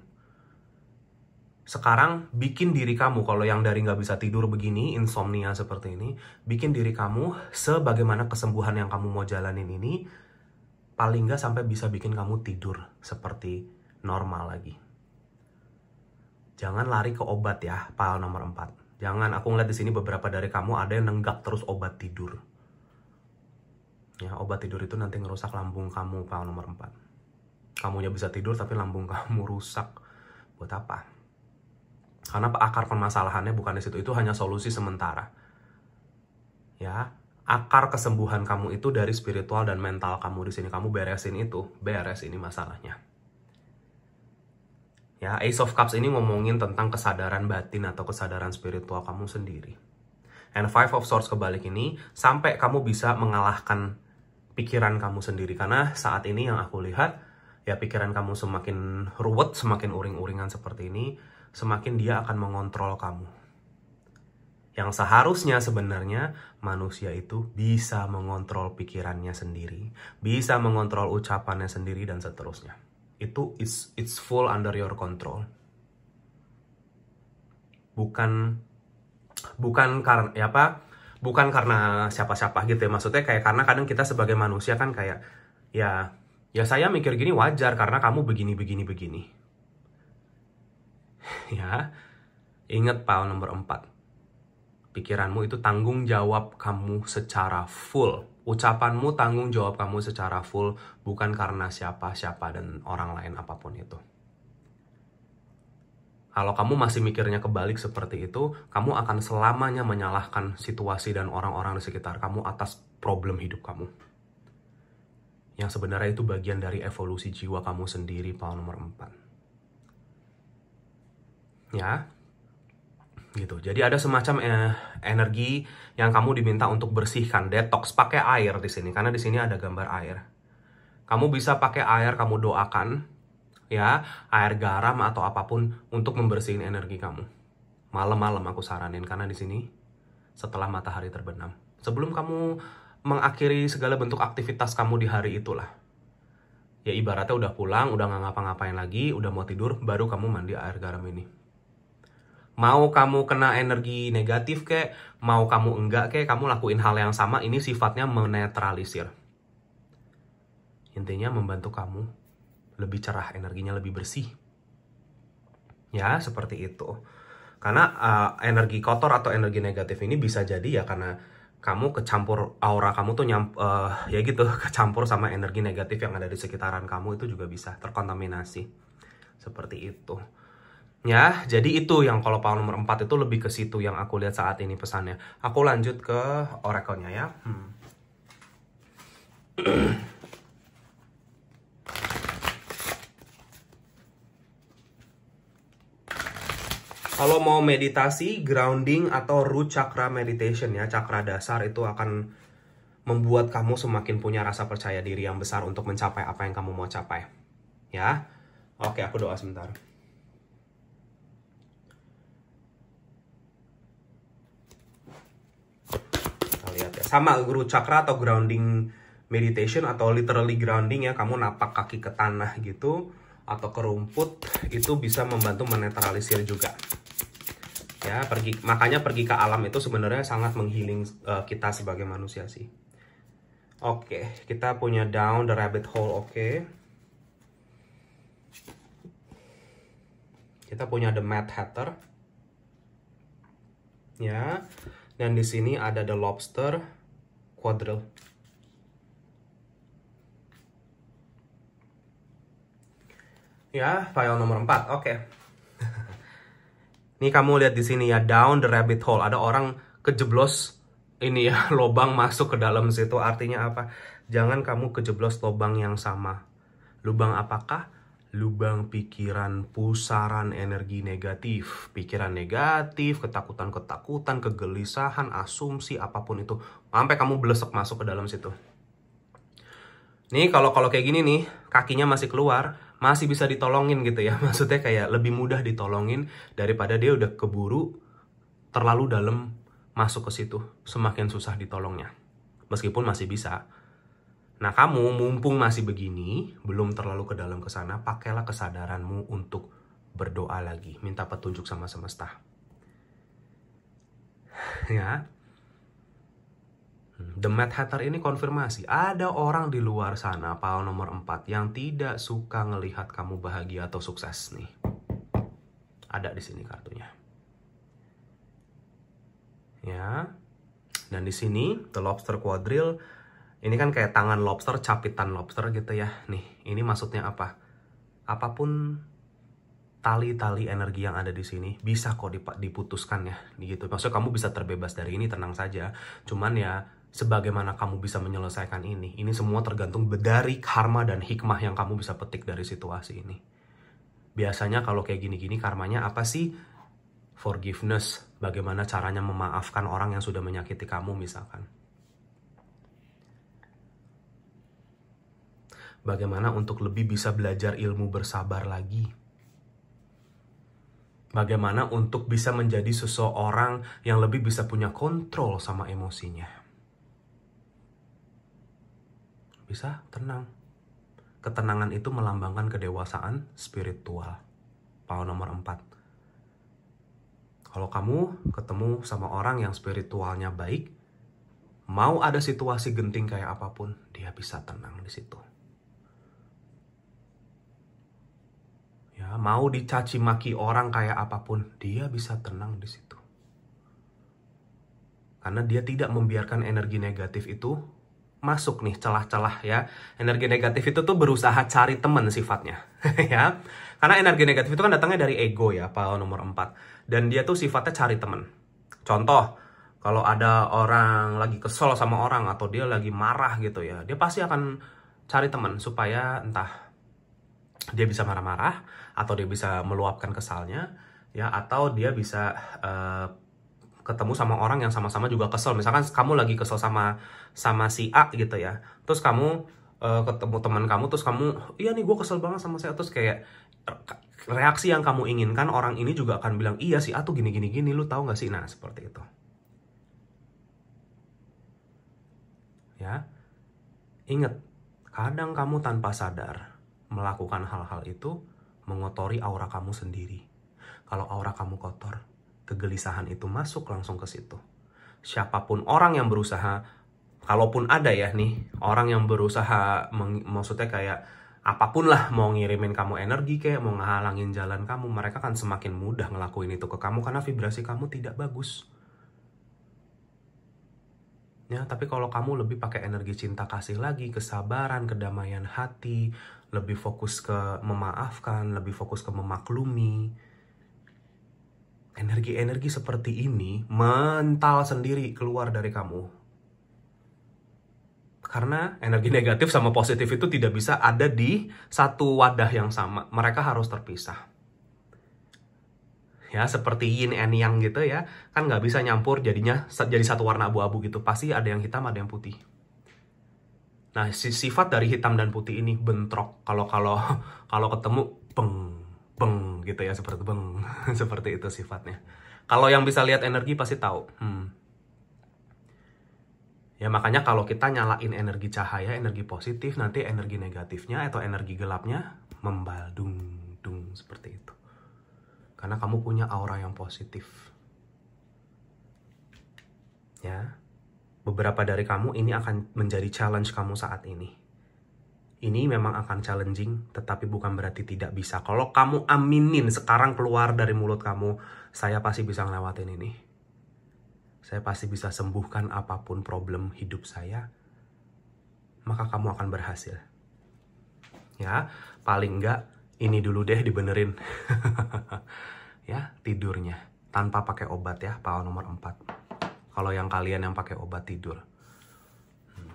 Sekarang bikin diri kamu, kalau yang dari nggak bisa tidur begini, insomnia seperti ini, bikin diri kamu sebagaimana kesembuhan yang kamu mau jalanin ini, paling nggak sampai bisa bikin kamu tidur seperti normal lagi. Jangan lari ke obat ya, pal nomor 4. Jangan, aku ngeliat di sini beberapa dari kamu ada yang nenggak terus obat tidur. Ya, obat tidur itu nanti ngerusak lambung kamu, pal nomor 4. Kamunya bisa tidur tapi lambung <laughs> kamu rusak. Buat apa? Karena akar permasalahannya bukan di situ, itu hanya solusi sementara. Ya, akar kesembuhan kamu itu dari spiritual dan mental kamu di sini. Kamu beresin itu, beres ini masalahnya. Ya, Ace of Cups ini ngomongin tentang kesadaran batin atau kesadaran spiritual kamu sendiri. And Five of Swords kebalik ini, sampai kamu bisa mengalahkan pikiran kamu sendiri. Karena saat ini yang aku lihat, ya pikiran kamu semakin ruwet, semakin uring-uringan seperti ini, semakin dia akan mengontrol kamu yang seharusnya sebenarnya manusia itu bisa mengontrol pikirannya sendiri, bisa mengontrol ucapannya sendiri dan seterusnya. Itu it's it's full under your control. Bukan bukan karena ya apa? Bukan karena siapa-siapa gitu ya maksudnya kayak karena kadang kita sebagai manusia kan kayak ya ya saya mikir gini wajar karena kamu begini begini begini. <laughs> ya. Ingat pau nomor 4 pikiranmu itu tanggung jawab kamu secara full. Ucapanmu tanggung jawab kamu secara full, bukan karena siapa-siapa dan orang lain apapun itu. Kalau kamu masih mikirnya kebalik seperti itu, kamu akan selamanya menyalahkan situasi dan orang-orang di sekitar kamu atas problem hidup kamu. Yang sebenarnya itu bagian dari evolusi jiwa kamu sendiri, Paul nomor 4. Ya, gitu. Jadi ada semacam eh, energi yang kamu diminta untuk bersihkan, detox pakai air di sini karena di sini ada gambar air. Kamu bisa pakai air, kamu doakan ya, air garam atau apapun untuk membersihin energi kamu. Malam-malam aku saranin karena di sini setelah matahari terbenam. Sebelum kamu mengakhiri segala bentuk aktivitas kamu di hari itulah. Ya ibaratnya udah pulang, udah nggak ngapa-ngapain lagi, udah mau tidur, baru kamu mandi air garam ini. Mau kamu kena energi negatif kek, mau kamu enggak kek, kamu lakuin hal yang sama, ini sifatnya menetralisir. Intinya membantu kamu lebih cerah, energinya lebih bersih. Ya, seperti itu. Karena uh, energi kotor atau energi negatif ini bisa jadi ya karena kamu kecampur aura kamu tuh nyam uh, eh, ya gitu <laughs> kecampur sama energi negatif yang ada di sekitaran kamu itu juga bisa terkontaminasi seperti itu. Ya, jadi itu yang kalau paham nomor 4 itu lebih ke situ yang aku lihat saat ini pesannya. Aku lanjut ke oracle-nya ya. Hmm. Kalau mau meditasi, grounding atau root chakra meditation ya, chakra dasar itu akan membuat kamu semakin punya rasa percaya diri yang besar untuk mencapai apa yang kamu mau capai. Ya. Oke, aku doa sebentar. sama guru cakra atau grounding meditation atau literally grounding ya kamu napak kaki ke tanah gitu atau ke rumput itu bisa membantu menetralisir juga ya pergi makanya pergi ke alam itu sebenarnya sangat menghiling uh, eh, kita sebagai manusia sih oke okay, kita punya down the rabbit hole oke okay. kita punya the mad hatter ya dan di sini ada the lobster quadrão. Ya, file nomor 4. Oke. Okay. Ini kamu lihat di sini ya, down the rabbit hole. Ada orang kejeblos ini ya, lubang <laughs> masuk ke dalam situ. Artinya apa? Jangan kamu kejeblos lubang yang sama. Lubang apakah? lubang pikiran, pusaran energi negatif, pikiran negatif, ketakutan-ketakutan, kegelisahan, asumsi apapun itu, sampai kamu belesek masuk ke dalam situ. Nih kalau kalau kayak gini nih, kakinya masih keluar, masih bisa ditolongin gitu ya. <laughs> Maksudnya kayak lebih mudah ditolongin daripada dia udah keburu terlalu dalam masuk ke situ, semakin susah ditolongnya. Meskipun masih bisa, Nah, kamu mumpung masih begini, belum terlalu ke dalam ke sana, pakailah kesadaranmu untuk berdoa lagi, minta petunjuk sama semesta. <sighs> ya. Hmm, The Mad Hatter ini konfirmasi, ada orang di luar sana, pal nomor 4, yang tidak suka ngelihat kamu bahagia atau sukses nih. Ada di sini kartunya. Ya. Dan di sini, The Lobster Quadrille ini kan kayak tangan lobster, capitan lobster gitu ya. Nih, ini maksudnya apa? Apapun tali-tali energi yang ada di sini bisa kok diputuskan ya gitu. Maksudnya kamu bisa terbebas dari ini tenang saja. Cuman ya sebagaimana kamu bisa menyelesaikan ini. Ini semua tergantung dari karma dan hikmah yang kamu bisa petik dari situasi ini. Biasanya kalau kayak gini-gini karmanya apa sih? Forgiveness, bagaimana caranya memaafkan orang yang sudah menyakiti kamu misalkan bagaimana untuk lebih bisa belajar ilmu bersabar lagi. Bagaimana untuk bisa menjadi seseorang yang lebih bisa punya kontrol sama emosinya. Bisa tenang. Ketenangan itu melambangkan kedewasaan spiritual. Pau nomor 4. Kalau kamu ketemu sama orang yang spiritualnya baik, mau ada situasi genting kayak apapun, dia bisa tenang di situ. mau dicaci maki orang kayak apapun dia bisa tenang di situ karena dia tidak membiarkan energi negatif itu masuk nih celah-celah ya energi negatif itu tuh berusaha cari temen sifatnya <laughs> ya karena energi negatif itu kan datangnya dari ego ya pahal nomor 4 dan dia tuh sifatnya cari temen contoh kalau ada orang lagi kesel sama orang atau dia lagi marah gitu ya dia pasti akan cari temen supaya entah dia bisa marah-marah atau dia bisa meluapkan kesalnya ya atau dia bisa uh, ketemu sama orang yang sama-sama juga kesel misalkan kamu lagi kesel sama sama si A gitu ya terus kamu uh, ketemu teman kamu terus kamu iya nih gue kesel banget sama saya terus kayak reaksi yang kamu inginkan orang ini juga akan bilang iya si A tuh gini gini gini lu tahu nggak sih nah seperti itu ya ingat kadang kamu tanpa sadar melakukan hal-hal itu mengotori aura kamu sendiri. Kalau aura kamu kotor, kegelisahan itu masuk langsung ke situ. Siapapun orang yang berusaha, kalaupun ada ya nih, orang yang berusaha, meng, maksudnya kayak apapun lah mau ngirimin kamu energi kayak mau ngehalangin jalan kamu mereka akan semakin mudah ngelakuin itu ke kamu karena vibrasi kamu tidak bagus Ya, tapi kalau kamu lebih pakai energi cinta kasih lagi, kesabaran, kedamaian hati, lebih fokus ke memaafkan, lebih fokus ke memaklumi. Energi-energi seperti ini mental sendiri keluar dari kamu. Karena energi negatif sama positif itu tidak bisa ada di satu wadah yang sama. Mereka harus terpisah ya seperti yin and yang gitu ya kan nggak bisa nyampur jadinya jadi satu warna abu-abu gitu pasti ada yang hitam ada yang putih nah sifat dari hitam dan putih ini bentrok kalau kalau <laughs> kalau ketemu beng beng gitu ya seperti beng <laughs> seperti itu sifatnya kalau yang bisa lihat energi pasti tahu hmm. ya makanya kalau kita nyalain energi cahaya energi positif nanti energi negatifnya atau energi gelapnya membal membaldung dung seperti itu karena kamu punya aura yang positif. Ya. Beberapa dari kamu ini akan menjadi challenge kamu saat ini. Ini memang akan challenging, tetapi bukan berarti tidak bisa. Kalau kamu aminin sekarang keluar dari mulut kamu, saya pasti bisa ngelewatin ini. Saya pasti bisa sembuhkan apapun problem hidup saya. Maka kamu akan berhasil. Ya, paling enggak ini dulu deh dibenerin. <laughs> ya, tidurnya tanpa pakai obat ya, pao nomor 4. Kalau yang kalian yang pakai obat tidur. Hmm.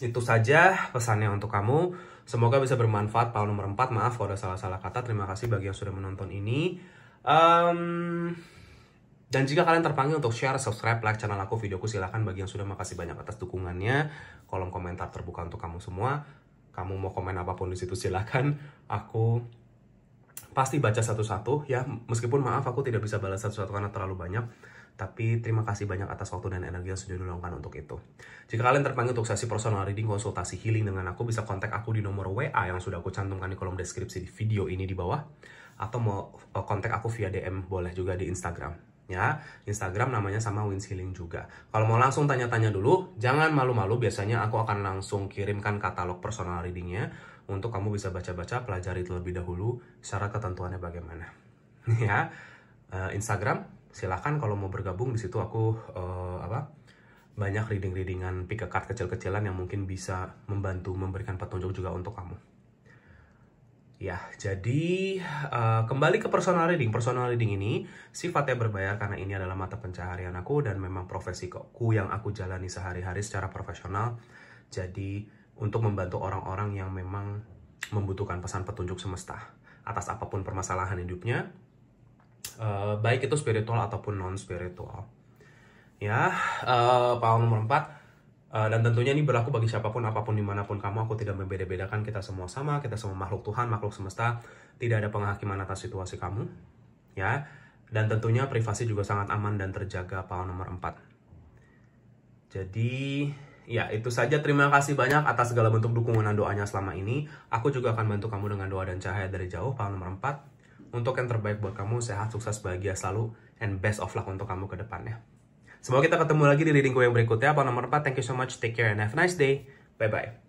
Itu saja pesannya untuk kamu. Semoga bisa bermanfaat. Pao nomor 4, maaf kalau ada salah-salah kata. Terima kasih bagi yang sudah menonton ini. Um, dan jika kalian terpanggil untuk share, subscribe, like channel aku, videoku silahkan bagi yang sudah makasih banyak atas dukungannya. Kolom komentar terbuka untuk kamu semua kamu mau komen apapun di situ silahkan aku pasti baca satu-satu ya meskipun maaf aku tidak bisa balas satu-satu karena terlalu banyak tapi terima kasih banyak atas waktu dan energi yang sudah diluangkan untuk itu. Jika kalian terpanggil untuk sesi personal reading konsultasi healing dengan aku, bisa kontak aku di nomor WA yang sudah aku cantumkan di kolom deskripsi di video ini di bawah. Atau mau eh, kontak aku via DM boleh juga di Instagram ya Instagram namanya sama Wins Healing juga. Kalau mau langsung tanya-tanya dulu, jangan malu-malu, biasanya aku akan langsung kirimkan katalog personal readingnya untuk kamu bisa baca-baca, pelajari terlebih dahulu secara ketentuannya bagaimana. <laughs> ya, eh, Instagram silahkan kalau mau bergabung di situ aku uh, apa banyak reading-readingan pick a card kecil-kecilan yang mungkin bisa membantu memberikan petunjuk juga untuk kamu. Ya, jadi uh, kembali ke personal reading. Personal reading ini sifatnya berbayar karena ini adalah mata pencaharian aku dan memang profesi kokku yang aku jalani sehari-hari secara profesional. Jadi untuk membantu orang-orang yang memang membutuhkan pesan petunjuk semesta atas apapun permasalahan hidupnya, uh, baik itu spiritual ataupun non spiritual. Ya, uh, eh, paham nomor 4 Eh, dan tentunya ini berlaku bagi siapapun, apapun, dimanapun kamu. Aku tidak membeda-bedakan, kita semua sama, kita semua makhluk Tuhan, makhluk semesta. Tidak ada penghakiman atas situasi kamu. ya. Dan tentunya privasi juga sangat aman dan terjaga, paul nomor 4. Jadi, ya itu saja. Terima kasih banyak atas segala bentuk dukungan dan doanya selama ini. Aku juga akan bantu kamu dengan doa dan cahaya dari jauh, paul nomor 4. Untuk yang terbaik buat kamu, sehat, sukses, bahagia selalu, and best of luck untuk kamu ke depannya. Semoga kita ketemu lagi di reading gue yang berikutnya. Apa nomor 4. Thank you so much. Take care and have a nice day. Bye-bye.